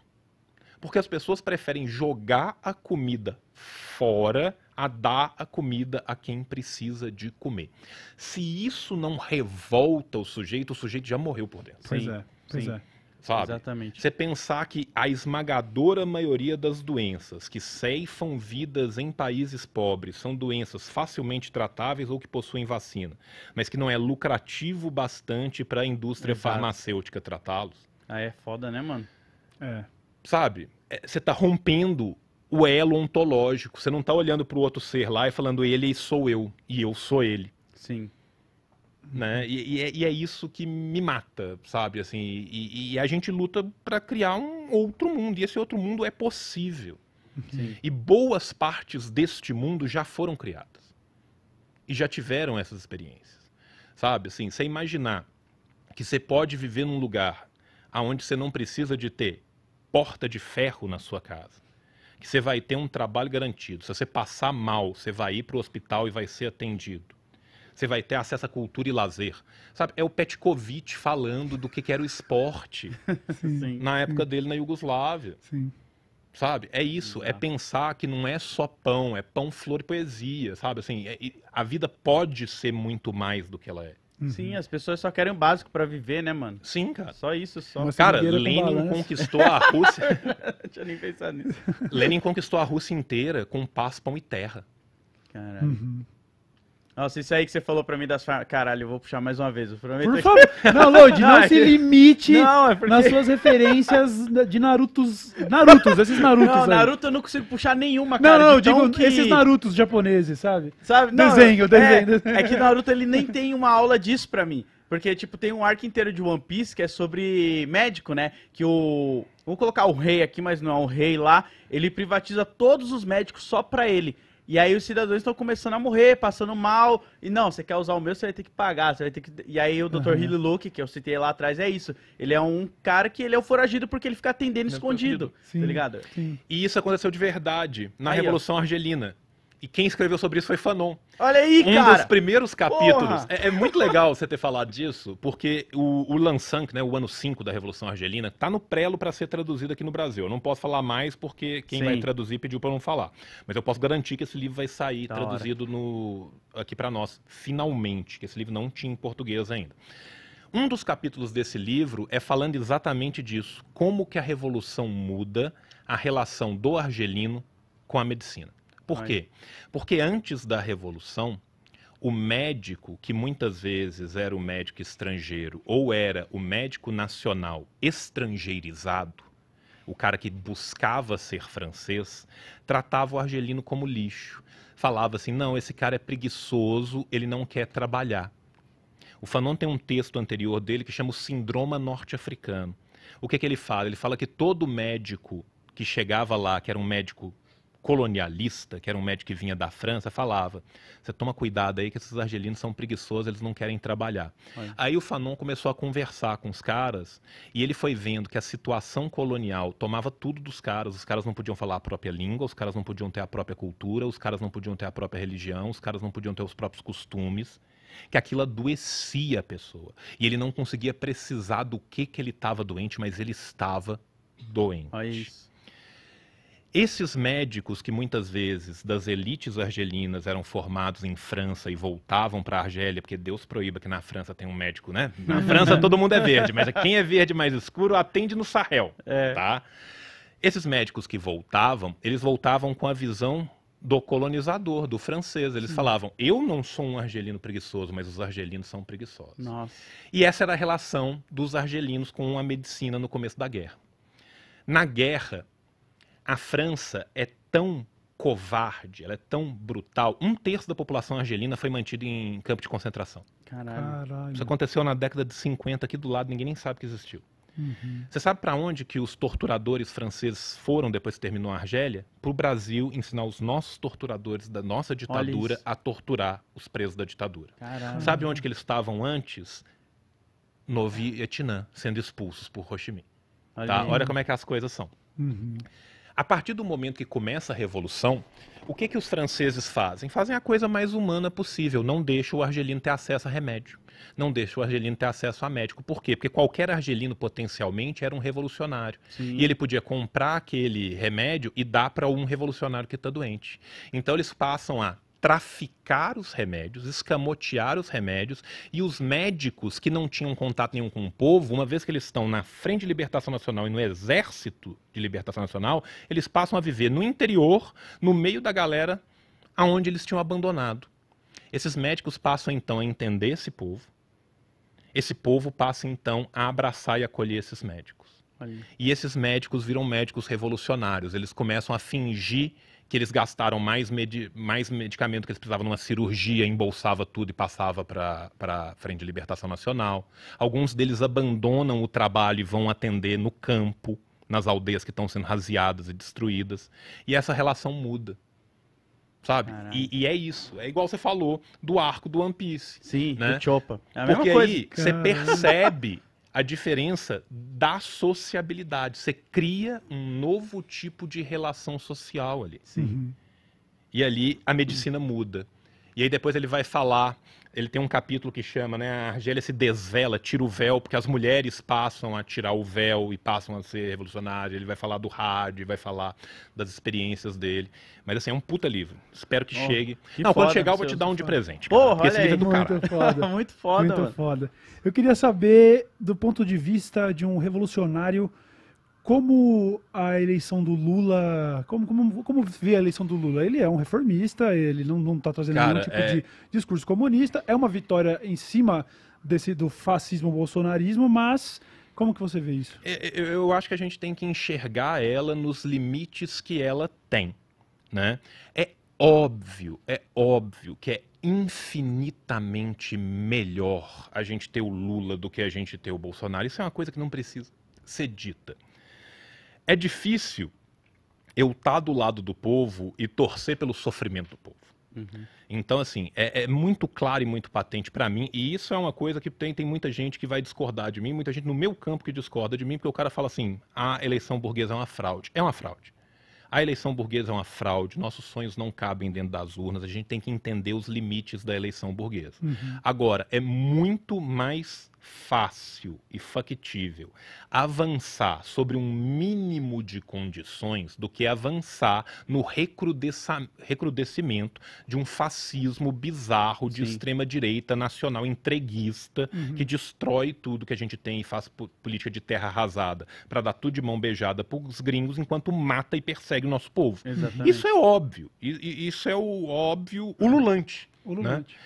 Porque as pessoas preferem jogar a comida fora a dar a comida a quem precisa de comer. Se isso não revolta o sujeito, o sujeito já morreu por dentro. Pois sim, é, pois sim. é sabe? Exatamente. Você pensar que a esmagadora maioria das doenças que ceifam vidas em países pobres são doenças facilmente tratáveis ou que possuem vacina, mas que não é lucrativo bastante para a indústria Exato. farmacêutica tratá-los. Ah, é foda, né, mano? É. Sabe? É, você está rompendo o elo ontológico. Você não está olhando para o outro ser lá e falando ele sou eu e eu sou ele. Sim né? E, e, é, e, é, isso que me mata, sabe? Assim, e, e, a gente luta para criar um outro mundo, e esse outro mundo é possível. Sim. E boas partes deste mundo já foram criadas. E já tiveram essas experiências. Sabe? Assim, você imaginar que você pode viver num lugar aonde você não precisa de ter porta de ferro na sua casa que você vai ter um trabalho garantido. Se você passar mal, você vai ir para o hospital e vai ser atendido você vai ter acesso à cultura e lazer. Sabe, é o Petkovic falando do que, que era o esporte Sim. na época Sim. dele na Iugoslávia. Sim. Sabe? É isso, é pensar que não é só pão, é pão, flor e poesia, sabe? Assim, é, a vida pode ser muito mais do que ela é. Uhum. Sim, as pessoas só querem o básico para viver, né, mano? Sim, cara. Só isso, só. cara, Lenin conquistou a Rússia. Não tinha nem pensado nisso. Lenin conquistou a Rússia inteira com paz, pão e terra. Caralho. Uhum. Nossa, isso aí que você falou pra mim das farmácias. Caralho, eu vou puxar mais uma vez. Por favor. Não, não, não, se limite não, é porque... nas suas referências de Narutos. Narutos, esses Narutos. Não, aí. Naruto eu não consigo puxar nenhuma, cara. Não, não, eu digo que... esses Narutos japoneses, sabe? Sabe? Não, desenho, desenho, é, desenho. É que Naruto ele nem tem uma aula disso pra mim. Porque, tipo, tem um arco inteiro de One Piece que é sobre médico, né? Que o. Vamos colocar o rei aqui, mas não é o rei lá. Ele privatiza todos os médicos só pra ele. E aí os cidadãos estão começando a morrer, passando mal. E não, você quer usar o meu, você vai ter que pagar. Você vai ter que... E aí o Dr. Uhum. Hilly Luke, que eu citei lá atrás, é isso. Ele é um cara que ele é o foragido porque ele fica atendendo é escondido. Tá sim, tá ligado? Sim. E isso aconteceu de verdade na aí, Revolução ó. Argelina. E quem escreveu sobre isso foi Fanon. Olha aí, um cara! Um dos primeiros capítulos. É, é, muito legal você ter falado disso, porque o, o né, o ano 5 da Revolução Argelina, está no prelo para ser traduzido aqui no Brasil. Eu não posso falar mais, porque quem Sim. vai traduzir pediu para não falar. Mas eu posso garantir que esse livro vai sair da traduzido no, aqui para nós, finalmente, que esse livro não tinha em português ainda. Um dos capítulos desse livro é falando exatamente disso, como que a revolução muda a relação do argelino com a medicina. Por Ai. quê? Porque antes da Revolução, o médico, que muitas vezes era o médico estrangeiro ou era o médico nacional estrangeirizado, o cara que buscava ser francês, tratava o argelino como lixo. Falava assim: não, esse cara é preguiçoso, ele não quer trabalhar. O Fanon tem um texto anterior dele que chama o Síndrome Norte-Africano. O que, é que ele fala? Ele fala que todo médico que chegava lá, que era um médico colonialista, que era um médico que vinha da França, falava: você toma cuidado aí que esses argelinos são preguiçosos, eles não querem trabalhar. Aí o Fanon começou a conversar com os caras e ele foi vendo que a situação colonial tomava tudo dos caras. Os caras não podiam falar a própria língua, os caras não podiam ter a própria cultura, os caras não podiam ter a própria religião, os caras não podiam ter os próprios costumes que aquilo adoecia a pessoa. E ele não conseguia precisar do que, que ele estava doente, mas ele estava doente. É esses médicos que muitas vezes das elites argelinas eram formados em França e voltavam para a Argélia, porque Deus proíba que na França tem um médico, né? Na uhum. França uhum. todo mundo é verde, mas quem é verde mais escuro atende no Sahel, é. tá? Esses médicos que voltavam, eles voltavam com a visão do colonizador, do francês. Eles falavam: eu não sou um argelino preguiçoso, mas os argelinos são preguiçosos. Nossa. E essa era a relação dos argelinos com a medicina no começo da guerra. Na guerra, a França é tão covarde, ela é tão brutal. Um terço da população argelina foi mantido em campo de concentração. Caralho. Caralho. Isso aconteceu na década de 50 aqui do lado, ninguém nem sabe que existiu. Uhum. Você sabe para onde que os torturadores franceses foram depois que terminou a Argélia? Para o Brasil ensinar os nossos torturadores da nossa ditadura a torturar os presos da ditadura. Caralho. Sabe onde que eles estavam antes? No Vietnã, sendo expulsos por Ho Chi Minh. Olha, tá? Olha como é que as coisas são. Uhum. A partir do momento que começa a revolução, o que que os franceses fazem? Fazem a coisa mais humana possível, não deixa o argelino ter acesso a remédio, não deixa o argelino ter acesso a médico. Por quê? Porque qualquer argelino potencialmente era um revolucionário. Sim. E ele podia comprar aquele remédio e dar para um revolucionário que está doente. Então eles passam a traficar os remédios, escamotear os remédios e os médicos que não tinham contato nenhum com o povo, uma vez que eles estão na Frente de Libertação Nacional e no Exército de Libertação Nacional, eles passam a viver no interior, no meio da galera aonde eles tinham abandonado. Esses médicos passam então a entender esse povo. Esse povo passa então a abraçar e acolher esses médicos. E esses médicos viram médicos revolucionários, eles começam a fingir que eles gastaram mais, med mais medicamento que eles precisavam numa cirurgia, embolsava tudo e passava para a Frente de Libertação Nacional. Alguns deles abandonam o trabalho e vão atender no campo, nas aldeias que estão sendo raseadas e destruídas. E essa relação muda sabe? E, e, é isso. É igual você falou do arco do One Piece. Sim, né? do Choppa. É Porque aí você percebe a diferença da sociabilidade. Você cria um novo tipo de relação social ali. Sim. Uhum. E ali a medicina muda. E aí depois ele vai falar ele tem um capítulo que chama, né, a Argélia se desvela, tira o véu, porque as mulheres passam a tirar o véu e passam a ser revolucionárias. Ele vai falar do rádio, vai falar das experiências dele. Mas assim, é um puta livro. Espero que oh, chegue. Que Não, foda, quando chegar eu vou te dar um de presente. Cara, Porra, esse livro é do muito cara. Foda. muito foda. Muito mano. foda. Eu queria saber do ponto de vista de um revolucionário como a eleição do Lula. Como, como, como vê a eleição do Lula? Ele é um reformista, ele não está trazendo Cara, nenhum tipo é... de discurso comunista. É uma vitória em cima desse, do fascismo bolsonarismo, mas. Como que você vê isso? É, é, eu, eu acho que a gente tem que enxergar ela nos limites que ela tem, né? É óbvio, é óbvio que é infinitamente melhor a gente ter o Lula do que a gente ter o Bolsonaro. Isso é uma coisa que não precisa ser dita. É difícil eu estar tá do lado do povo e torcer pelo sofrimento do povo. Uhum. Então, assim, é, é, muito claro e muito patente para mim, e isso é uma coisa que tem, tem muita gente que vai discordar de mim, muita gente no meu campo que discorda de mim, porque o cara fala assim: a eleição burguesa é uma fraude. É uma fraude. A eleição burguesa é uma fraude, nossos sonhos não cabem dentro das urnas, a gente tem que entender os limites da eleição burguesa. Uhum. Agora, é muito mais fácil e factível avançar sobre um mínimo de condições do que avançar no recrudescimento de um fascismo bizarro de extrema-direita nacional entreguista uhum. que destrói tudo que a gente tem e faz política de terra arrasada para dar tudo de mão beijada para os gringos enquanto mata e persegue o nosso povo. Exatamente. Isso é óbvio. Isso é o óbvio ululante. Ululante. Né?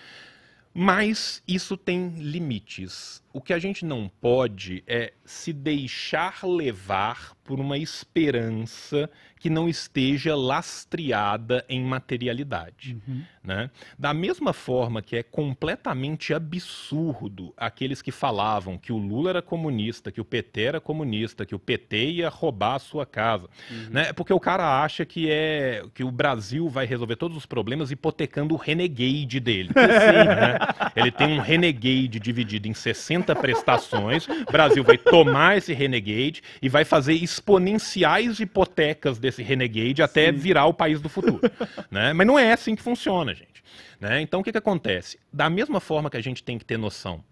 Mas isso tem limites. O que a gente não pode é se deixar levar por uma esperança que não esteja lastreada em materialidade. Uhum. Né? Da mesma forma que é completamente absurdo aqueles que falavam que o Lula era comunista, que o PT era comunista, que o PT ia roubar a sua casa. Uhum. Né? Porque o cara acha que, é, que o Brasil vai resolver todos os problemas hipotecando o renegade dele. Sim, né? Ele tem um renegade dividido em 60 prestações, o Brasil vai tomar esse renegade e vai fazer isso exponenciais hipotecas desse renegade até Sim. virar o país do futuro. né? Mas não é assim que funciona, gente. Né? Então o que, que acontece? Da mesma forma que a gente tem que ter noção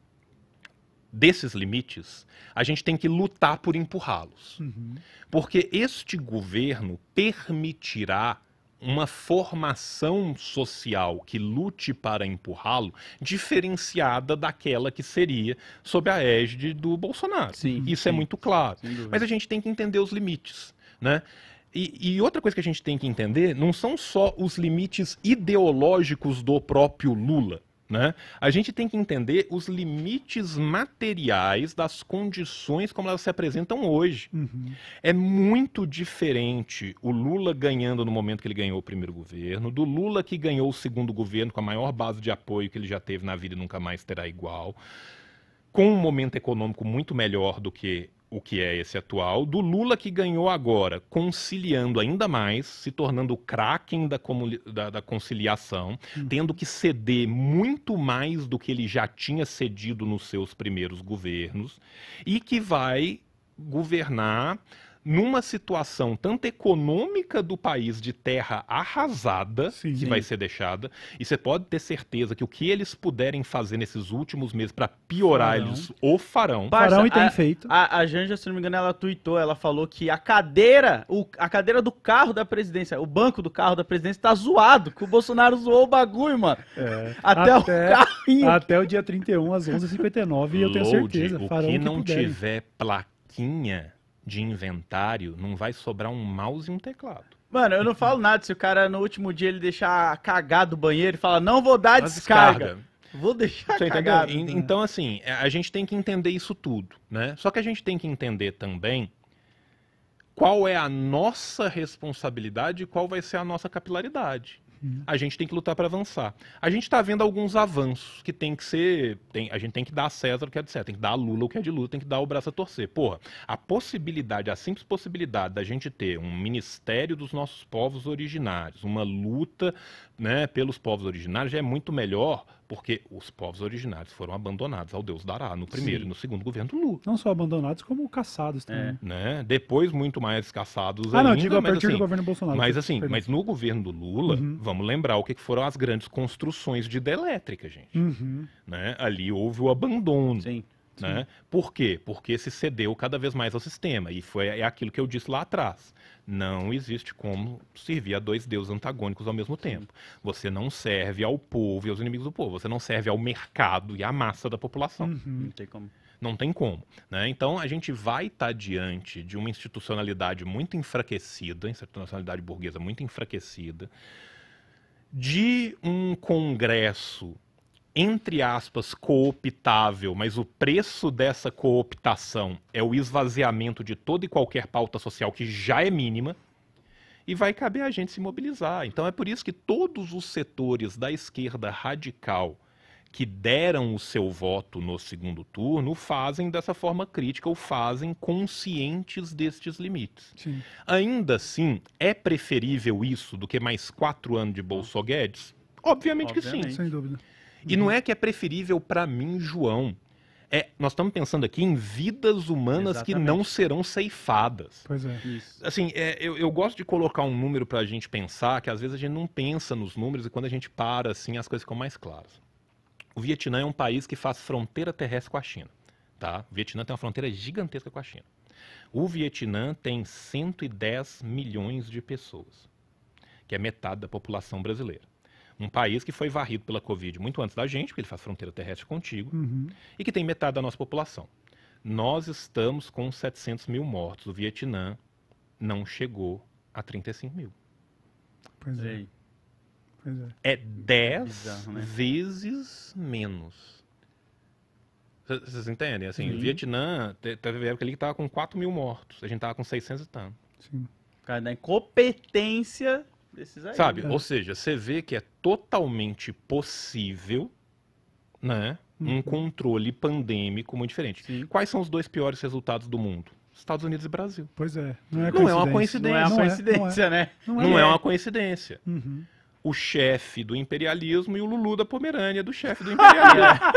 desses limites, a gente tem que lutar por empurrá-los. Uhum. Porque este governo permitirá uma formação social que lute para empurrá-lo, diferenciada daquela que seria sob a égide do Bolsonaro. Sim, Isso é sim, é muito claro. Mas a gente tem que entender os limites. Né? E, e, outra coisa que a gente tem que entender não são só os limites ideológicos do próprio Lula. Né? A gente tem que entender os limites materiais das condições como elas se apresentam hoje. Uhum. É muito diferente o Lula ganhando no momento que ele ganhou o primeiro governo, do Lula que ganhou o segundo governo com a maior base de apoio que ele já teve na vida e nunca mais terá igual, com um momento econômico muito melhor do que o que é esse atual, do Lula que ganhou agora, conciliando ainda mais, se tornando o kraken da, da, da conciliação, hum. tendo que ceder muito mais do que ele já tinha cedido nos seus primeiros governos, e que vai governar numa situação tanto econômica do país de terra arrasada Sim. que vai ser deixada, e você pode ter certeza que o que eles puderem fazer nesses últimos meses para piorar farão. eles o farão. Parça, farão e tem a, feito. A, a Janja, se não me engano, ela tweetou, ela falou que a cadeira, o, a cadeira do carro da presidência, o banco do carro da presidência está zoado, que o Bolsonaro zoou o bagulho, mano. É. Até, até, o carrinho. Até o dia 31 às 11h59 eu tenho certeza. O que, que não puderem. tiver plaquinha de inventário, não vai sobrar um mouse e um teclado. Mano, eu não falo nada se o cara no último dia ele deixar cagado o banheiro e falar, não vou dar descarga. descarga. Vou deixar Você cagado. Entendeu? Então, assim, é, a gente tem que entender isso tudo, né? Só que a gente tem que entender também qual é a nossa responsabilidade e qual vai ser a nossa capilaridade. Uhum. A gente tem que lutar para avançar. A gente está vendo alguns avanços que tem que ser. Tem, a gente tem que dar a César o que é de César, tem que dar a Lula o que é de Lula, tem que dar o braço a torcer. Porra, a possibilidade, a simples possibilidade da gente ter um ministério dos nossos povos originários, uma luta né, pelos povos originários, é muito melhor porque os povos originários foram abandonados ao Deus dará no primeiro Sim. e no segundo governo Lula Não só abandonados, como caçados também. É. Né? Depois, muito mais caçados ah, ainda. Ah, não, digo a partir assim, do governo Bolsonaro. Mas assim, permite. mas no governo do Lula, uhum. vamos lembrar o que foram as grandes construções de hidrelétrica gente. Uhum. Né? Ali houve o abandono. Sim. Né? Por quê? Porque se cedeu cada vez mais ao sistema. E foi é aquilo que eu disse lá atrás. Não existe como servir a dois deuses antagônicos ao mesmo tempo. Você não serve ao povo e aos inimigos do povo. Você não serve ao mercado e à massa da população. Uhum. Não tem como. Não tem como. Né? Então a gente vai estar tá diante de uma institucionalidade muito enfraquecida, institucionalidade burguesa muito enfraquecida, de um congresso entre aspas, cooptável, mas o preço dessa cooptação é o esvaziamento de toda e qualquer pauta social que já é mínima, e vai caber a gente se mobilizar. Então é por isso que todos os setores da esquerda radical que deram o seu voto no segundo turno fazem dessa forma crítica ou fazem conscientes destes limites. Sim. Ainda assim, é preferível isso do que mais quatro anos de bolso Guedes? Obviamente, Obviamente. que sim. Sem dúvida. E não uhum. é que é preferível para mim, João. É, nós estamos pensando aqui em vidas humanas Exatamente. que não serão ceifadas. Pois é. Isso. Assim, é, eu, eu, gosto de colocar um número para a gente pensar, que às vezes a gente não pensa nos números e quando a gente para, assim, as coisas ficam mais claras. O Vietnã é um país que faz fronteira terrestre com a China. Tá? O Vietnã tem uma fronteira gigantesca com a China. O Vietnã tem 110 milhões de pessoas, que é metade da população brasileira. Um país que foi varrido pela Covid muito antes da gente, porque ele faz fronteira terrestre contigo, uhum. e que tem metade da nossa população. Nós estamos com 700 mil mortos. O Vietnã não chegou a 35 mil. Pois é. Pois é. 10 é né? vezes menos. Vocês entendem? Assim, o Vietnã teve época ali que estava com 4 mil mortos. A gente estava com 600 e tanto. Sim. Cara, da né? incompetência desses aí. Sabe? Né? Ou seja, você vê que é totalmente possível, né? Um uhum. controle pandêmico muito diferente. Sim. Quais são os dois piores resultados do mundo? Estados Unidos e Brasil. Pois é. Não é, não é uma coincidência. Não é uma é. coincidência, né? Não é, é, é. uma coincidência. Uhum. O chefe do imperialismo e o Lulu da Pomerânia, do chefe do imperialismo.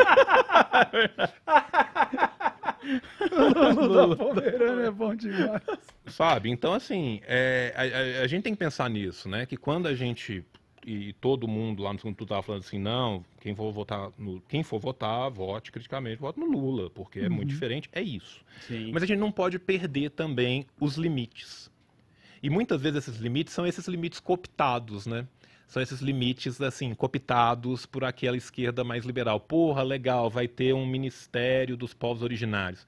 Lula é bom demais. Sabe? Então, assim, é, a, a, a, gente tem que pensar nisso, né? Que quando a gente. E todo mundo lá no segundo tu tava falando assim, não, quem for votar, no, quem for votar, vote criticamente, vote no Lula, porque é muito uhum. diferente, é isso. Sim. Mas a gente não pode perder também os limites. E muitas vezes esses limites são esses limites cooptados, né? são esses limites, assim, copitados por aquela esquerda mais liberal. Porra, legal, vai ter um ministério dos povos originários.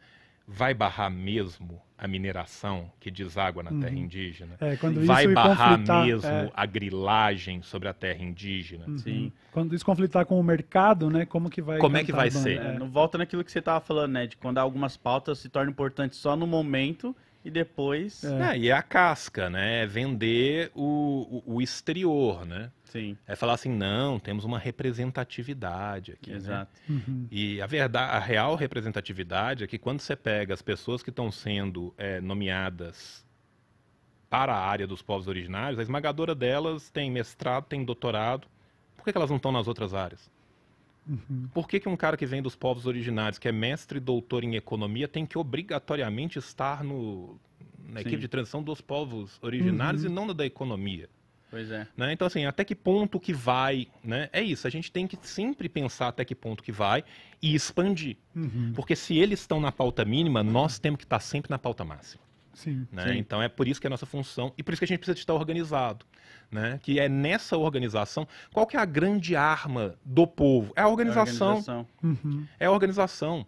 Vai barrar mesmo a mineração que deságua na uhum. terra indígena? É, vai barrar mesmo é... a grilagem sobre a terra indígena? Uhum. Sim. Quando isso conflitar com o mercado, né? Como que vai... Como é que vai ser? É. Não volta naquilo que você estava falando, né? De quando algumas pautas se tornam importantes só no momento e depois. É. é. e é a casca, né? É vender o, o, o, exterior, né? Sim. É falar assim, não, temos uma representatividade aqui. Né? Exato. Né? Uhum. E a verdade, a real representatividade é que quando você pega as pessoas que estão sendo é, nomeadas para a área dos povos originários, a esmagadora delas tem mestrado, tem doutorado. Por que, que elas não estão nas outras áreas? Uhum. Por que, que um cara que vem dos povos originários, que é mestre e doutor em economia, tem que obrigatoriamente estar no, na Sim. equipe de transição dos povos originários uhum. e não na da economia? Pois é. Né? Então, assim, até que ponto que vai, né? É isso, a gente tem que sempre pensar até que ponto que vai e expandir. Uhum. Porque se eles estão na pauta mínima, nós temos que estar sempre na pauta máxima. Sim, né? sim, Então é por isso que é a nossa função e por isso que a gente precisa estar organizado. Né? Que é nessa organização. Qual que é a grande arma do povo? É a organização. É a organização. Uhum. É a organização.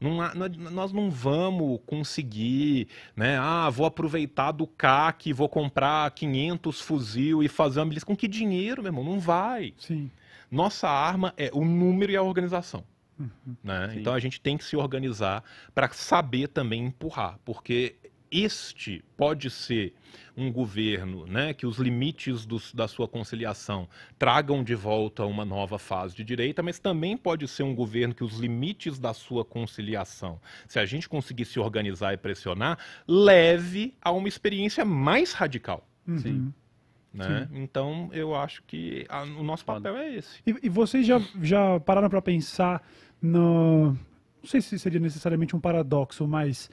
Não, é, nós não vamos conseguir, né? Ah, vou aproveitar do CAC, vou comprar 500 fuzil e fazer uma milícia. Com que dinheiro, meu irmão? Não vai. Sim. Nossa arma é o número e a organização. Uhum. Né? Então a gente tem que se organizar para saber também empurrar, porque este pode ser um governo né, que os limites da sua conciliação tragam de volta uma nova fase de direita, mas também pode ser um governo que os limites da sua conciliação, se a gente conseguir se organizar e pressionar, leve a uma experiência mais radical. Uhum. Sim. Né? Então, eu acho que a, o nosso papel é esse. E, e vocês já, já pararam para pensar no. Não sei se seria necessariamente um paradoxo, mas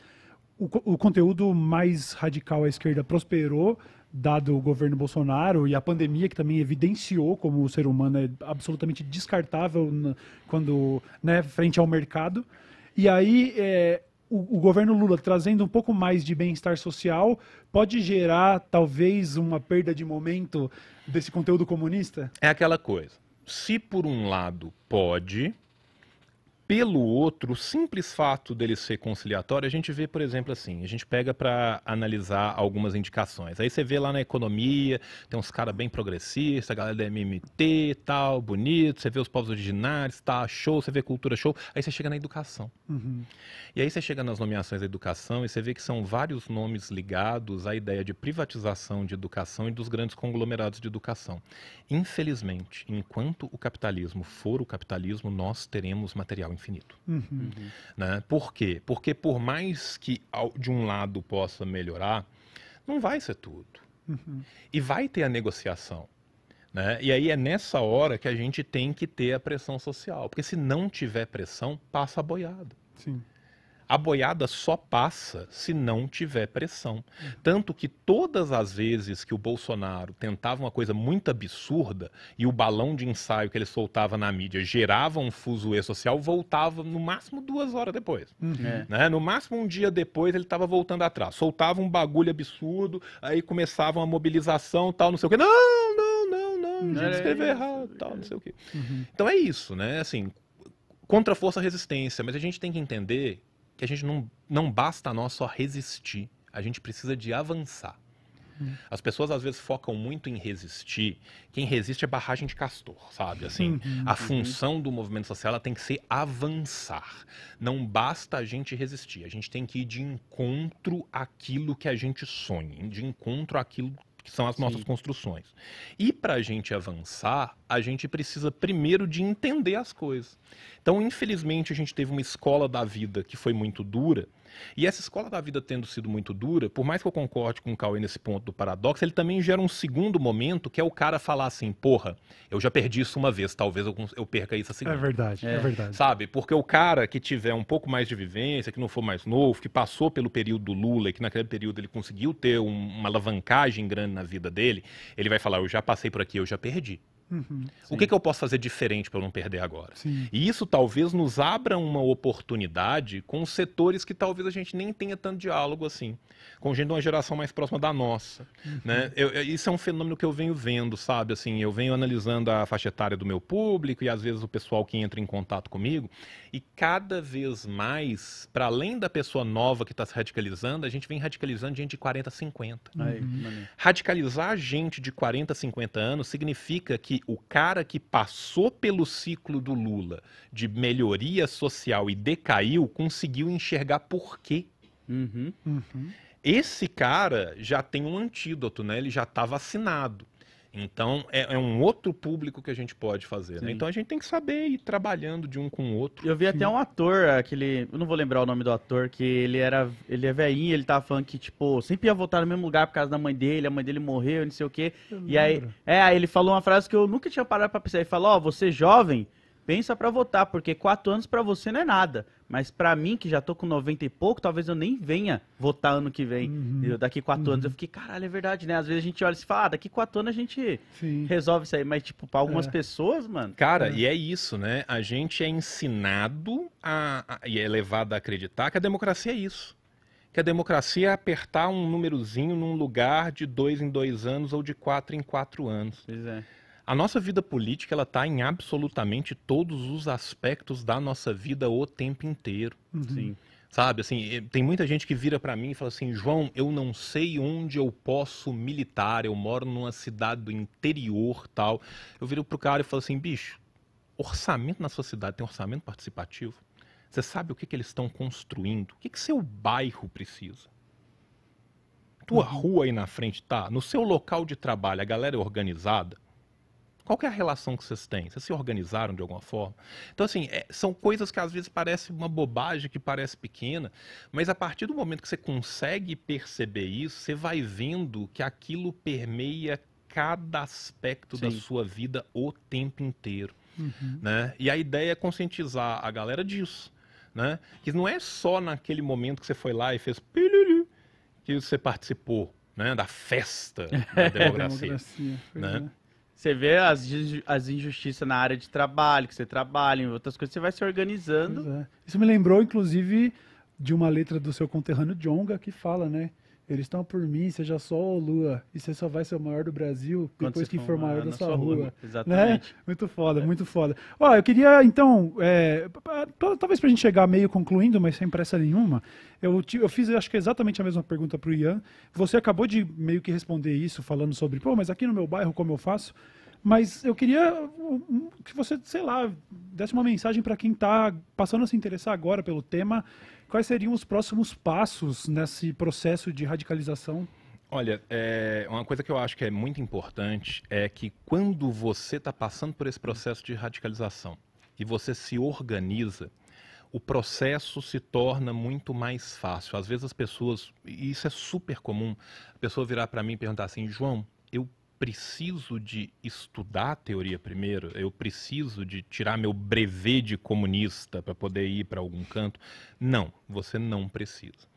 o, o conteúdo mais radical à esquerda prosperou, dado o governo Bolsonaro e a pandemia, que também evidenciou como o ser humano é absolutamente descartável na, quando né, frente ao mercado. E aí é, o, o, governo Lula trazendo um pouco mais de bem-estar social pode gerar talvez uma perda de momento desse conteúdo comunista? É aquela coisa. Se por um lado pode, pelo outro, o simples fato dele ser conciliatório, a gente vê, por exemplo, assim, a gente pega para analisar algumas indicações. Aí você vê lá na economia, tem uns caras bem progressistas, a galera da MMT, tal, bonito, você vê os povos originários, tá, show, você vê cultura show, aí você chega na educação. Uhum. E aí você chega nas nomeações da educação e você vê que são vários nomes ligados à ideia de privatização de educação e dos grandes conglomerados de educação. Infelizmente, enquanto o capitalismo for o capitalismo, nós teremos material infinito. Uhum. Né? Por quê? Porque por mais que de um lado possa melhorar, não vai ser tudo. Uhum. E vai ter a negociação. Né? E aí é nessa hora que a gente tem que ter a pressão social. Porque se não tiver pressão, passa a Sim. A boiada só passa se não tiver pressão. Tanto que todas as vezes que o Bolsonaro tentava uma coisa muito absurda e o balão de ensaio que ele soltava na mídia gerava um fuso social, voltava no máximo duas horas depois. Uhum. É. Né? No máximo um dia depois ele estava voltando atrás. Soltava um bagulho absurdo, aí começava uma mobilização tal, não sei o quê. Não, não, não, não, não gente escreveu errado, tal, não sei o quê. Uhum. Então é isso, né? Assim, contra força resistência, mas a gente tem que entender que a gente não, não basta nós só resistir, a gente precisa de avançar. Hum. As pessoas às vezes focam muito em resistir. Quem resiste é barragem de castor, sabe? Assim, uhum, a função do movimento social ela tem que ser avançar. Não basta a gente resistir, a gente tem que ir de encontro àquilo que a gente sonha, de encontro àquilo que são as nossas construções. E para a gente avançar, a gente precisa primeiro de entender as coisas. Então, infelizmente, a gente teve uma escola da vida que foi muito dura e essa escola da vida tendo sido muito dura, por mais que eu concorde com o Cauê nesse ponto do paradoxo, ele também gera um segundo momento que é o cara falar assim: porra, eu já perdi isso uma vez, talvez eu, perca isso a segunda. É verdade, é. é. verdade. Sabe? Porque o cara que tiver um pouco mais de vivência, que não for mais novo, que passou pelo período do Lula e que naquele período ele conseguiu ter um, uma alavancagem grande na vida dele, ele vai falar: eu já passei por aqui, eu já perdi. Uhum, o que, que, eu posso fazer diferente para eu não perder agora? Sim. E isso talvez nos abra uma oportunidade com setores que talvez a gente nem tenha tanto diálogo assim, com gente de uma geração mais próxima da nossa. Uhum. Né? Eu, eu, isso é um fenômeno que eu venho vendo, sabe? Assim, eu venho analisando a faixa etária do meu público e às vezes o pessoal que entra em contato comigo. E cada vez mais, para além da pessoa nova que está se radicalizando, a gente vem radicalizando gente de 40, 50. Uhum. Radicalizar gente de 40, 50 anos significa que o cara que passou pelo ciclo do Lula de melhoria social e decaiu conseguiu enxergar por quê. Uhum. Uhum. Esse cara já tem um antídoto, né? Ele já está vacinado. Então, é, é, um outro público que a gente pode fazer. Né? Então, a gente tem que saber ir trabalhando de um com o outro. Eu vi até um ator, aquele. Eu não vou lembrar o nome do ator, que ele era. Ele é velhinho, ele tava falando que, tipo, sempre ia voltar no mesmo lugar por causa da mãe dele, a mãe dele morreu, não sei o quê. Eu e lembro. aí. É, aí ele falou uma frase que eu nunca tinha parado pra pensar. Ele falou: Ó, oh, você é jovem pensa para votar, porque quatro anos para você não é nada. Mas para mim, que já tô com 90 e pouco, talvez eu nem venha votar ano que vem. Uhum. Eu, daqui quatro uhum. anos eu fiquei, caralho, é verdade, né? Às vezes a gente olha e se fala, ah, daqui quatro anos a gente Sim. resolve isso aí. Mas, tipo, pra algumas é. pessoas, mano. Cara, é. e é isso, né? A gente é ensinado a, a, e é levado a acreditar que a democracia é isso. Que a democracia é apertar um númerozinho num lugar de dois em dois anos ou de quatro em quatro anos. Pois é. A nossa vida política ela está em absolutamente todos os aspectos da nossa vida o tempo inteiro. Uhum. Sim. Sabe, assim, tem muita gente que vira para mim e fala assim, João, eu não sei onde eu posso militar, eu moro numa cidade do interior, tal. Eu viro pro cara e falo assim, bicho, orçamento na sua cidade tem orçamento participativo? Você sabe o que, que eles estão construindo? O que, que seu bairro precisa? Tua uhum. rua aí na frente tá? No seu local de trabalho, a galera é organizada? Qual é a relação que vocês têm? Vocês se organizaram de alguma forma? Então, assim, é, são coisas que às vezes parece uma bobagem, que parece pequena, mas a partir do momento que você consegue perceber isso, você vai vendo que aquilo permeia cada aspecto Sim. da sua vida o tempo inteiro. Uhum. Né? E a ideia é conscientizar a galera disso. Né? Que não é só naquele momento que você foi lá e fez que você participou. Né, da festa da democracia. democracia né? É. Você vê as, as injustiças na área de trabalho, que você trabalha, em outras coisas, você vai se organizando. É. Isso me lembrou, inclusive, de uma letra do seu conterrâneo Jonga que fala, né? Eles estão por mim, seja sol ou lua, e você só vai ser o maior do Brasil Quando depois que for o maior da sua rua. rua. Né? Exatamente. Né? Muito foda, é. muito foda. Ó, eu queria, então, é, talvez pra gente chegar meio concluindo, mas sem pressa nenhuma, eu, eu fiz, acho que é exatamente a mesma pergunta pro Ian. Você acabou de meio que responder isso, falando sobre, pô, mas aqui no meu bairro como eu faço? Mas eu queria que você, sei lá, desse uma mensagem para quem está passando a se interessar agora pelo tema Quais seriam os próximos passos nesse processo de radicalização? Olha, é, uma coisa que eu acho que é muito importante é que quando você está passando por esse processo de radicalização e você se organiza, o processo se torna muito mais fácil. Às vezes as pessoas, e isso é super comum, a pessoa virar para mim e perguntar assim: João, preciso de estudar a teoria primeiro, eu preciso de tirar meu brevet de comunista para poder ir para algum canto. Não, você não precisa.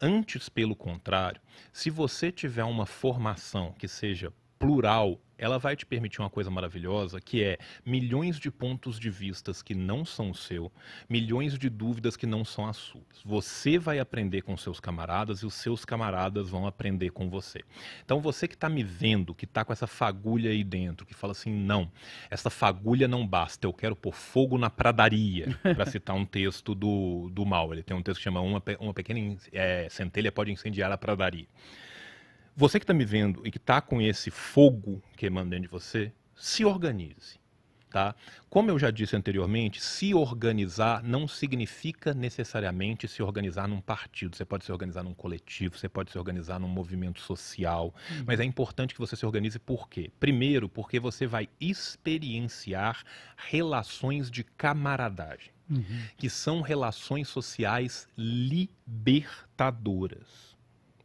Antes, pelo contrário, se você tiver uma formação que seja plural, ela vai te permitir uma coisa maravilhosa, que é milhões de pontos de vistas que não são o seu, milhões de dúvidas que não são as suas. Você vai aprender com seus camaradas e os seus camaradas vão aprender com você. Então você que está me vendo, que está com essa fagulha aí dentro, que fala assim, não, essa fagulha não basta, eu quero pôr fogo na pradaria, para citar um texto do, do Mal. Ele tem um texto que chama Uma, uma Pequena é, Centelha Pode Incendiar a Pradaria. Você que está me vendo e que está com esse fogo queimando dentro de você, se organize. Tá? Como eu já disse anteriormente, se organizar não significa necessariamente se organizar num partido. Você pode se organizar num coletivo, você pode se organizar num movimento social. Hum. Mas é importante que você se organize por quê? Primeiro, porque você vai experienciar relações de camaradagem, uhum. que são relações sociais libertadoras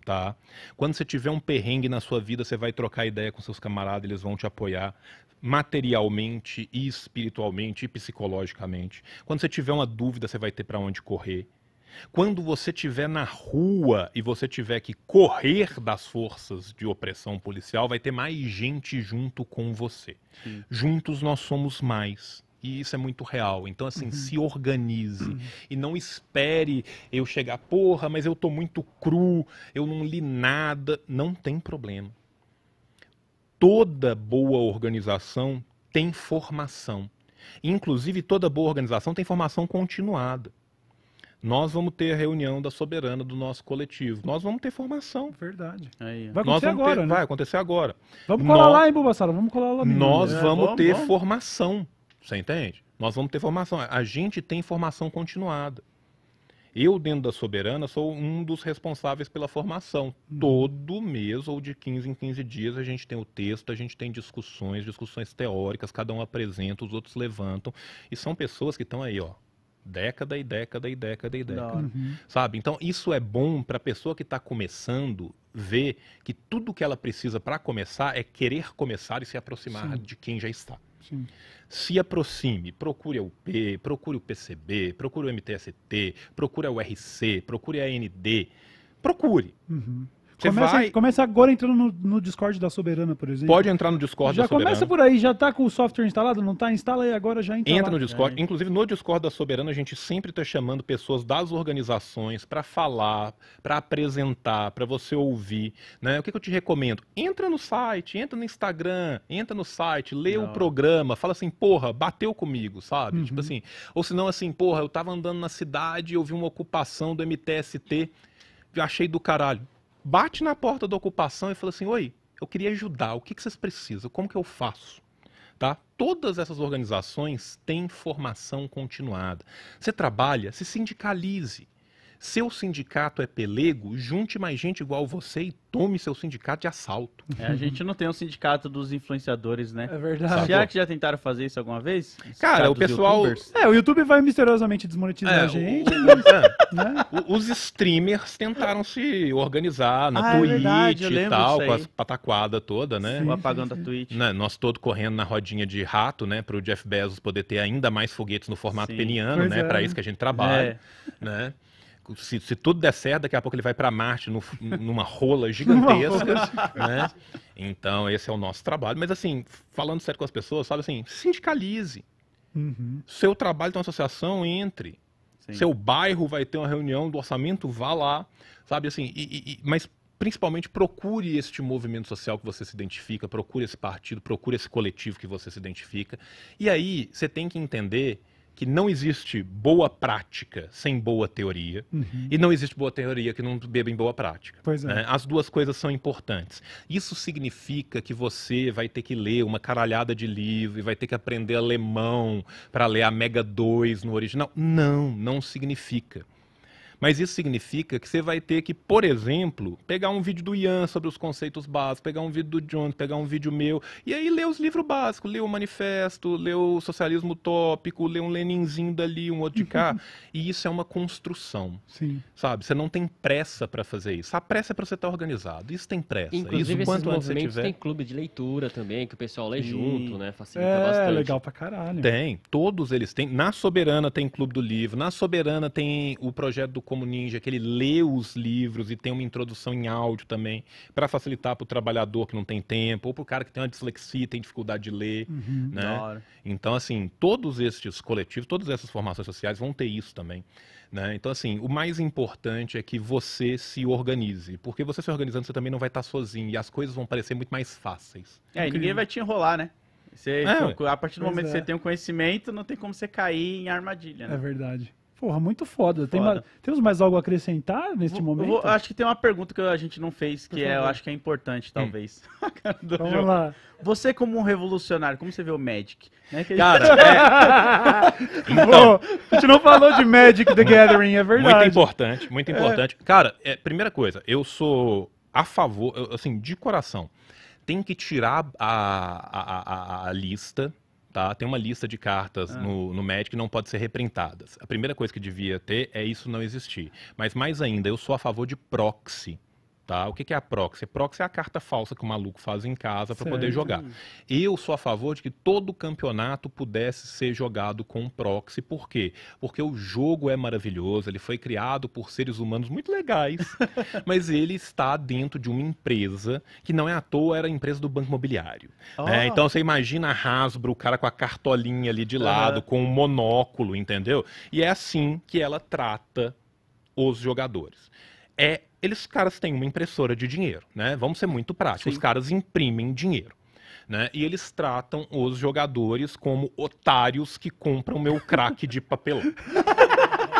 tá? Quando você tiver um perrengue na sua vida, você vai trocar ideia com seus camaradas, eles vão te apoiar materialmente e espiritualmente e psicologicamente. Quando você tiver uma dúvida, você vai ter para onde correr. Quando você estiver na rua e você tiver que correr das forças de opressão policial, vai ter mais gente junto com você. Sim. Juntos nós somos mais. E isso é muito real. Então, assim, uhum. se organize. Uhum. E não espere eu chegar, porra, mas eu tô muito cru, eu não li nada. Não tem problema. Toda boa organização tem formação. Inclusive, toda boa organização tem formação continuada. Nós vamos ter a reunião da soberana do nosso coletivo. Nós vamos ter formação. Verdade. Aí, vai acontecer agora, ter, né? Vai acontecer agora. Vamos colar nós, lá, hein, Bubassara? Vamos colar lá. Mesmo. Nós é, vamos, vamos ter vamos. formação. Você entende? Nós vamos ter formação. A gente tem formação continuada. Eu, dentro da Soberana, sou um dos responsáveis pela formação. Uhum. Todo mês ou de 15 em 15 dias a gente tem o texto, a gente tem discussões, discussões teóricas, cada um apresenta, os outros levantam. E são pessoas que estão aí, ó, década e década e década e década. Uhum. Sabe? Então, isso é bom para a pessoa que está começando ver que tudo que ela precisa para começar é querer começar e se aproximar Sim. de quem já está. Sim. Se aproxime, procure a UP, procure o PCB, procure o MTST, procure a URC, procure a AND, procure. Uhum. Você começa, vai... começa agora entrando no, no, Discord da Soberana, por exemplo. Pode entrar no Discord já da Soberana. Já começa por aí, já está com o software instalado, não está? Instala e agora já entra. Entra lá. no Discord. É. Inclusive, no Discord da Soberana, a gente sempre está chamando pessoas das organizações para falar, para apresentar, para você ouvir. Né? O que, que, eu te recomendo? Entra no site, entra no Instagram, entra no site, lê não. o programa, fala assim, porra, bateu comigo, sabe? Tipo uhum. Tipo assim. Ou senão, assim, porra, eu estava andando na cidade, eu vi uma ocupação do MTST, achei do caralho bate na porta da ocupação e fala assim: Oi, eu queria ajudar, o que, que vocês precisam? Como que eu faço? Tá? Todas essas organizações têm formação continuada. Você trabalha, se sindicalize. Seu sindicato é pelego, junte mais gente igual você e tome seu sindicato de assalto. É, a gente não tem um sindicato dos influenciadores, né? É verdade. Será é que já tentaram fazer isso alguma vez? Cara, o pessoal. É, o YouTube vai misteriosamente desmonetizar é, a gente. O... É. Né? Os streamers tentaram se organizar na ah, é Twitch é e tal, com a pataquada toda, né? Sim, o apagão Twitch. Né? Nós todos correndo na rodinha de rato, né? Para o Jeff Bezos poder ter ainda mais foguetes no formato Sim. peniano, pois né? É. Para isso que a gente trabalha, né? se, se, tudo der certo, daqui a pouco ele vai para Marte no, numa rola gigantesca, né? Então, esse é o nosso trabalho. Mas, assim, falando certo com as pessoas, sabe assim, sindicalize. Uhum. Seu trabalho tem uma associação, entre. Sim. Seu bairro vai ter uma reunião do orçamento, vá lá, sabe assim. E, e, mas, principalmente, procure este movimento social que você se identifica, procure esse partido, procure esse coletivo que você se identifica. E aí, você tem que entender que não existe boa prática sem boa teoria uhum. e não existe boa teoria que não beba em boa prática. Pois é. Né? As duas coisas são importantes. Isso significa que você vai ter que ler uma caralhada de livro e vai ter que aprender alemão para ler a Mega 2 no original? Não, não significa. Mas isso significa que você vai ter que, por exemplo, pegar um vídeo do Ian sobre os conceitos básicos, pegar um vídeo do John, pegar um vídeo meu, e aí ler os livros básicos, ler o Manifesto, ler o Socialismo Tópico, ler um Leninzinho dali, um outro de cá. Uhum. e isso é uma construção. Sim. Sabe? Você não tem pressa para fazer isso. A pressa é para você estar tá organizado. Isso tem pressa. Inclusive, isso, quanto antes você tiver. tem clube de leitura também, que o pessoal lê Sim. junto, né? Facilita é, bastante. É, legal pra caralho. Tem. Todos eles têm. Na Soberana tem Clube do Livro, na Soberana tem o projeto do como ninja, que ele lê os livros e tem uma introdução em áudio também, para facilitar para o trabalhador que não tem tempo, ou para o cara que tem uma dislexia tem dificuldade de ler. Uhum, né? Então, assim, todos estes coletivos, todas essas formações sociais vão ter isso também. Né? Então, assim, o mais importante é que você se organize, porque você se organizando, você também não vai estar tá sozinho e as coisas vão parecer muito mais fáceis. É, e ninguém vai te enrolar, né? Você, é, a partir do momento é. que você tem um conhecimento, não tem como você cair em armadilha, né? É verdade. Porra, muito foda. foda. Tem temos mais algo a acrescentar neste vou, momento? Vou, acho que tem uma pergunta que a gente não fez, que é, eu acho que é importante, hum. talvez. Vamos jogo. lá. Você, como um revolucionário, como você vê o Magic? Né? Que... Cara, é... então... Pô, então. a gente não falou de Magic The Gathering, é verdade. Muito importante, muito é. importante. É. Cara, é, primeira coisa, eu sou a favor, assim, de coração, tem que tirar a, a, a, a lista tá? Tem uma lista de cartas ah. no, no Magic que não pode ser reprintadas. A primeira coisa que devia ter é isso não existir. Mas mais ainda, eu sou a favor de proxy. Tá? O que, é a proxy? A proxy é a carta falsa que o maluco faz em casa para poder jogar. Eu sou a favor de que todo campeonato pudesse ser jogado com proxy. Por quê? Porque o jogo é maravilhoso, ele foi criado por seres humanos muito legais, mas ele está dentro de uma empresa que não é à toa, era a empresa do Banco Imobiliário. Oh. Né? Então você imagina a Hasbro, o cara com a cartolinha ali de lado, uhum. com um monóculo, entendeu? E é assim que ela trata os jogadores é eles caras têm uma impressora de dinheiro, né? Vamos ser muito práticos. Sim. Os caras imprimem dinheiro. Né? E eles tratam os jogadores como otários que compram meu craque de papelão.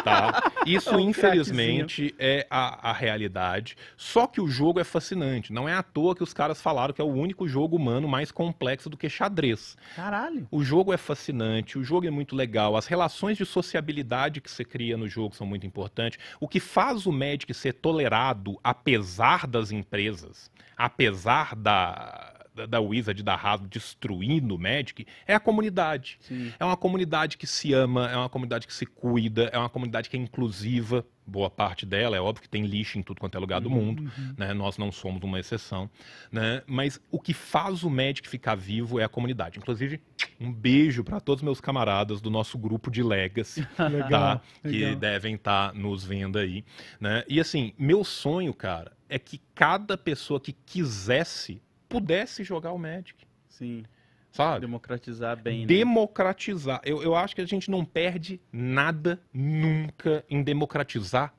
Tá? Isso, é um infelizmente, é a, a realidade. Só que o jogo é fascinante. Não é à toa que os caras falaram que é o único jogo humano mais complexo do que xadrez. Caralho. O jogo é fascinante, o jogo é muito legal, as relações de sociabilidade que você cria no jogo são muito importantes. O que faz o Magic ser tolerado, apesar das empresas, apesar da da Wizard, da Hasbro destruindo o Magic, é a comunidade. Sim. É uma comunidade que se ama, é uma comunidade que se cuida, é uma comunidade que é inclusiva, boa parte dela, é óbvio que tem lixo em tudo quanto é lugar do uhum. mundo, uhum. né? Nós não somos uma exceção, né? Mas o que faz o Magic ficar vivo é a comunidade. Inclusive, um beijo para todos meus camaradas do nosso grupo de Legacy, legal, tá? Legal. Que devem estar tá nos vendo aí, né? E assim, meu sonho, cara, é que cada pessoa que quisesse pudesse jogar o Magic. Sim. Sabe? Democratizar bem. Né? Democratizar. Eu, eu acho que a gente não perde nada nunca em democratizar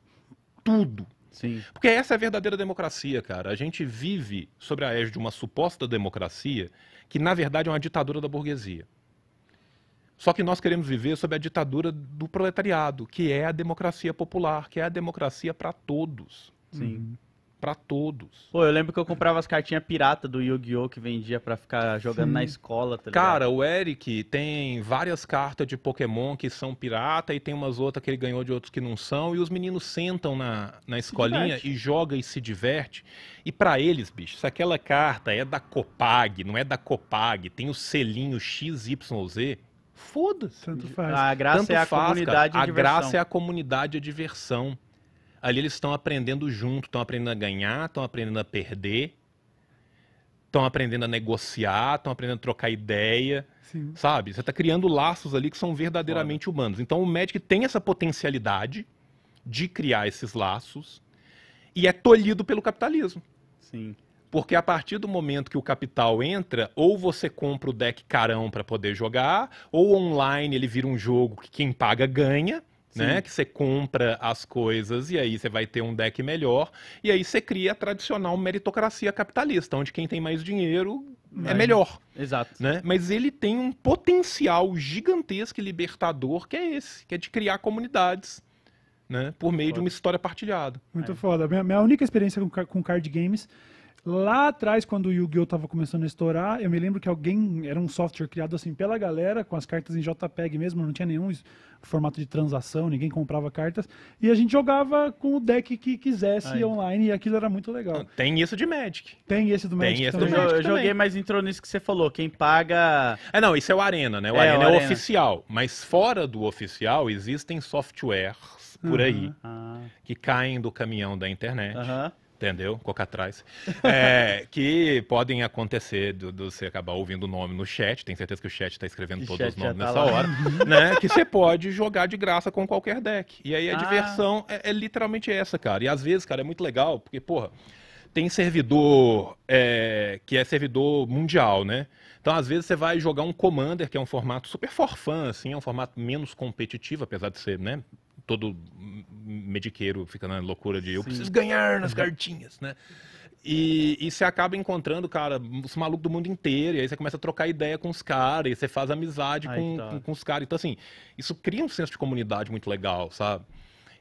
tudo. Sim. Porque essa é a verdadeira democracia, cara. A gente vive sobre a égide de uma suposta democracia que, na verdade, é uma ditadura da burguesia. Só que nós queremos viver sob a ditadura do proletariado, que é a democracia popular, que é a democracia para todos. Sim. Hum para todos. Pô, eu lembro que eu comprava as cartinhas pirata do Yu-Gi-Oh! que vendia para ficar jogando Sim. na escola, tá Cara, o Eric tem várias cartas de Pokémon que são pirata e tem umas outras que ele ganhou de outros que não são. E os meninos sentam na, na escolinha e jogam e se diverte. E para eles, bicho, se aquela carta é da Copag, não é da Copag, tem o selinho XYZ, foda-se. Tanto faz. A graça Tanto é a faz, comunidade e A diversão. graça é a comunidade a diversão ali eles estão aprendendo junto, estão aprendendo a ganhar, estão aprendendo a perder, estão aprendendo a negociar, estão aprendendo a trocar ideia, Sim. sabe? Você está criando laços ali que são verdadeiramente humanos. Então o Magic tem essa potencialidade de criar esses laços e é tolhido pelo capitalismo. Sim. Porque a partir do momento que o capital entra, ou você compra o deck carão para poder jogar, ou online ele vira um jogo que quem paga ganha né? Que você compra as coisas e aí você vai ter um deck melhor. E aí você cria a tradicional meritocracia capitalista, onde quem tem mais dinheiro é melhor. Exato. Né? Mas ele tem um potencial gigantesco e libertador que é esse, que é de criar comunidades. Né? Por meio foda. de uma história partilhada. Muito é. foda. Minha, minha única experiência com, com card games Lá atrás, quando o Yu-Gi-Oh! tava começando a estourar, eu me lembro que alguém, era um software criado assim pela galera, com as cartas em JPEG mesmo, não tinha nenhum formato de transação, ninguém comprava cartas, e a gente jogava com o deck que quisesse Ai. online, e aquilo era muito legal. Tem isso de Magic. Tem esse do Magic Tem esse também. do Magic Eu joguei, mas entrou nisso que você falou, quem paga... É, não, isso é o Arena, né? O é, Arena o é Arena. oficial, mas fora do oficial existem softwares por uhum. aí, ah. que caem do caminhão da internet. Aham. Uhum Entendeu? Coca atrás. É, que podem acontecer do, do, você acabar ouvindo o nome no chat. Tem certeza que o chat está escrevendo que todos os nomes tá nessa lá. hora. né? Que você pode jogar de graça com qualquer deck. E aí a ah. diversão é, é, literalmente essa, cara. E às vezes, cara, é muito legal, porque, porra, tem servidor é, que é servidor mundial, né? Então, às vezes, você vai jogar um Commander, que é um formato super forfã, assim, é um formato menos competitivo, apesar de ser, né? todo mediqueiro fica na loucura de eu preciso ganhar nas cartinhas, né? E, e você acaba encontrando, cara, os malucos do mundo inteiro, e aí você começa a trocar ideia com os caras, e você faz amizade com, tá. com, com os caras. Então, assim, isso cria um senso de comunidade muito legal, sabe?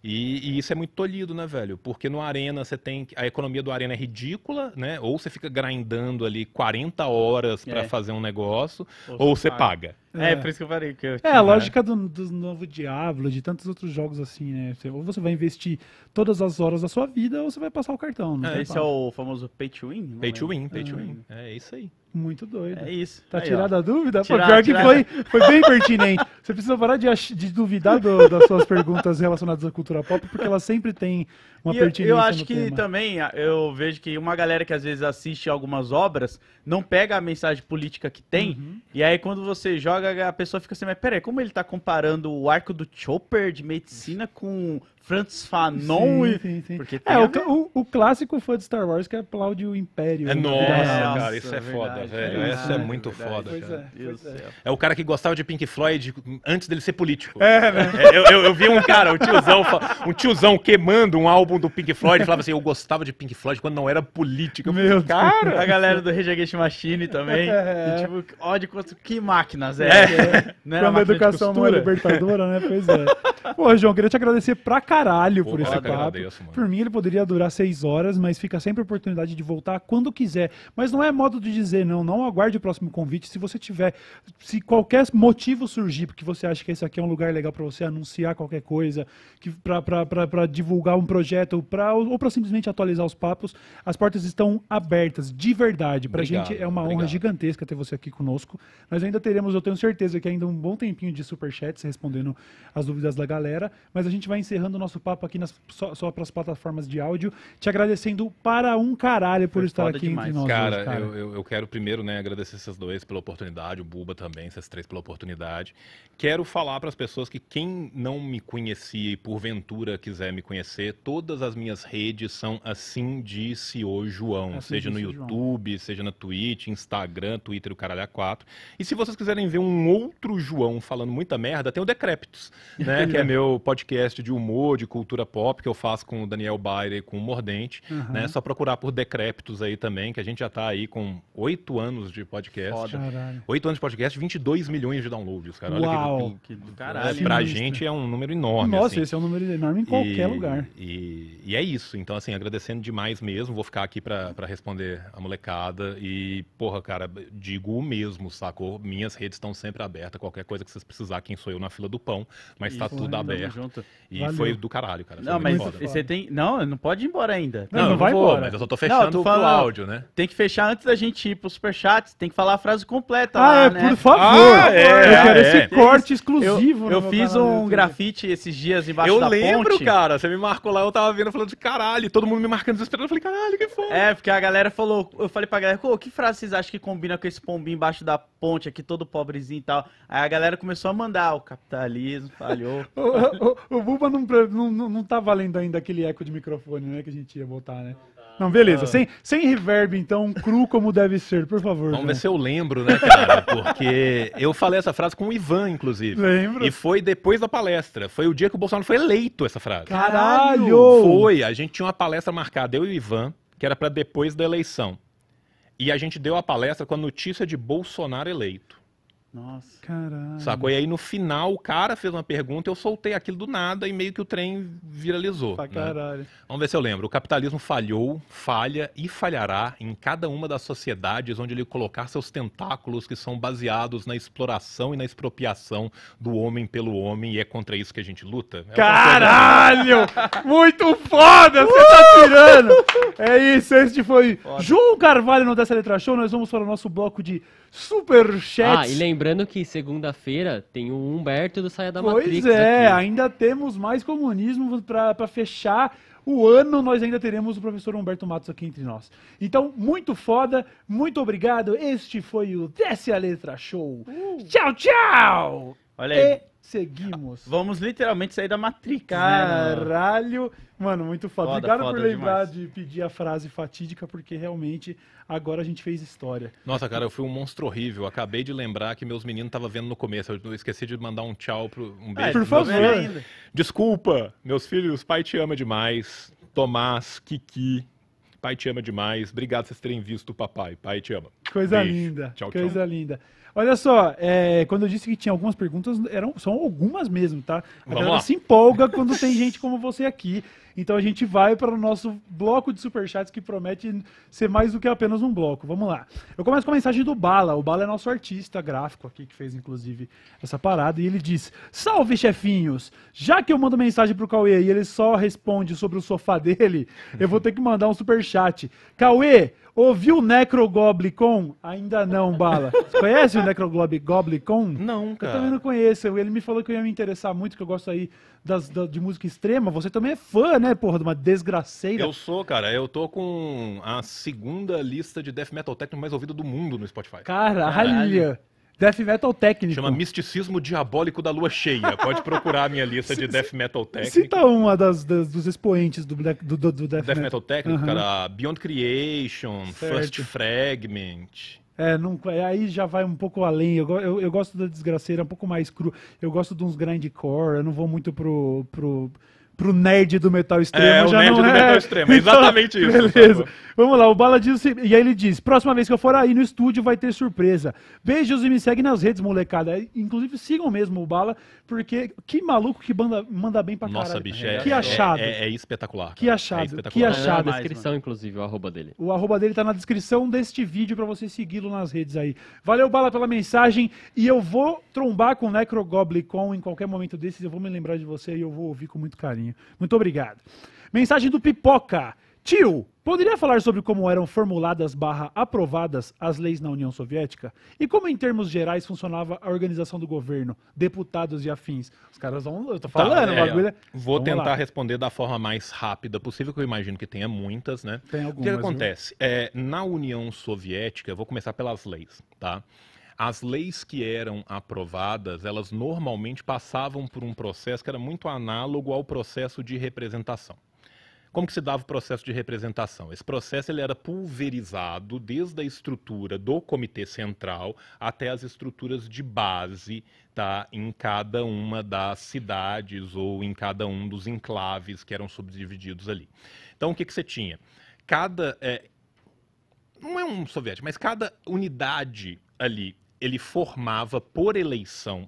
E, e, isso é muito tolhido, né, velho? Porque no Arena você tem. A economia do Arena é ridícula, né? Ou você fica grindando ali 40 horas para é. fazer um negócio, ou, ou você paga. paga. É, é, por isso que eu falei. Que eu é, tinha... É, a lógica do, do novo Diablo, de tantos outros jogos assim, né? Ou você vai investir todas as horas da sua vida, ou você vai passar o cartão. É, esse é o famoso pay to win? Pay é? to win, pay to ah. win. É isso aí. Muito doido. É isso. Tá aí, tirada ó. a dúvida? Tirar, Pô, pior que foi, foi bem pertinente. Você precisa parar de, de duvidar do, das suas perguntas relacionadas à cultura pop, porque elas sempre têm uma e pertinência. Eu, eu acho que tema. também ah, eu vejo que uma galera que às vezes assiste algumas obras não pega a mensagem política que tem, uhum. e aí quando você joga a pessoa fica assim, mas peraí, como ele tá comparando o arco do Chopper de medicina com Francis Fanon. Sim, sim, sim. Porque é, o, o, o, clássico fã de Star Wars que é aplaude o Império. É, nossa, nossa cara, isso é, é, é verdade, foda, velho. Verdade, isso é muito foda, cara. É, é, o cara que gostava de Pink Floyd antes dele ser político. É, né? É, eu, eu, eu, vi um cara, um tiozão, um tiozão queimando um álbum do Pink Floyd e falava assim, eu gostava de Pink Floyd quando não era político. Meu cara! Deus. A galera do Rage Machine também. É. E, tipo, ódio quanto Que máquinas, é. é. Não era Pra uma educação não libertadora, né? Pois é. Pô, João, queria te agradecer pra caralho caralho Pô, por esse papo. Agradeço, por mim, ele poderia durar seis horas, mas fica sempre a oportunidade de voltar quando quiser. Mas não é modo de dizer, não. Não aguarde o próximo convite. Se você tiver, se qualquer motivo surgir, porque você acha que esse aqui é um lugar legal para você anunciar qualquer coisa, que para divulgar um projeto, pra, ou para simplesmente atualizar os papos, as portas estão abertas, de verdade. Para a gente é uma obrigado. honra gigantesca ter você aqui conosco. Nós ainda teremos, eu tenho certeza, que ainda um bom tempinho de superchats respondendo as dúvidas da galera, mas a gente vai encerrando o nosso nosso papo aqui nas, só, só para as plataformas de áudio, te agradecendo para um caralho por Foi estar aqui demais. entre nós. Cara, hoje, cara. Eu, eu quero primeiro né, agradecer vocês dois pela oportunidade, o Buba também, vocês três pela oportunidade. Quero falar para as pessoas que quem não me conhecia e porventura quiser me conhecer, todas as minhas redes são assim disse o João, assim seja no YouTube, João. seja na Twitch, Instagram, Twitter, o caralho a quatro. E se vocês quiserem ver um outro João falando muita merda, tem o Decréptos né, que é meu podcast de humor, de cultura pop que eu faço com o Daniel Baire e com o Mordente, uhum. né? Só procurar por Decréptos aí também, que a gente já está aí com oito anos de podcast. Oito anos de podcast, 22 milhões de downloads, cara. Uau. Olha que, que, é, caralho. Pra Sinistro. gente é um número enorme. Nossa, assim. esse é um número enorme em qualquer e, lugar. E, e, é isso. Então, assim, agradecendo demais mesmo. Vou ficar aqui para responder a molecada. E, porra, cara, digo o mesmo, sacou? Minhas redes estão sempre abertas. Qualquer coisa que vocês precisar, quem sou eu na fila do pão. Mas está tudo aberto. E Valeu, foi do caralho, cara. Não, mas você tem. Não, não pode ir embora ainda. Não, não, não vai vou, embora. Mas eu só tô fechando não, tô falando, o áudio, né? Tem que fechar antes da gente ir pro superchat, tem que falar a frase completa. Ah, lá, é, né? por favor. Ah, é, eu quero é, esse corte exclusivo. Eu, eu fiz um grafite esses dias embaixo eu da lembro, ponte. Eu lembro, cara. Você me marcou lá, eu tava vendo falando de caralho. Todo mundo me marcando desesperado. Eu falei, caralho, que foi? É, porque a galera falou. Eu falei pra galera, que frase vocês acham que combina com esse pombinho embaixo da ponte aqui, todo pobrezinho e tal? Aí a galera começou a mandar ah, o capitalismo, falhou. o, o, o Buba não, não, não, tá valendo ainda aquele eco de microfone, né? Que a gente ia botar, né? Não, beleza. Sem, sem reverb, então, cru como deve ser, por favor. Vamos né? ver se eu lembro, né, cara? Porque eu falei essa frase com o Ivan, inclusive. Lembro. E foi depois da palestra. Foi o dia que o Bolsonaro foi eleito essa frase. Caralho! Foi. A gente tinha uma palestra marcada, eu e o Ivan, que era para depois da eleição. E a gente deu a palestra com a notícia de Bolsonaro eleito. Nossa. Caralho. Sacou? E aí no final o cara fez uma pergunta, eu soltei aquilo do nada e meio que o trem viralizou. Pra né? caralho. Vamos ver se eu lembro. O capitalismo falhou, falha e falhará em cada uma das sociedades onde ele colocar seus tentáculos que são baseados na exploração e na expropriação do homem pelo homem e é contra isso que a gente luta. É caralho! Muito foda! Você uh! tá tirando! É isso, este foi Foda. João Carvalho no Dessa Letra Show. Nós vamos para o nosso bloco de Super chat. Ah, e lembrando que segunda-feira tem o Humberto do Saia da pois Matrix. Pois é, aqui. ainda temos mais comunismo para fechar o ano nós ainda teremos o professor Humberto Matos aqui entre nós. Então, muito foda, muito obrigado. Este foi o Desce a Letra Show. Uh. Tchau, tchau! Olha aí. E... Seguimos. Vamos literalmente sair da Matrix. Né, Caralho. mano? muito foda. foda Obrigado foda por lembrar demais. de pedir a frase fatídica, porque realmente agora a gente fez história. Nossa, cara, eu fui um monstro horrível. Acabei de lembrar que meus meninos estavam vendo no começo. Eu esqueci de mandar um tchau, pro, um beijo. É, por favor. Desculpa, meus filhos, pai te ama demais. Tomás, Kiki, pai te ama demais. Obrigado por vocês terem visto o papai. Pai te ama. Coisa beijo. linda. Tchau, Coisa tchau. linda. Olha só, é, quando eu disse que tinha algumas perguntas, eram, são algumas mesmo, tá? A Vamos galera lá. se empolga quando tem gente como você aqui. Então a gente vai para o nosso bloco de superchats que promete ser mais do que apenas um bloco. Vamos lá. Eu começo com a mensagem do Bala. O Bala é nosso artista gráfico aqui, que fez inclusive essa parada. E ele diz: Salve, chefinhos! Já que eu mando mensagem pro Cauê e ele só responde sobre o sofá dele, eu vou ter que mandar um superchat. Cauê, Ouviu o Necrogoblicon? Ainda não, Bala. Você conhece o Necrogoblicon? Não, cara. Eu também não conheço. Ele me falou que eu ia me interessar muito, que eu gosto aí das, da, de música extrema. Você também é fã, né, né, porra, de uma desgraceira. Eu sou, cara. Eu tô com a segunda lista de death metal técnico mais ouvida do mundo no Spotify. Caralho! Caralho. Death Metal Técnico. Chama Misticismo Diabólico da Lua Cheia. Pode procurar a minha lista de Death Metal Técnico. Cita uma das, das dos expoentes do, do, do, do Death, Death, Metal, metal Técnico, uhum. cara. Beyond Creation, certo. First Fragment. É, não, é, aí já vai um pouco além. Eu, eu, eu gosto da desgraceira um pouco mais cru. Eu gosto de uns grindcore. Eu não vou muito pro, pro pro nerd do metal é, extremo é, já o nerd não do é. metal extremo, é exatamente isso. Beleza. Vamos lá, o Bala diz e aí ele diz: "Próxima vez que eu for aí no estúdio vai ter surpresa. Beijos e me segue nas redes, molecada. É, inclusive sigam mesmo o Bala, porque que maluco que banda manda bem pra Nossa, caralho. Bicho, é, que é, achado. É, é, espetacular. Que achado. É espetacular. Que achado. Tá na descrição inclusive o arroba dele. O arroba dele tá na descrição deste vídeo para você segui-lo nas redes aí. Valeu Bala pela mensagem e eu vou trombar com o Necrogoblicon em qualquer momento desses, eu vou me lembrar de você e eu vou ouvir com muito carinho. Muito obrigado. Mensagem do Pipoca. Tio, poderia falar sobre como eram formuladas barra aprovadas as leis na União Soviética? E como, em termos gerais, funcionava a organização do governo, deputados e afins? Os caras vão... Eu tô tá, falando, tá, é, bagulho... É- vou tentar lá. responder da forma mais rápida possível, que eu imagino que tenha muitas, né? Tem algumas, O que acontece? É, na União Soviética, vou começar pelas leis, tá? as leis que eram aprovadas, elas normalmente passavam por um processo que era muito análogo ao processo de representação. Como que se dava o processo de representação? Esse processo ele era pulverizado desde a estrutura do comitê central até as estruturas de base tá, em cada uma das cidades ou em cada um dos enclaves que eram subdivididos ali. Então, o que, que você tinha? Cada. É, não é um soviético, mas cada unidade ali ele formava por eleição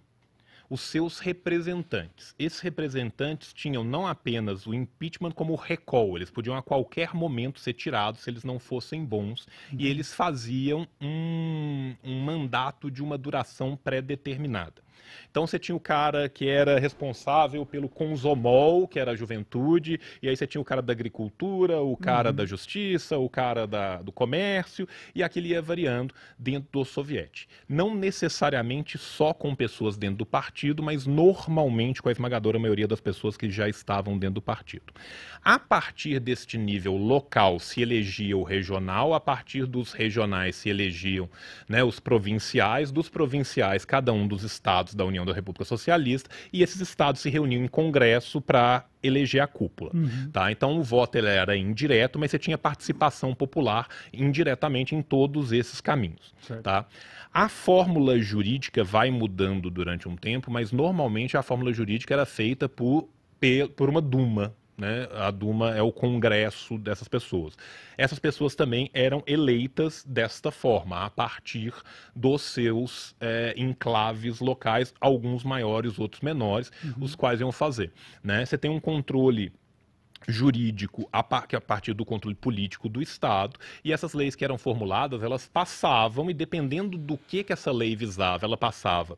os seus representantes. Esses representantes tinham não apenas o impeachment como o recall, eles podiam a qualquer momento ser tirados se eles não fossem bons, e uhum. eles faziam um, um mandato de uma duração pré-determinada. Então você tinha o cara que era responsável pelo Consomol, que era a juventude, e aí você tinha o cara da agricultura, o cara uhum. da justiça, o cara da, do comércio, e aquilo ia variando dentro do soviete. Não necessariamente só com pessoas dentro do partido, mas normalmente com a esmagadora maioria das pessoas que já estavam dentro do partido. A partir deste nível local se elegia o regional, a partir dos regionais se elegiam né, os provinciais, dos provinciais cada um dos estados estados da União da República Socialista, e esses estados se reuniam em congresso para eleger a cúpula. Uhum. Tá? Então o voto ele era indireto, mas você tinha participação popular indiretamente em todos esses caminhos. Tá? A fórmula jurídica vai mudando durante um tempo, mas normalmente a fórmula jurídica era feita por, por uma duma, né? A Duma é o congresso dessas pessoas. Essas pessoas também eram eleitas desta forma, a partir dos seus é, enclaves locais, alguns maiores, outros menores, uhum. os quais iam fazer. Né? Você tem um controle jurídico a, que é a partir do controle político do Estado e essas leis que eram formuladas elas passavam e dependendo do que que essa lei visava ela passava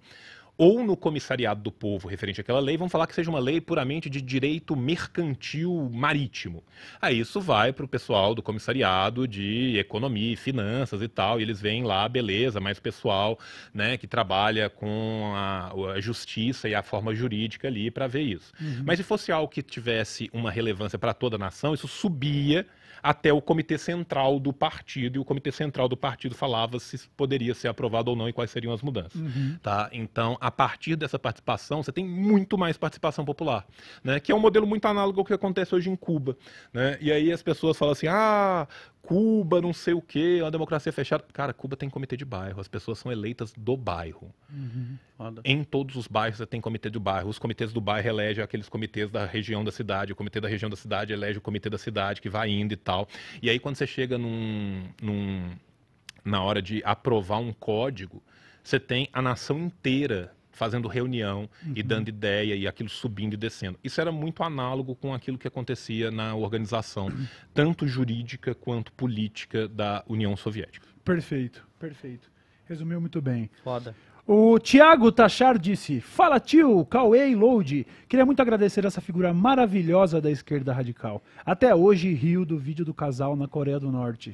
ou no comissariado do povo referente àquela lei, vão falar que seja uma lei puramente de direito mercantil marítimo. Aí isso vai para o pessoal do comissariado de economia e finanças e tal, e eles veem lá, beleza, mas pessoal né, que trabalha com a, a justiça e a forma jurídica ali para ver isso. Uhum. Mas se fosse algo que tivesse uma relevância para toda a nação, isso subia até o Comitê Central do partido, e o Comitê Central do partido falava se poderia ser aprovado ou não e quais seriam as mudanças. Uhum. Tá? Então, a partir dessa participação, você tem muito mais participação popular, né? que é um modelo muito análogo ao que acontece hoje em Cuba. Né? E aí as pessoas falam assim, ah, Cuba, não sei o quê, é uma democracia fechada. Cara, Cuba tem comitê de bairro, as pessoas são eleitas do bairro. Uhum. Em todos os bairros você tem comitê do bairro. Os comitês do bairro elegem aqueles comitês da região da cidade, o comitê da região da cidade elege o comitê da cidade que vai indo e tal. E aí quando você chega num, num na hora de aprovar um código, você tem a nação inteira fazendo reunião uhum. e dando ideia e aquilo subindo e descendo. Isso era muito análogo com aquilo que acontecia na organização, uhum. tanto jurídica quanto política da União Soviética. Perfeito, perfeito. Resumiu muito bem. Foda. O Tiago Tachar disse: Fala tio, Cauê e Load. Queria muito agradecer essa figura maravilhosa da esquerda radical. Até hoje rio do vídeo do casal na Coreia do Norte.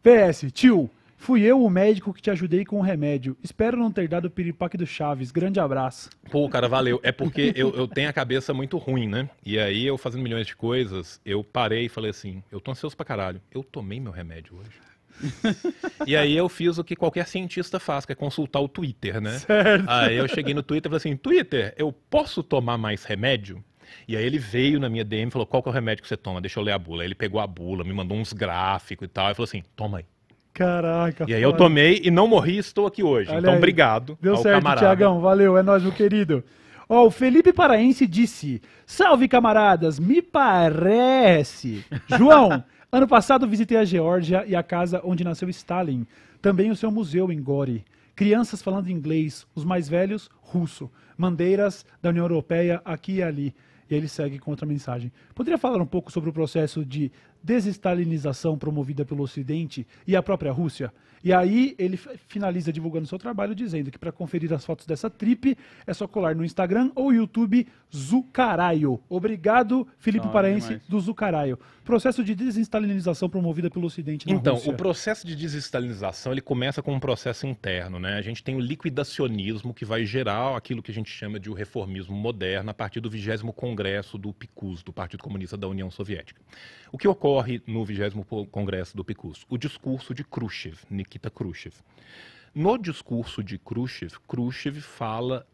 PS, tio, Fui eu o médico que te ajudei com o remédio. Espero não ter dado o piripaque do Chaves. Grande abraço. Pô, cara, valeu. É porque eu, eu tenho a cabeça muito ruim, né? E aí eu fazendo milhões de coisas, eu parei e falei assim: eu tô ansioso pra caralho. Eu tomei meu remédio hoje. e aí eu fiz o que qualquer cientista faz, que é consultar o Twitter, né? Certo. Aí eu cheguei no Twitter e falei assim: Twitter, eu posso tomar mais remédio? E aí ele veio na minha DM e falou: qual que é o remédio que você toma? Deixa eu ler a bula. Aí ele pegou a bula, me mandou uns gráficos e tal, e falou assim: toma aí. Caraca. E aí foda. eu tomei e não morri estou aqui hoje. Olha então, aí. obrigado. Deu certo, camarada. Tiagão. Valeu, é nóis, meu querido. Ó, oh, o Felipe Paraense disse: Salve, camaradas, me parece. João, ano passado visitei a Geórgia e a casa onde nasceu Stalin. Também o seu museu em Gori. Crianças falando inglês, os mais velhos, russo. Bandeiras da União Europeia aqui e ali. E ele segue com outra mensagem. Poderia falar um pouco sobre o processo de desestalinização promovida pelo Ocidente e a própria Rússia e aí ele finaliza divulgando seu trabalho dizendo que para conferir as fotos dessa trip é só colar no Instagram ou YouTube Zucaraio. Obrigado, Felipe Não, Paraense do Zucaraio. Processo de desestalinização promovida pelo Ocidente na Então, Rússia. o processo de desestalinização ele começa com um processo interno, né? A gente tem o liquidacionismo que vai gerar aquilo que a gente chama de o reformismo moderno a partir do 20 Congresso do PICUS, do Partido Comunista da União Soviética. O que ocorre no 20 Congresso do PICUS? O discurso de Khrushchev, Nikita Khrushchev. No discurso de Khrushchev, Khrushchev fala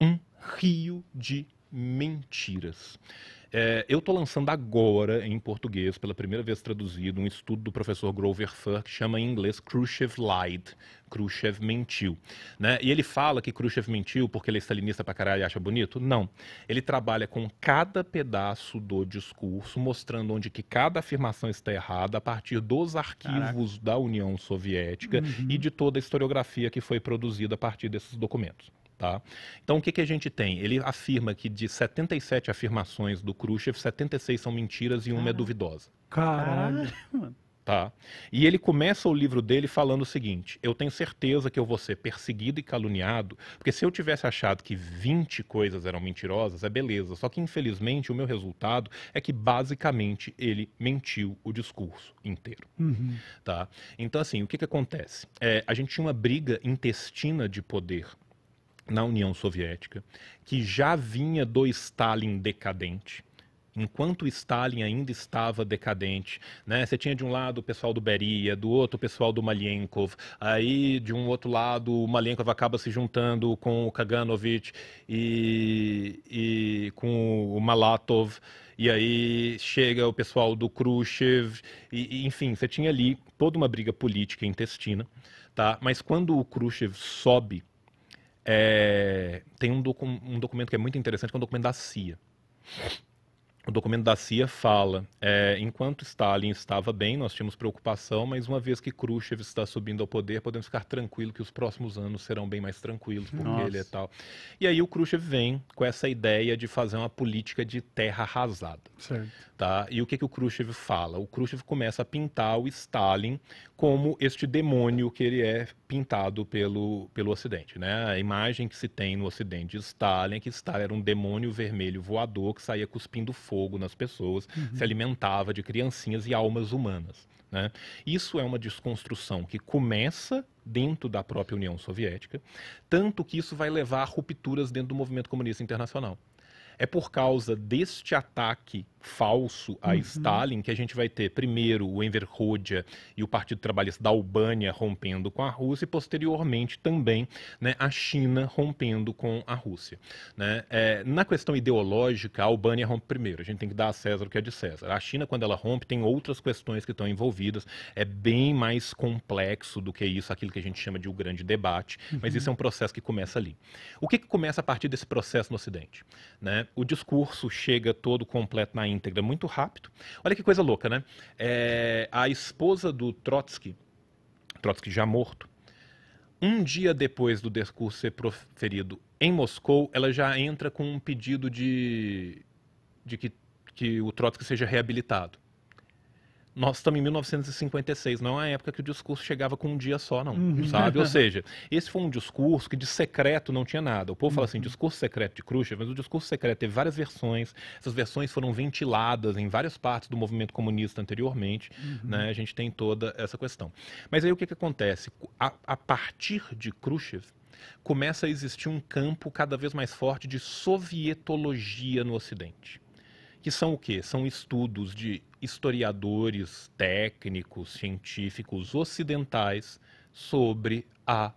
um rio de mentiras. É, eu estou lançando agora, em português, pela primeira vez traduzido, um estudo do professor Grover Fur, que chama em inglês Khrushchev Lied, Khrushchev mentiu. Né? E ele fala que Khrushchev mentiu porque ele é stalinista pra caralho e acha bonito? Não. Ele trabalha com cada pedaço do discurso, mostrando onde que cada afirmação está errada a partir dos arquivos Caraca. da União Soviética uhum. e de toda a historiografia que foi produzida a partir desses documentos. Tá? Então, o que, que a gente tem? Ele afirma que de 77 afirmações do Khrushchev, 76 são mentiras e uma é Caralho. é duvidosa. Caralho, Tá? E ele começa o livro dele falando o seguinte: eu tenho certeza que eu vou ser perseguido e caluniado, porque se eu tivesse achado que 20 coisas eram mentirosas, é beleza. Só que infelizmente o meu resultado é que basicamente ele mentiu o discurso inteiro. Uhum. Tá? Então, assim, o que, que acontece? É, a gente tinha uma briga intestina de poder na União Soviética, que já vinha do Stalin decadente enquanto Stalin ainda estava decadente, né? Você tinha de um lado o pessoal do Beria, do outro o pessoal do Malenkov, aí de um outro lado o Malenkov acaba se juntando com o Kaganovich e, e com o Malatov, e aí chega o pessoal do Khrushchev, e, e, enfim, você tinha ali toda uma briga política intestina, tá? Mas quando o Khrushchev sobe é, tem um, docu um, documento que é muito interessante, que é um documento da CIA. O documento da CIA fala: é, enquanto Stalin estava bem, nós tínhamos preocupação, mas uma vez que Khrushchev está subindo ao poder, podemos ficar tranquilos que os próximos anos serão bem mais tranquilos, porque ele e é tal. E aí o Khrushchev vem com essa ideia de fazer uma política de terra arrasada. Certo. Tá? E o que, que o Khrushchev fala? O Khrushchev começa a pintar o Stalin como este demônio que ele é pintado pelo, pelo Ocidente. Né? A imagem que se tem no Ocidente de Stalin é que Stalin era um demônio vermelho voador que saía cuspindo fogo nas pessoas, uhum. se alimentava de criancinhas e almas humanas. Né? Isso é uma desconstrução que começa dentro da própria União Soviética, tanto que isso vai levar a rupturas dentro do movimento comunista internacional. É por causa deste ataque falso a uhum. Stalin, que a gente vai ter primeiro o Enver Hoxha e o Partido Trabalhista da Albânia rompendo com a Rússia e posteriormente também né, a China rompendo com a Rússia. Né? É, na questão ideológica, a Albânia rompe primeiro, a gente tem que dar a César o que é de César. A China, quando ela rompe, tem outras questões que estão envolvidas, é bem mais complexo do que isso, aquilo que a gente chama de o um grande debate, uhum. mas isso é um uhum. processo que começa ali. O que, que começa a partir desse processo no Ocidente? Né? O discurso chega todo completo na íntegra muito rápido. Olha que coisa louca, né? É, a esposa do Trotsky, Trotsky já morto, um dia depois do discurso ser proferido em Moscou, ela já entra com um pedido de, de que, que o Trotsky seja reabilitado nós estamos em 1956, não é a época que o discurso chegava com um dia só, não, uhum. sabe? Ou seja, esse foi um discurso que de secreto não tinha nada. O povo uhum. fala assim, uhum. discurso secreto de Khrushchev, mas o discurso secreto teve várias versões, essas versões foram ventiladas em várias partes do movimento comunista anteriormente, uhum. né? A gente tem toda essa questão. Mas aí o que, que acontece? A, a partir de Khrushchev, começa a existir um campo cada vez mais forte de sovietologia no Ocidente. Que são o quê? São estudos de historiadores, técnicos, científicos ocidentais sobre a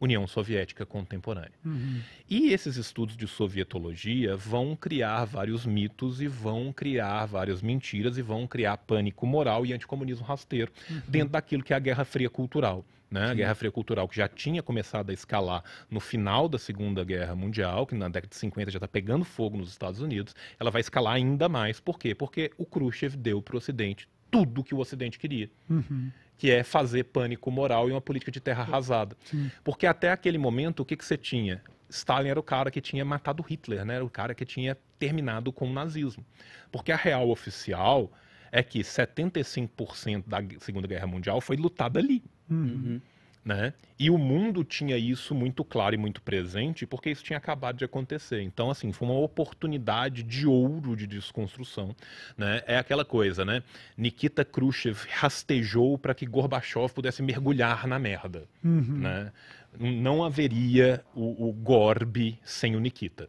União Soviética contemporânea. Uhum. E esses estudos de sovietologia vão criar vários mitos e vão criar várias mentiras e vão criar pânico moral e anticomunismo rasteiro uhum. dentro daquilo que é a Guerra Fria Cultural, né? A guerra fria cultural que já tinha começado a escalar no final da Segunda Guerra Mundial, que na década de 50 já está pegando fogo nos Estados Unidos, ela vai escalar ainda mais. Por quê? Porque o Khrushchev deu para o Ocidente tudo que o Ocidente queria. Uhum que é fazer pânico moral e uma política de terra arrasada. Sim. Porque até aquele momento, o que, que você tinha? Stalin era o cara que tinha matado Hitler, né? era o cara que tinha terminado com o nazismo. Porque a real oficial é que 75% da Segunda Guerra Mundial foi lutada ali. Uhum. Né? E o mundo tinha isso muito claro e muito presente, porque isso tinha acabado de acontecer. Então, assim, foi uma oportunidade de ouro de desconstrução, né? É aquela coisa, né? Nikita Khrushchev rastejou para que Gorbachev pudesse mergulhar na merda, uhum. né? Não haveria o, o Gorb sem o Nikita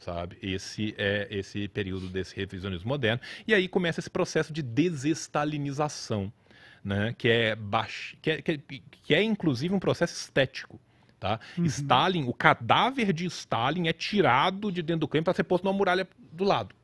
sabe? Esse é esse período desse revisionismo moderno. E aí começa esse processo de desestalinização né, que, é que, é, que, é, que é inclusive um processo estético. Tá? Uhum. Stalin, o cadáver de Stalin é tirado de dentro do Kremlin para ser posto numa muralha do lado.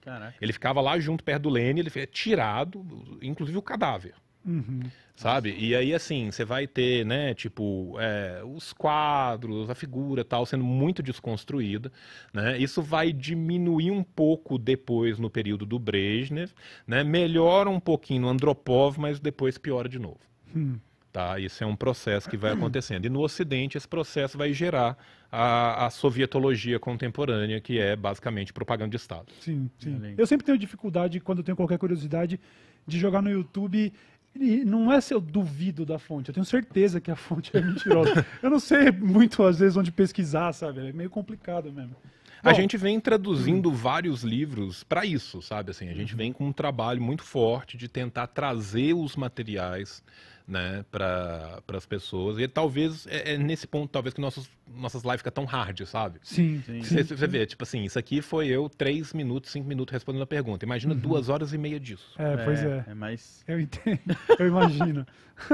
Caraca. Ele ficava lá junto perto do Lenin, ele é tirado, inclusive o cadáver. Uhum. Sabe? E aí, assim, você vai ter, né, tipo, é, os quadros, a figura tal, sendo muito desconstruída, né? Isso vai diminuir um pouco depois no período do Brezhnev, né? Melhora um pouquinho no Andropov, mas depois piora de novo. Uhum. Tá? Isso é um processo que vai acontecendo. E no Ocidente, esse processo vai gerar a, a sovietologia contemporânea, que é basicamente propaganda de Estado. Sim, sim. Eu sempre tenho dificuldade, quando tenho qualquer curiosidade, de jogar no YouTube e não é se eu duvido da fonte, eu tenho certeza que a fonte é mentirosa. eu não sei muito, às vezes, onde pesquisar, sabe? É meio complicado mesmo. Bom, a gente vem traduzindo hum. vários livros para isso, sabe? Assim, a gente uhum. vem com um trabalho muito forte de tentar trazer os materiais né, para as pessoas. E talvez, é, é, nesse ponto, talvez que nossos nossas lives ficam tão hard, sabe? Sim. sim. Você, você vê, tipo assim, isso aqui foi eu três minutos, cinco minutos respondendo a pergunta. Imagina uhum. duas horas e meia disso. É, pois é. É, é mais... Eu entendo, eu imagino.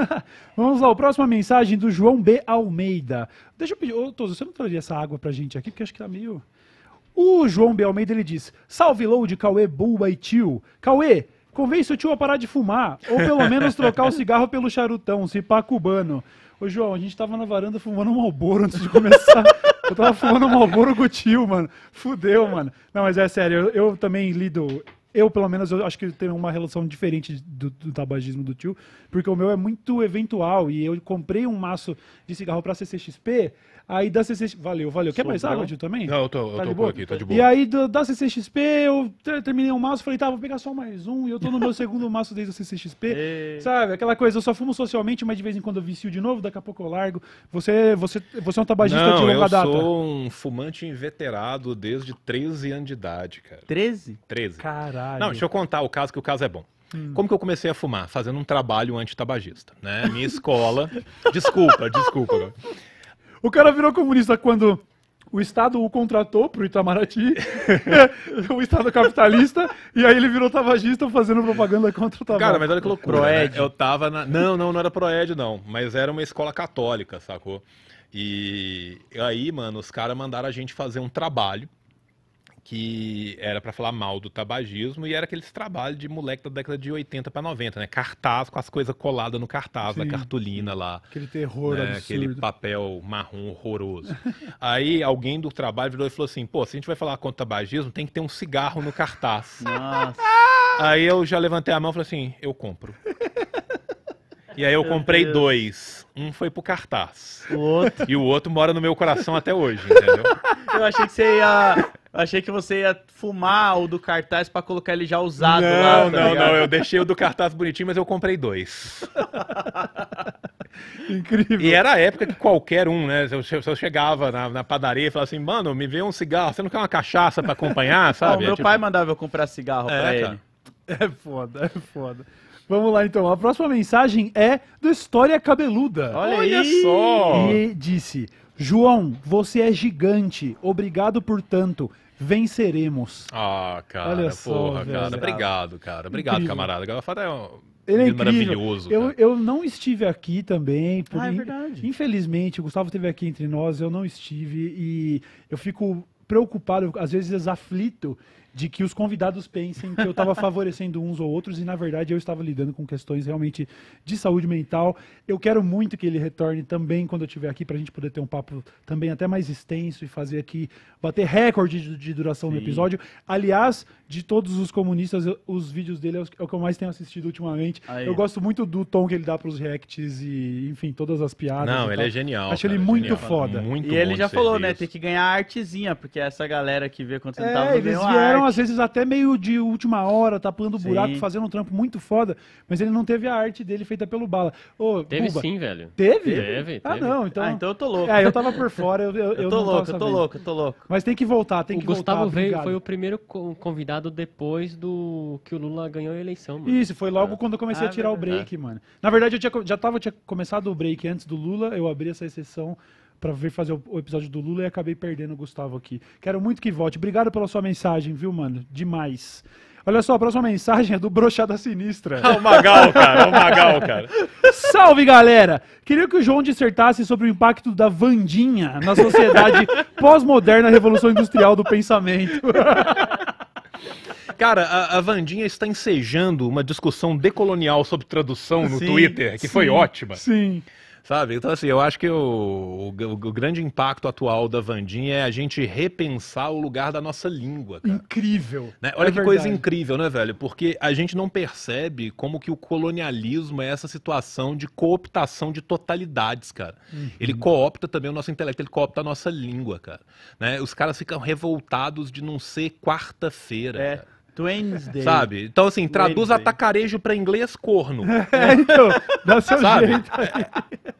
Vamos lá, a próxima mensagem do João B. Almeida. Deixa eu pedir, ô Toso, você não traria essa água pra gente aqui? Porque acho que tá meio... O João B. Almeida, ele diz, salve load, Cauê, Buba e tio. Cauê, convence o tio a parar de fumar, ou pelo menos trocar o cigarro pelo charutão, se pá cubano. Ô, João, a gente tava na varanda fumando um malboro antes de começar. eu tava fumando um malboro com o tio, mano. Fudeu, mano. Não, mas é sério, eu, eu também lido eu, pelo menos, eu acho que tem uma relação diferente do, do, tabagismo do tio, porque o meu é muito eventual e eu comprei um maço de cigarro pra CCXP, aí da CCXP... Valeu, valeu. Quer Sou mais bom. água, tio, também? Não, eu tô, tá eu tô por aqui, tá de boa. E aí do, da CCXP eu terminei um maço, falei, tá, vou pegar só mais um, e eu tô no meu segundo maço desde a CCXP, sabe? Aquela coisa, eu só fumo socialmente, mas de vez em quando eu vicio de novo, daqui a pouco eu largo. Você, você, você é um tabagista Não, de longa eu data. eu sou um fumante inveterado desde 13 anos de idade, cara. 13? 13. Caralho verdade. Não, deixa eu contar o caso, que o caso é bom. Hum. Como que eu comecei a fumar? Fazendo um trabalho antitabagista, né? Minha escola... desculpa, desculpa. O cara virou comunista quando o Estado o contratou para o Itamaraty, o Estado capitalista, e aí ele virou tabagista fazendo propaganda contra o tabaco. Cara, mas olha que loucura. Né? Proed. Né? Eu tava na. Não, não, não era Proed, não. Mas era uma escola católica, sacou? E aí, mano, os caras mandaram a gente fazer um trabalho que era para falar mal do tabagismo e era aqueles trabalhos de moleque da década de 80 para 90, né? Cartaz com as coisas coladas no cartaz, na cartolina lá. Aquele terror né? Aquele papel marrom horroroso. Aí alguém do trabalho virou e falou assim: "Pô, se a gente vai falar contra o tabagismo, tem que ter um cigarro no cartaz". Nossa. Aí eu já levantei a mão e falei assim: "Eu compro". E aí eu comprei dois. Um foi pro cartaz. O outro... E o outro mora no meu coração até hoje, entendeu? Eu achei que você ia achei que você ia fumar o do cartaz para colocar ele já usado não, lá. Não, tá não, não. Eu deixei o do cartaz bonitinho, mas eu comprei dois. Incrível. E era a época que qualquer um, né? Se eu, se eu chegava na, na, padaria e falava assim, mano, me vê um cigarro, você não quer uma cachaça para acompanhar, sabe? Não, meu é, tipo... pai mandava eu comprar cigarro é, pra ele. É foda, é foda. Vamos lá então. A próxima mensagem é do História Cabeluda. Olha, Olha aí. só! E disse: João, você é gigante. Obrigado por tanto venceremos. Ah, cara, Olha só, porra, velho. cara. Obrigado, cara. Obrigado, incrível. camarada. Galafada é um. Ele é maravilhoso. Eu, eu, não estive aqui também. Por ah, é verdade. Infelizmente, o Gustavo esteve aqui entre nós, eu não estive. E eu fico preocupado, às vezes aflito, de que os convidados pensem que eu estava favorecendo uns ou outros e, na verdade, eu estava lidando com questões realmente de saúde mental. Eu quero muito que ele retorne também quando eu estiver aqui para a gente poder ter um papo também até mais extenso e fazer aqui, bater recorde de, de duração Sim. do episódio. Aliás, de todos os comunistas, os vídeos dele é, é, o que eu mais tenho assistido ultimamente. Aí. Eu gosto muito do tom que ele dá para os reacts e, enfim, todas as piadas. Não, ele tal. é genial. Acho cara, ele é muito genial. foda. Muito e ele já falou, né? Tem que ganhar artezinha, porque essa galera que vê quando você é, tava eles vieram às vezes até meio de última hora, tapando o buraco, fazendo um trampo muito foda, mas ele não teve a arte dele feita pelo Bala. Ô, teve Buba, sim, velho. Teve? Teve. Ah, teve. não, então... Ah, então eu tô louco. É, eu tava por fora, eu, eu, eu tô louco, eu tô louco, eu tô louco. Mas tem que voltar, tem o que Gustavo voltar. O Gustavo veio, foi o primeiro convidado depois do que o Lula ganhou a eleição, mano. Isso, foi logo ah. quando eu comecei ah, a tirar verdade. o break, mano. Na verdade, eu tinha, já tava, tinha começado o break antes do Lula, eu abri essa exceção para vir fazer o episódio do Lula e acabei perdendo o Gustavo aqui. Quero muito que volte. Obrigado pela sua mensagem, viu, mano? Demais. Olha só, a próxima mensagem é do Brochada Sinistra. É o Magal, cara. É o Magal, cara. Salve, galera! Queria que o João dissertasse sobre o impacto da Vandinha na sociedade pós-moderna Revolução Industrial do Pensamento. Cara, a, a Vandinha está ensejando uma discussão decolonial sobre tradução no sim, Twitter, que sim, foi ótima. Sim. Sabe? Então, assim, eu acho que o, o, o, grande impacto atual da Vandinha é a gente repensar o lugar da nossa língua. Cara. Incrível. Né? Olha é que verdade. coisa incrível, né, velho? Porque a gente não percebe como que o colonialismo é essa situação de cooptação de totalidades, cara. Uhum. Ele coopta também o nosso intelecto, ele coopta a nossa língua, cara. Né? Os caras ficam revoltados de não ser quarta-feira. É. Cara. Wednesday. Sabe? Então, assim, traduz Wednesday. atacarejo para inglês corno. É, então, dá seu Sabe? jeito. Aí.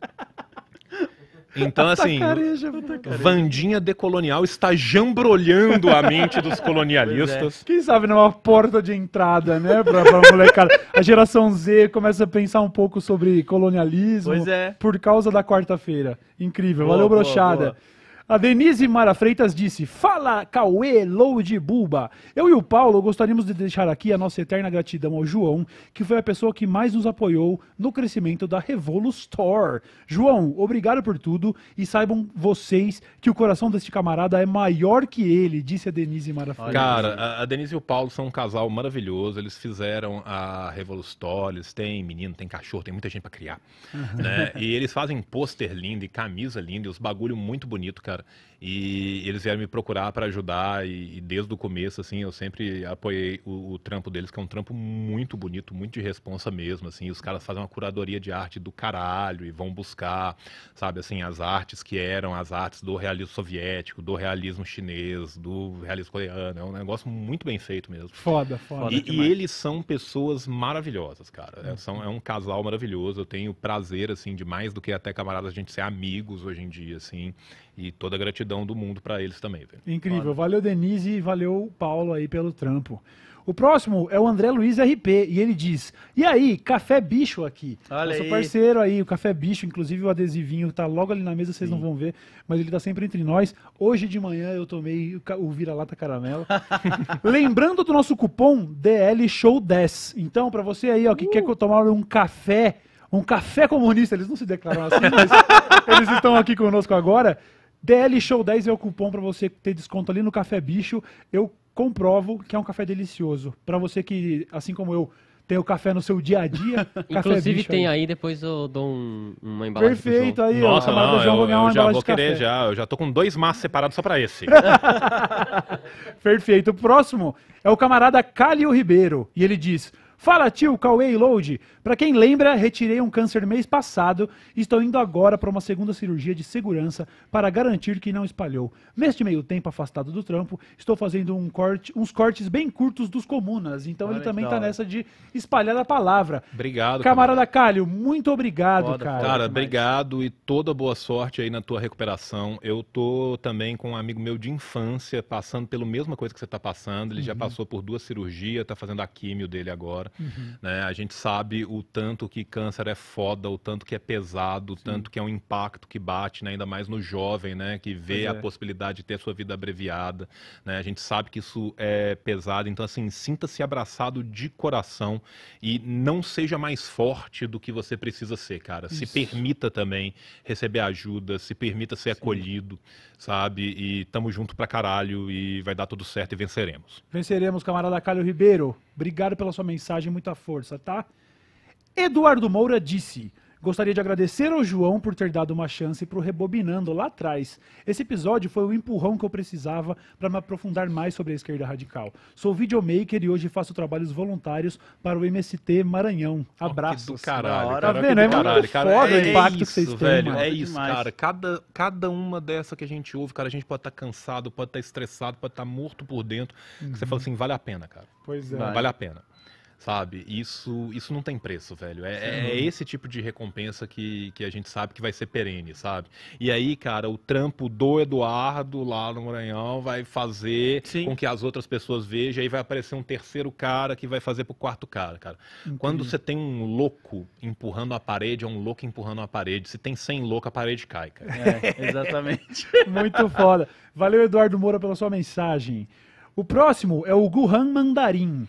Então, assim, é Vandinha decolonial está jambrolhando a mente dos é. colonialistas. É. Quem sabe não é uma porta de entrada, né, pra, pra molecada. A geração Z começa a pensar um pouco sobre colonialismo é. por causa da quarta-feira. Incrível. Boa, Valeu, brochada. boa. A Denise Mara Freitas disse: Fala, Cauê, Lou de Buba. Eu e o Paulo gostaríamos de deixar aqui a nossa eterna gratidão ao João, que foi a pessoa que mais nos apoiou no crescimento da Revolu Store. João, obrigado por tudo e saibam vocês que o coração deste camarada é maior que ele, disse a Denise Mara Freitas. Cara, a Denise e o Paulo são um casal maravilhoso. Eles fizeram a Revolu Store, eles têm menino, tem cachorro, tem muita gente para criar. Uhum. Né? e eles fazem pôster lindo e camisa linda e os bagulho muito bonito, cara cara? E eles vieram me procurar para ajudar e, e, desde o começo, assim, eu sempre apoiei o, o, trampo deles, que é um trampo muito bonito, muito de responsa mesmo, assim. Os caras fazem uma curadoria de arte do caralho e vão buscar, sabe, assim, as artes que eram as artes do realismo soviético, do realismo chinês, do realismo coreano. É um negócio muito bem feito mesmo. Foda, foda. E, e eles são pessoas maravilhosas, cara. É, hum. são, é um casal maravilhoso. Eu tenho prazer, assim, de mais do que até camaradas a gente ser amigos hoje em dia, assim. E toda a gratidão do mundo para eles também. Velho. Incrível. Valeu, Denise, e valeu, Paulo, aí pelo trampo. O próximo é o André Luiz RP, e ele diz: E aí, Café Bicho aqui. Olha nosso aí. parceiro aí, o Café Bicho, inclusive o adesivinho tá logo ali na mesa, vocês Sim. não vão ver, mas ele tá sempre entre nós. Hoje de manhã eu tomei o vira-lata caramelo. Lembrando do nosso cupom DL Show 10. Então, para você aí, ó, que uh. quer tomar um café um café comunista, eles não se declaram assim, mas eles estão aqui conosco agora. DL Show 10 é o cupom para você ter desconto ali no Café Bicho. Eu comprovo que é um café delicioso. Para você que, assim como eu, tem o café no seu dia a dia. Inclusive tem aí. aí. depois eu dou um, uma embalagem. Perfeito, aí. Nossa, ó, não, João, eu, uma eu já vou querer já. Eu já tô com dois massas separados só para esse. Perfeito. O próximo é o camarada Calil Ribeiro. E ele diz... Fala tio, Cauê e Load. Para quem lembra, retirei um câncer mês passado e estou indo agora para uma segunda cirurgia de segurança para garantir que não espalhou. Neste meio tempo afastado do trampo, estou fazendo um corte, uns cortes bem curtos dos comunas. Então Olha ele também está nessa de espalhar a palavra. Obrigado. Camarada Calho, muito obrigado, Foda, cara. Cara, obrigado e toda boa sorte aí na tua recuperação. Eu tô também com um amigo meu de infância passando pela mesma coisa que você está passando. Ele uhum. já passou por duas cirurgias, está fazendo a químio dele agora agora. Uhum. Né? A gente sabe o tanto que câncer é foda, o tanto que é pesado, o tanto que é um impacto que bate, né? ainda mais no jovem, né? que vê é. a possibilidade de ter sua vida abreviada. Né? A gente sabe que isso é pesado, então assim, sinta-se abraçado de coração e não seja mais forte do que você precisa ser, cara. Isso. Se permita também receber ajuda, se permita ser Sim. acolhido, sabe? E tamo junto pra caralho e vai dar tudo certo e venceremos. Venceremos, camarada Calho Ribeiro. Obrigado pela sua mensagem mensagem, muita força, tá? Eduardo Moura disse: Gostaria de agradecer ao João por ter dado uma chance para o Rebobinando lá atrás. Esse episódio foi o empurrão que eu precisava para me aprofundar mais sobre a esquerda radical. Sou videomaker e hoje faço trabalhos voluntários para o MST Maranhão. Abraços. Oh, caralho, cara, tá vendo? É caralho, muito cara, foda é, o impacto isso, que vocês velho, É isso, demais. cara. Cada, cada uma dessa que a gente ouve, cara, a gente pode estar tá cansado, pode estar tá estressado, pode estar tá morto por dentro. Uhum. você fala assim, vale a pena, cara. Pois é. Vale a pena. Sabe? Isso isso não tem preço, velho. É, é, é, esse tipo de recompensa que, que a gente sabe que vai ser perene, sabe? E aí, cara, o trampo do Eduardo lá no Maranhão vai fazer Sim. com que as outras pessoas vejam, aí vai aparecer um terceiro cara que vai fazer pro quarto cara, cara. Entendi. Quando você tem um louco empurrando a parede, é um louco empurrando a parede. Se tem 100 louco, a parede cai, cara. É, exatamente. Muito foda. Valeu, Eduardo Moura, pela sua mensagem. O próximo é o Guhan Mandarim.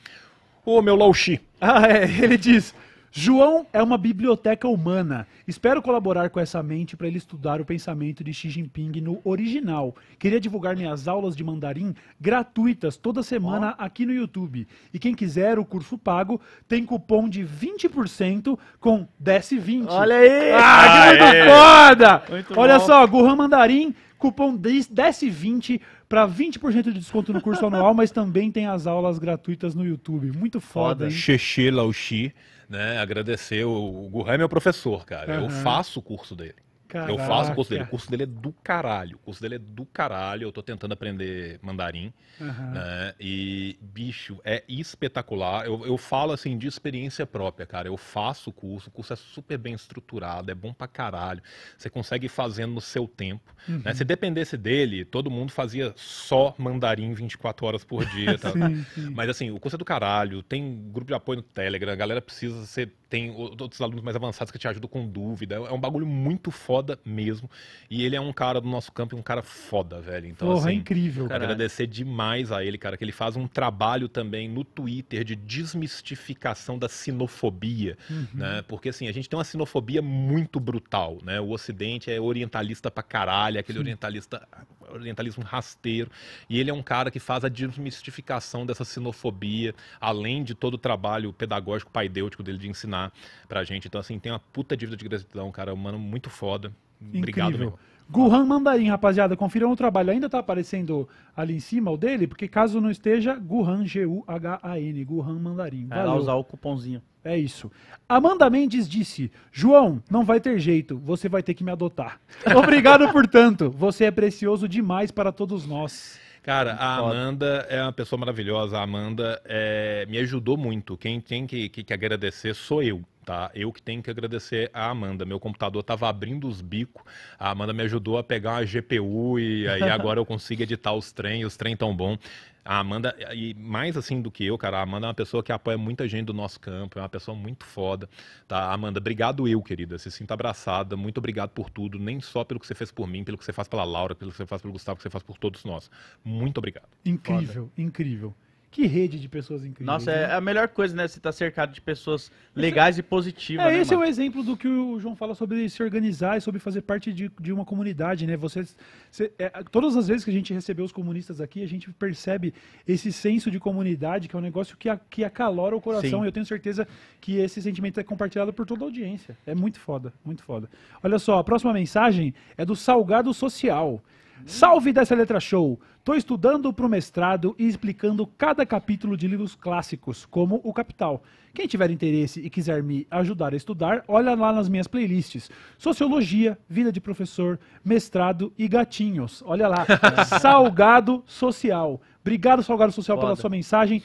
Ô, meu Lauxi. Ah, é, ele diz. João é uma biblioteca humana. Espero colaborar com essa mente para ele estudar o pensamento de Xi Jinping no original. Queria divulgar minhas aulas de mandarim gratuitas toda semana aqui no YouTube. E quem quiser o curso pago tem cupom de 20% com DS20. Olha aí! Ah, que muito foda! Muito Olha bom. só, Guhan Mandarim, cupom DS20 para 20% de desconto no curso anual, mas também tem as aulas gratuitas no YouTube. Muito foda, foda. hein? Xexê Lauxi, né? Agradecer. O, o é meu professor, cara. Uhum. Eu faço o curso dele. Caraca. Eu faço o curso dele. O curso dele é do caralho. O curso dele é do caralho. Eu tô tentando aprender mandarim. Uhum. Né? E, bicho, é espetacular. Eu, eu falo, assim, de experiência própria, cara. Eu faço o curso. O curso é super bem estruturado. É bom pra caralho. Você consegue ir fazendo no seu tempo. Né? Uhum. Né? Se dependesse dele, todo mundo fazia só mandarim 24 horas por dia. Tá? sim, sim. Mas, assim, o curso é do caralho. Tem grupo de apoio no Telegram. A galera precisa ser... Tem outros alunos mais avançados que te ajudam com dúvida. É um bagulho muito forte foda mesmo. E ele é um cara do nosso campo, um cara foda, velho. Então, Porra, é assim, é incrível, cara. Agradecer demais a ele, cara, que ele faz um trabalho também no Twitter de desmistificação da sinofobia, uhum. né? Porque, assim, a gente tem uma sinofobia muito brutal, né? O Ocidente é orientalista pra caralho, aquele Sim. orientalista, orientalismo rasteiro. E ele é um cara que faz a desmistificação dessa sinofobia, além de todo o trabalho pedagógico paidêutico dele de ensinar pra gente. Então, assim, tem uma puta dívida de gratidão, cara. É um mano muito foda. Incrível. Obrigado, meu. Guhan Mandarim, rapaziada, confiram o trabalho. Ainda tá aparecendo ali em cima o dele, porque caso não esteja, Guhan, G-U-H-A-N, Guhan Mandarim. É, vai é lá usar o cupomzinho. É isso. Amanda Mendes disse: João, não vai ter jeito, você vai ter que me adotar. Obrigado por tanto, você é precioso demais para todos nós. Cara, a Amanda é uma pessoa maravilhosa. A Amanda é, me ajudou muito. Quem tem que, que, que agradecer sou eu tá? Eu que tenho que agradecer a Amanda. Meu computador estava abrindo os bicos, a Amanda me ajudou a pegar uma GPU e aí agora eu consigo editar os trem, os trem tão bom. A Amanda, e mais assim do que eu, cara, a Amanda é uma pessoa que apoia muita gente do nosso campo, é uma pessoa muito foda, tá? Amanda, obrigado eu, querida, se sinta abraçada, muito obrigado por tudo, nem só pelo que você fez por mim, pelo que você faz pela Laura, pelo que você faz pelo Gustavo, pelo que você faz por todos nós. Muito obrigado. Incrível, foda. incrível. Que rede de pessoas incríveis. Nossa, né? é a melhor coisa, né? Você tá cercado de pessoas legais esse... É e positivas. É, né, esse mano? é o exemplo do que o João fala sobre se organizar e sobre fazer parte de, de uma comunidade, né? Você, você é, todas as vezes que a gente recebeu os comunistas aqui, a gente percebe esse senso de comunidade, que é um negócio que, a, que acalora o coração. E eu tenho certeza que esse sentimento é compartilhado por toda a audiência. É muito foda, muito foda. Olha só, a próxima mensagem é do Salgado Social. Salve dessa letra show! Tô estudando pro mestrado e explicando cada capítulo de livros clássicos, como O Capital. Quem tiver interesse e quiser me ajudar a estudar, olha lá nas minhas playlists: Sociologia, Vida de Professor, Mestrado e Gatinhos. Olha lá. Salgado Social. Obrigado, Salgado Social, Foda. pela sua mensagem.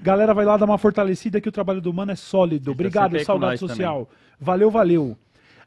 Galera, vai lá dar uma fortalecida que o trabalho do Mano é sólido. Obrigado, Salgado Social. Também. Valeu, valeu.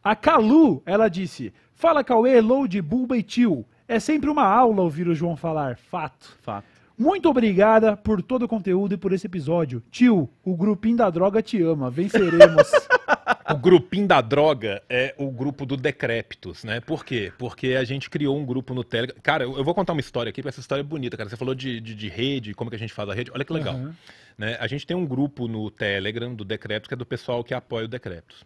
A Calu, ela disse: Fala, Cauê, Load, Bulba e Tio. É sempre uma aula ouvir o João falar. Fato. Fato. Muito obrigada por todo o conteúdo e por esse episódio. Tio, o grupinho da droga te ama. Venceremos. o grupinho da droga é o grupo do Decréptus, né? Por quê? Porque a gente criou um grupo no Telegram. Cara, eu vou contar uma história aqui, porque essa história é bonita, cara. Você falou de, de, de rede, como que a gente faz a rede. Olha que legal. Uhum. Né? A gente tem um grupo no Telegram do Decréptus, que é do pessoal que apoia o Decréptus.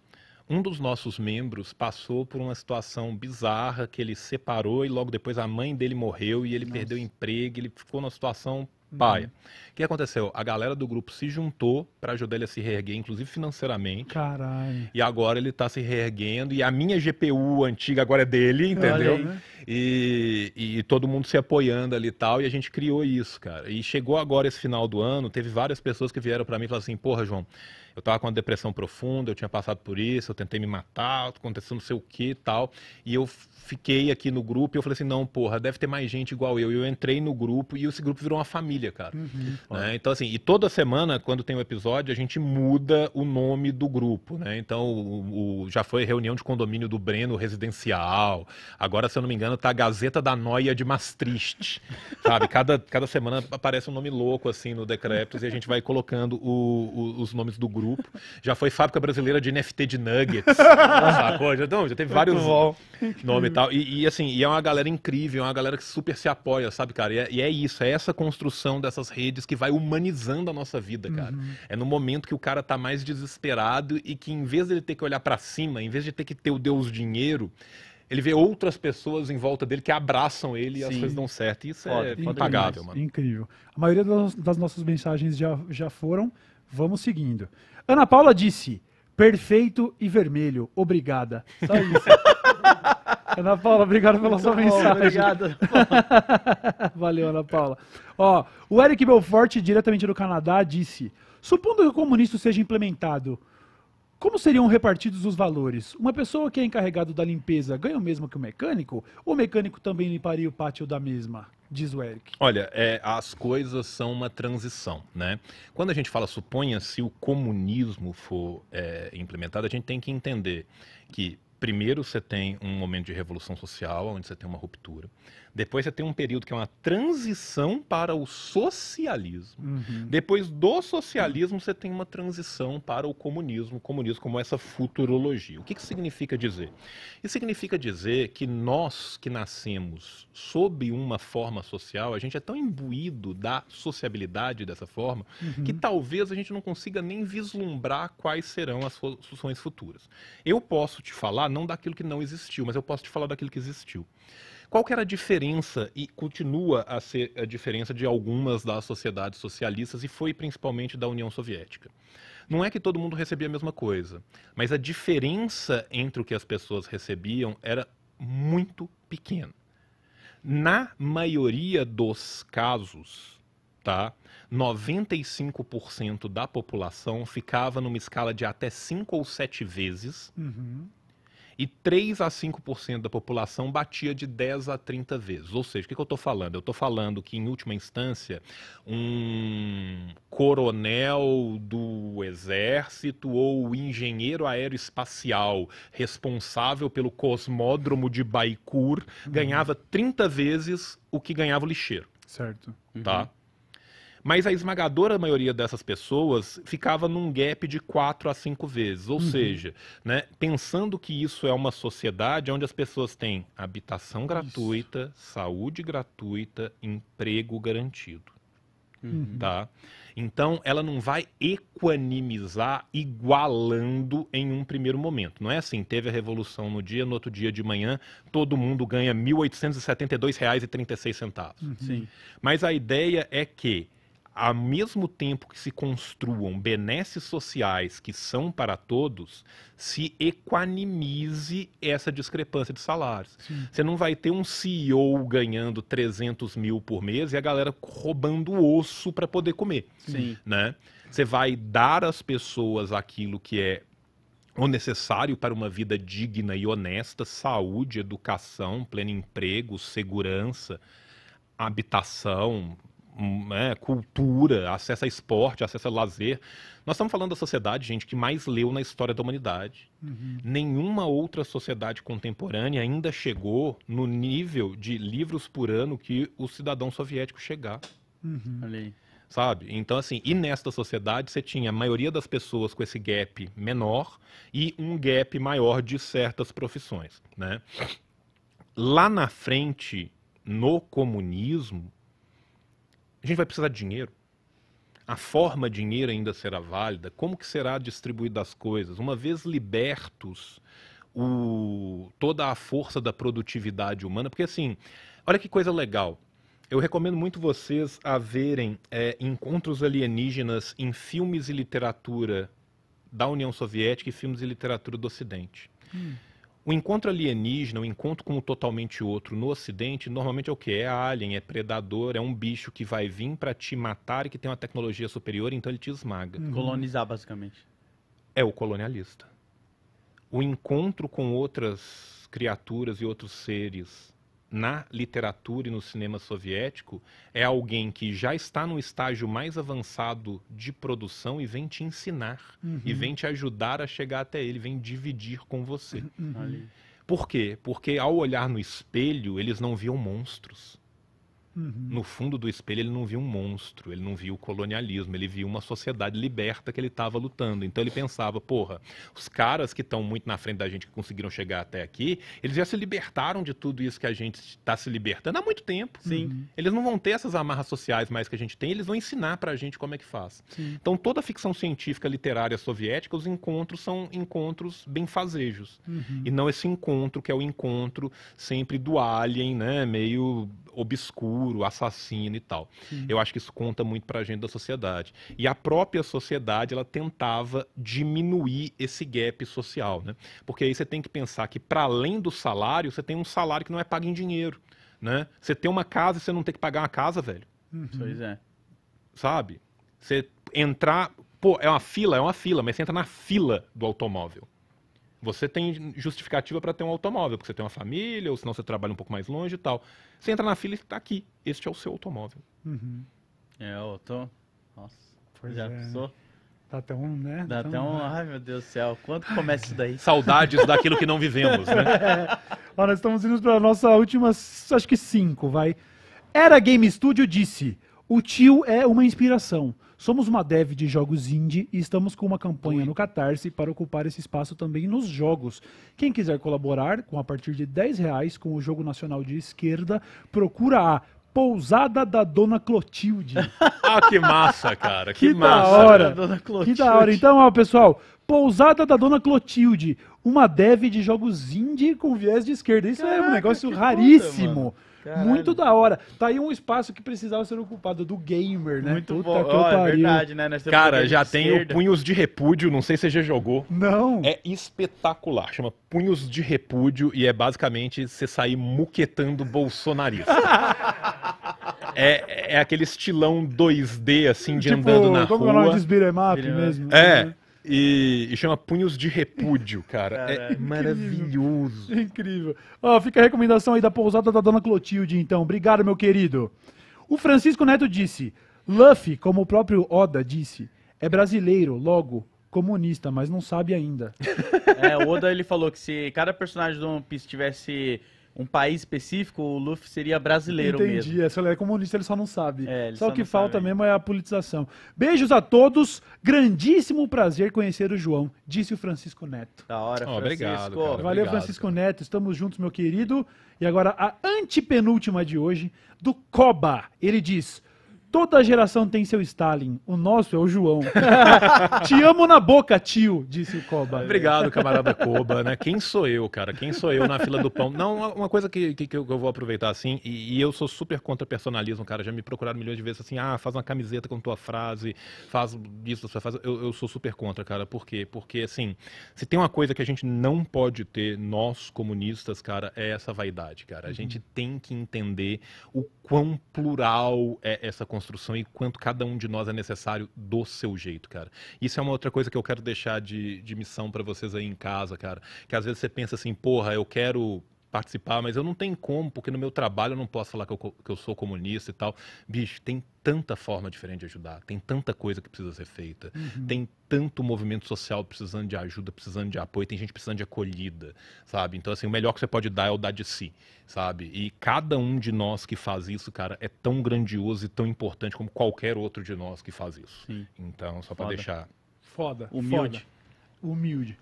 Um dos nossos membros passou por uma situação bizarra que ele separou e logo depois a mãe dele morreu e ele Nossa. perdeu o emprego, ele ficou numa situação uhum. paia. O que aconteceu? A galera do grupo se juntou para ajudar ele a se reerguer, inclusive financeiramente. Caralho. E agora ele tá se reerguendo. E a minha GPU antiga agora é dele, entendeu? né? e, e, todo mundo se apoiando ali e tal. E a gente criou isso, cara. E chegou agora esse final do ano, teve várias pessoas que vieram para mim e falaram assim: porra, João eu estava com uma depressão profunda, eu tinha passado por isso, eu tentei me matar, aconteceu não sei o que e tal. E eu fiquei aqui no grupo e eu falei assim, não, porra, deve ter mais gente igual eu. E eu entrei no grupo e esse grupo virou uma família, cara. Uhum. Né? Então, assim, e toda semana, quando tem um episódio, a gente muda o nome do grupo, né? Então, o, o já foi reunião de condomínio do Breno Residencial. Agora, se eu não me engano, tá a Gazeta da Noia de Maastricht, sabe? Cada, cada semana aparece um nome louco, assim, no Decreptos e a gente vai colocando o, o, os nomes do grupo grupo. Já foi fábrica brasileira de NFT de nuggets. sacou? Já, não, já teve vários nomes e tal. E, e assim, e é uma galera incrível, é uma galera que super se apoia, sabe, cara? E é, e é, isso, é essa construção dessas redes que vai humanizando a nossa vida, cara. Uhum. É no momento que o cara tá mais desesperado e que em vez dele ter que olhar para cima, em vez de ter que ter o Deus dinheiro, ele vê outras pessoas em volta dele que abraçam ele Sim. e as coisas dão certo. isso é impagável, mano. Incrível. A maioria das nossas mensagens já, já foram. Vamos seguindo. Ana Paula disse: perfeito e vermelho. Obrigada. Só isso. Ana Paula, obrigado pela Muito sua bom, mensagem. Obrigado. Valeu, Ana Paula. Ó, o Eric Belfort, diretamente do Canadá, disse: supondo que o comunismo seja implementado, como seriam repartidos os valores? Uma pessoa que é encarregado da limpeza ganha o mesmo que o mecânico? Ou o mecânico também limparia o pátio da mesma? Diz o Eric. Olha, é, as coisas são uma transição, né? Quando a gente fala, suponha se o comunismo for é, implementado, a gente tem que entender que primeiro você tem um momento de revolução social, onde você tem uma ruptura. Depois você tem um período que é uma transição para o socialismo. Uhum. Depois do socialismo, você tem uma transição para o comunismo, comunismo como essa futurologia. O que, que significa dizer? Isso significa dizer que nós que nascemos sob uma forma social, a gente é tão imbuído da sociabilidade dessa forma, uhum. que talvez a gente não consiga nem vislumbrar quais serão as soluções futuras. Eu posso te falar não daquilo que não existiu, mas eu posso te falar daquilo que existiu. Qual que era a diferença, e continua a ser a diferença de algumas das sociedades socialistas, e foi principalmente da União Soviética? Não é que todo mundo recebia a mesma coisa, mas a diferença entre o que as pessoas recebiam era muito pequena. Na maioria dos casos, tá? 95% da população ficava numa escala de até 5 ou 7 vezes uhum e 3 a 5% da população batia de 10 a 30 vezes. Ou seja, o que, que eu estou falando? Eu estou falando que, em última instância, um coronel do exército ou engenheiro aeroespacial responsável pelo cosmódromo de Baikur uhum. ganhava 30 vezes o que ganhava o lixeiro. Certo. Tá? Uhum. Tá? Mas a esmagadora maioria dessas pessoas ficava num gap de quatro a cinco vezes. Ou uhum. seja, né, pensando que isso é uma sociedade onde as pessoas têm habitação gratuita, isso. saúde gratuita, emprego garantido. Uhum. Tá? Então, ela não vai equanimizar igualando em um primeiro momento. Não é assim, teve a revolução no dia, no outro dia de manhã, todo mundo ganha R$ 1.872,36. Uhum. Sim. Mas a ideia é que ao mesmo tempo que se construam benesses sociais que são para todos, se equanimize essa discrepância de salários. Sim. Você não vai ter um CEO ganhando 300 mil por mês e a galera roubando osso para poder comer. Sim. Né? Você vai dar às pessoas aquilo que é o necessário para uma vida digna e honesta, saúde, educação, pleno emprego, segurança, habitação, Hum, né, cultura, acesso a esporte, acesso a lazer. Nós estamos falando da sociedade, gente, que mais leu na história da humanidade. Uhum. Nenhuma outra sociedade contemporânea ainda chegou no nível de livros por ano que o cidadão soviético chegar. Uhum. sabe? Então, assim, e nesta sociedade você tinha a maioria das pessoas com esse gap menor e um gap maior de certas profissões, né? Lá na frente, no comunismo, a gente vai precisar de dinheiro. A forma dinheiro ainda será válida? Como que será distribuída as coisas? Uma vez libertos o, toda a força da produtividade humana, porque assim, olha que coisa legal. Eu recomendo muito vocês a verem é, encontros alienígenas em filmes e literatura da União Soviética e filmes e literatura do Ocidente. Hum. O encontro alienígena, o encontro com o totalmente outro no Ocidente, normalmente é o que? É alien, é predador, é um bicho que vai vir para te matar e que tem uma tecnologia superior, então ele te esmaga. Uhum. Colonizar, basicamente. É o colonialista. O encontro com outras criaturas e outros seres na literatura e no cinema soviético é alguém que já está no estágio mais avançado de produção e vem te ensinar uhum. e vem te ajudar a chegar até ele, vem dividir com você. Uhum. Por quê? Porque ao olhar no espelho, eles não viam monstros. Uhum. No fundo do espelho, ele não viu um monstro, ele não viu o colonialismo, ele viu uma sociedade liberta que ele estava lutando. Então ele pensava, porra, os caras que estão muito na frente da gente, que conseguiram chegar até aqui, eles já se libertaram de tudo isso que a gente está se libertando há muito tempo. Sim. Uhum. Eles não vão ter essas amarras sociais mais que a gente tem, eles vão ensinar para a gente como é que faz. Sim. Então toda a ficção científica literária soviética, os encontros são encontros benfazejos. Uhum. E não esse encontro que é o encontro sempre do alien, né, meio obscuro duro, assassino e tal. Eu acho que isso conta muito para a gente da sociedade. E a própria sociedade, ela tentava diminuir esse gap social, né? Porque aí você tem que pensar que para além do salário, você tem um salário que não é pago em dinheiro, né? Você tem uma casa e você não tem que pagar uma casa, velho. Uhum. Pois é. Sabe? Você entrar, pô, é uma fila, é uma fila, mas você entra na fila do automóvel. Você tem justificativa para ter um automóvel, porque você tem uma família, ou senão você trabalha um pouco mais longe e tal. Você entra na fila e está aqui. Este é o seu automóvel. Uhum. É, eu tô. Nossa, pois já é. Dá até um, né? Dá até né? um. Ai, meu Deus do céu, quanto começa isso daí? Saudades daquilo que não vivemos, né? É. nós estamos indo para a nossa última, acho que cinco, vai. Era Game Studio disse: o tio é uma inspiração. Somos uma dev de jogos indie e estamos com uma campanha no Catarse para ocupar esse espaço também nos jogos. Quem quiser colaborar com a partir de 10 reais com o Jogo Nacional de Esquerda, procura a Pousada da Dona Clotilde. ah, que massa, cara. Que, que massa. Da hora. Dona Clotilde. Que da hora. Então, ó, pessoal, Pousada da Dona Clotilde, uma dev de jogos indie com viés de esquerda. Isso Caraca, é um negócio raríssimo. Puta, Caralho. Muito da hora. Tá aí um espaço que precisava ser ocupado do gamer, né? Muito Puta bom. Oh, é verdade, né? Cara, já tem o Punhos de Repúdio, não sei se você já jogou. Não. É espetacular. Chama Punhos de Repúdio e é basicamente você sair muquetando bolsonarista. é, é aquele estilão 2D, assim, de tipo, andando na como rua. Como é o nome de mesmo. É. Né? E, e, chama Punhos de Repúdio, cara. cara é, maravilhoso. Incrível. incrível. Ó, fica a recomendação aí da pousada da Dona Clotilde, então. Obrigado, meu querido. O Francisco Neto disse: Luffy, como o próprio Oda disse, é brasileiro, logo comunista, mas não sabe ainda. É, o Oda ele falou que se cada personagem do One Piece tivesse um país específico, o Luffy seria brasileiro Entendi, mesmo. É, Entendi, ele é comunista, ele só não sabe. É, só, só o que falta mesmo é a politização. Beijos a todos, grandíssimo prazer conhecer o João, disse o Francisco Neto. Da hora, oh, Francisco. Obrigado, Valeu, obrigado, Francisco cara. Neto, estamos juntos, meu querido. E agora a antepenúltima de hoje, do Coba. Ele diz, Toda geração tem seu Stalin. O nosso é o João. Te amo na boca, tio, disse o Coba. Obrigado, camarada Coba, né? Quem sou eu, cara? Quem sou eu na fila do pão? Não, uma coisa que, que, que eu vou aproveitar assim, e, e, eu sou super contra personalismo, cara. Já me procuraram milhões de vezes assim, ah, faz uma camiseta com tua frase, faz isso, faz. Eu, eu sou super contra, cara. Por quê? Porque, assim, se tem uma coisa que a gente não pode ter, nós comunistas, cara, é essa vaidade, cara. A uhum. gente uhum. tem que entender o quão plural é essa construção construção e quanto cada um de nós é necessário do seu jeito, cara. Isso é uma outra coisa que eu quero deixar de, de missão para vocês aí em casa, cara. Que às vezes você pensa assim, porra, eu quero participar, mas eu não tenho como, porque no meu trabalho eu não posso falar que eu, que eu sou comunista e tal. Bicho, tem tanta forma diferente de ajudar, tem tanta coisa que precisa ser feita, uhum. tem tanto movimento social precisando de ajuda, precisando de apoio, tem gente precisando de acolhida, sabe? Então, assim, o melhor que você pode dar é o dar de si, sabe? E cada um de nós que faz isso, cara, é tão grandioso e tão importante como qualquer outro de nós que faz isso. Sim. Então, só para deixar. Foda. Humilde. Foda. Humilde.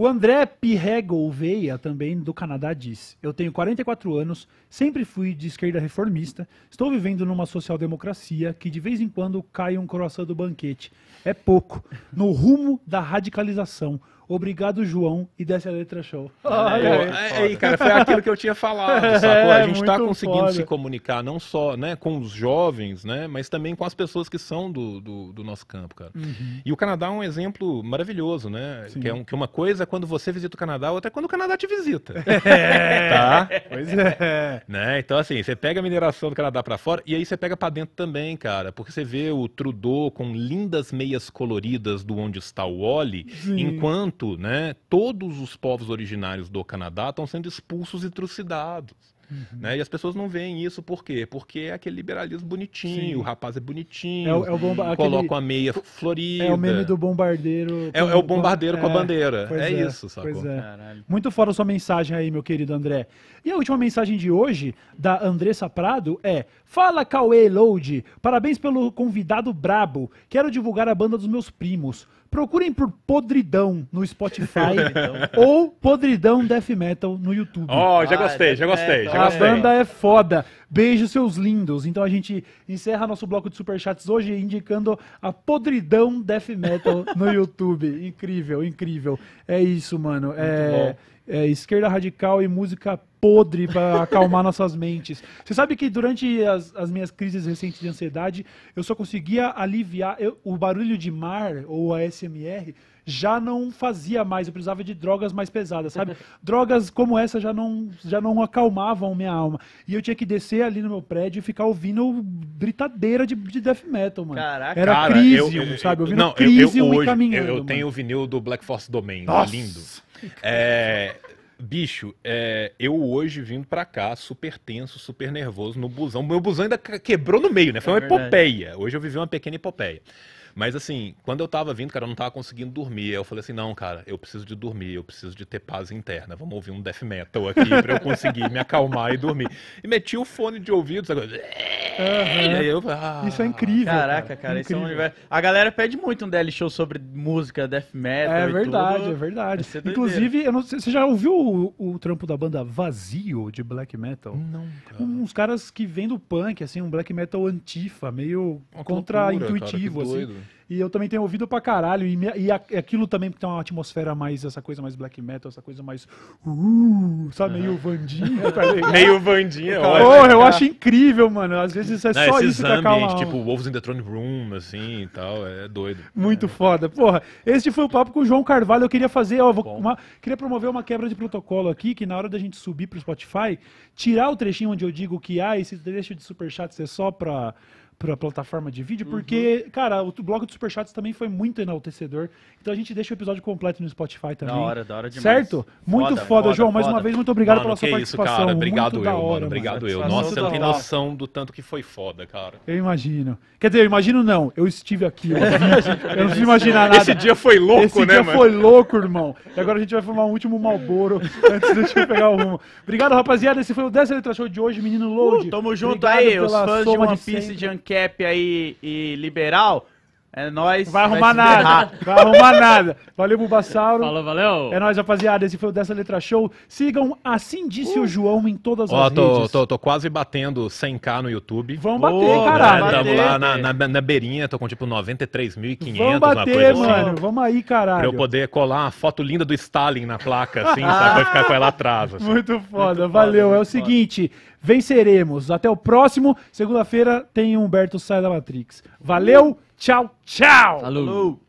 O André Pirregolveia, também do Canadá, diz: Eu tenho 44 anos, sempre fui de esquerda reformista, estou vivendo numa social-democracia que de vez em quando cai um croissant do banquete. É pouco. No rumo da radicalização. Obrigado, João, e desce a letra show. Ah, Olha, é, aí, é, cara, foi aquilo que eu tinha falado, é, sacou? A gente está conseguindo foda. se comunicar não só né, com os jovens, né, mas também com as pessoas que são do, do, do nosso campo, cara. Uhum. E o Canadá é um exemplo maravilhoso, né? Que, é um, que é uma coisa é quando você visita o Canadá, outra é quando o Canadá te visita. É. Tá? Pois é. Né? Então, assim, você pega a mineração do Canadá para fora e aí você pega para dentro também, cara, porque você vê o Trudeau com lindas meias coloridas do Onde Está o Oli, enquanto momento, né, todos os povos originários do Canadá estão sendo expulsos e trucidados. Uhum. Né? E as pessoas não veem isso por quê? Porque é aquele liberalismo bonitinho, Sim. o rapaz é bonitinho, é, o, é o bomba... coloca aquele... a meia florida. É o meme do bombardeiro. É, é o bombardeiro com a é, bandeira. É, é, isso, sacou? É. Muito fora a sua mensagem aí, meu querido André. E a última mensagem de hoje, da Andressa Prado, é: Fala Cauê Load, parabéns pelo convidado brabo. Quero divulgar a banda dos meus primos procurem por Podridão no Spotify ou Podridão Death Metal no YouTube. Ó, oh, já gostei, já gostei, já gostei. A banda é foda. Beijo, seus lindos. Então a gente encerra nosso bloco de superchats hoje indicando a Podridão Death Metal no YouTube. incrível, incrível. É isso, mano. É, é, esquerda radical e música podre para acalmar nossas mentes. Você sabe que durante as, as, minhas crises recentes de ansiedade, eu só conseguia aliviar eu, o barulho de mar ou a SMR já não fazia mais, eu precisava de drogas mais pesadas, sabe? drogas como essa já não, já não acalmavam minha alma. E eu tinha que descer ali no meu prédio e ficar ouvindo britadeira de, de death metal, mano. Caraca, Era cara, eu, sabe? Ouvindo não, Crisium eu, eu, e caminhando. Eu, tenho o vinil do Black Force Domain, Nossa. lindo. É, Bicho, é, eu hoje vindo pra cá, super tenso, super nervoso no busão. Meu busão ainda quebrou no meio, né? Foi é uma é epopeia. Hoje eu vivi uma pequena epopeia. Mas assim, quando eu tava vindo, cara, eu não tava conseguindo dormir. Eu falei assim, não, cara, eu preciso de dormir, eu preciso de ter paz interna. Vamos ouvir um death metal aqui pra eu conseguir me acalmar e dormir. E meti o fone de ouvido, sabe? Uhum. E aí eu, ah, isso é incrível. Caraca, cara, cara incrível. isso é um universo. A galera pede muito um DL show sobre música, death metal. É verdade, tudo. é verdade. Inclusive, eu não sei, você já ouviu o, o, trampo da banda Vazio de black metal? Não. Cara. Um, uns caras que vêm do punk, assim, um black metal antifa, meio contra-intuitivo, assim. Doido. E eu também tenho ouvido pra caralho. E, e aquilo também porque tem uma atmosfera mais, essa coisa mais black metal, essa coisa mais. Uh, sabe, meio Vandinha. Tá meio Vandinha, é ó. Oh, eu acho incrível, mano. Às vezes é Não, só isso que acalma. Tipo, Wolves in the Throne Room, assim e tal. É doido. Muito é. foda. Porra, este foi o papo com o João Carvalho. Eu queria fazer, ó, uma, queria promover uma quebra de protocolo aqui, que na hora da gente subir pro Spotify, tirar o trechinho onde eu digo que, ah, esse trecho de superchat é só pra para a plataforma de vídeo, porque, uhum. cara, o blog do Superchats também foi muito enaltecedor. Então a gente deixa o episódio completo no Spotify também. Da hora, da hora demais. Certo? Muito foda, foda João. Foda. Mais uma vez, muito obrigado mano, pela sua participação. Isso, cara. Obrigado muito eu, hora, mano. Obrigado mano. eu. Nossa, Nossa eu não tenho noção do tanto que foi foda, cara. Eu imagino. Quer dizer, eu imagino não. Eu estive aqui. Eu, eu não preciso imaginar nada. Esse dia foi louco, Esse né, mano? Esse dia foi louco, irmão. E agora a gente vai formar um último Malboro antes de eu pegar o rumo. Obrigado, rapaziada. Esse foi o 10 Eletra Show de hoje, menino Load. Uh, tamo junto obrigado aí, os fãs de One Piece de cap aí e liberal, é nóis. Vai arrumar vai nada. Vai arrumar nada. Valeu, Bubassauro. Falou, valeu. É nóis, rapaziada. Esse foi o Dessa Letra Show. Sigam Assim Disse uh. o João em todas oh, as tô, redes. Tô, tô quase batendo 100k no YouTube. Vão bater, caralho. Né, tamo lá na, na, na, beirinha. Tô com tipo 93.500. Vamos bater, assim. mano. Assim. Vamos aí, caralho. Pra eu poder colar uma foto linda do Stalin na placa, assim, sabe? Vai ficar com ela atrás. Assim. Muito foda. Muito valeu. Foda, é o seguinte... Venceremos. Até o próximo. Segunda-feira tem Humberto Sai da Matrix. Valeu! Tchau, tchau. Falou. Falou.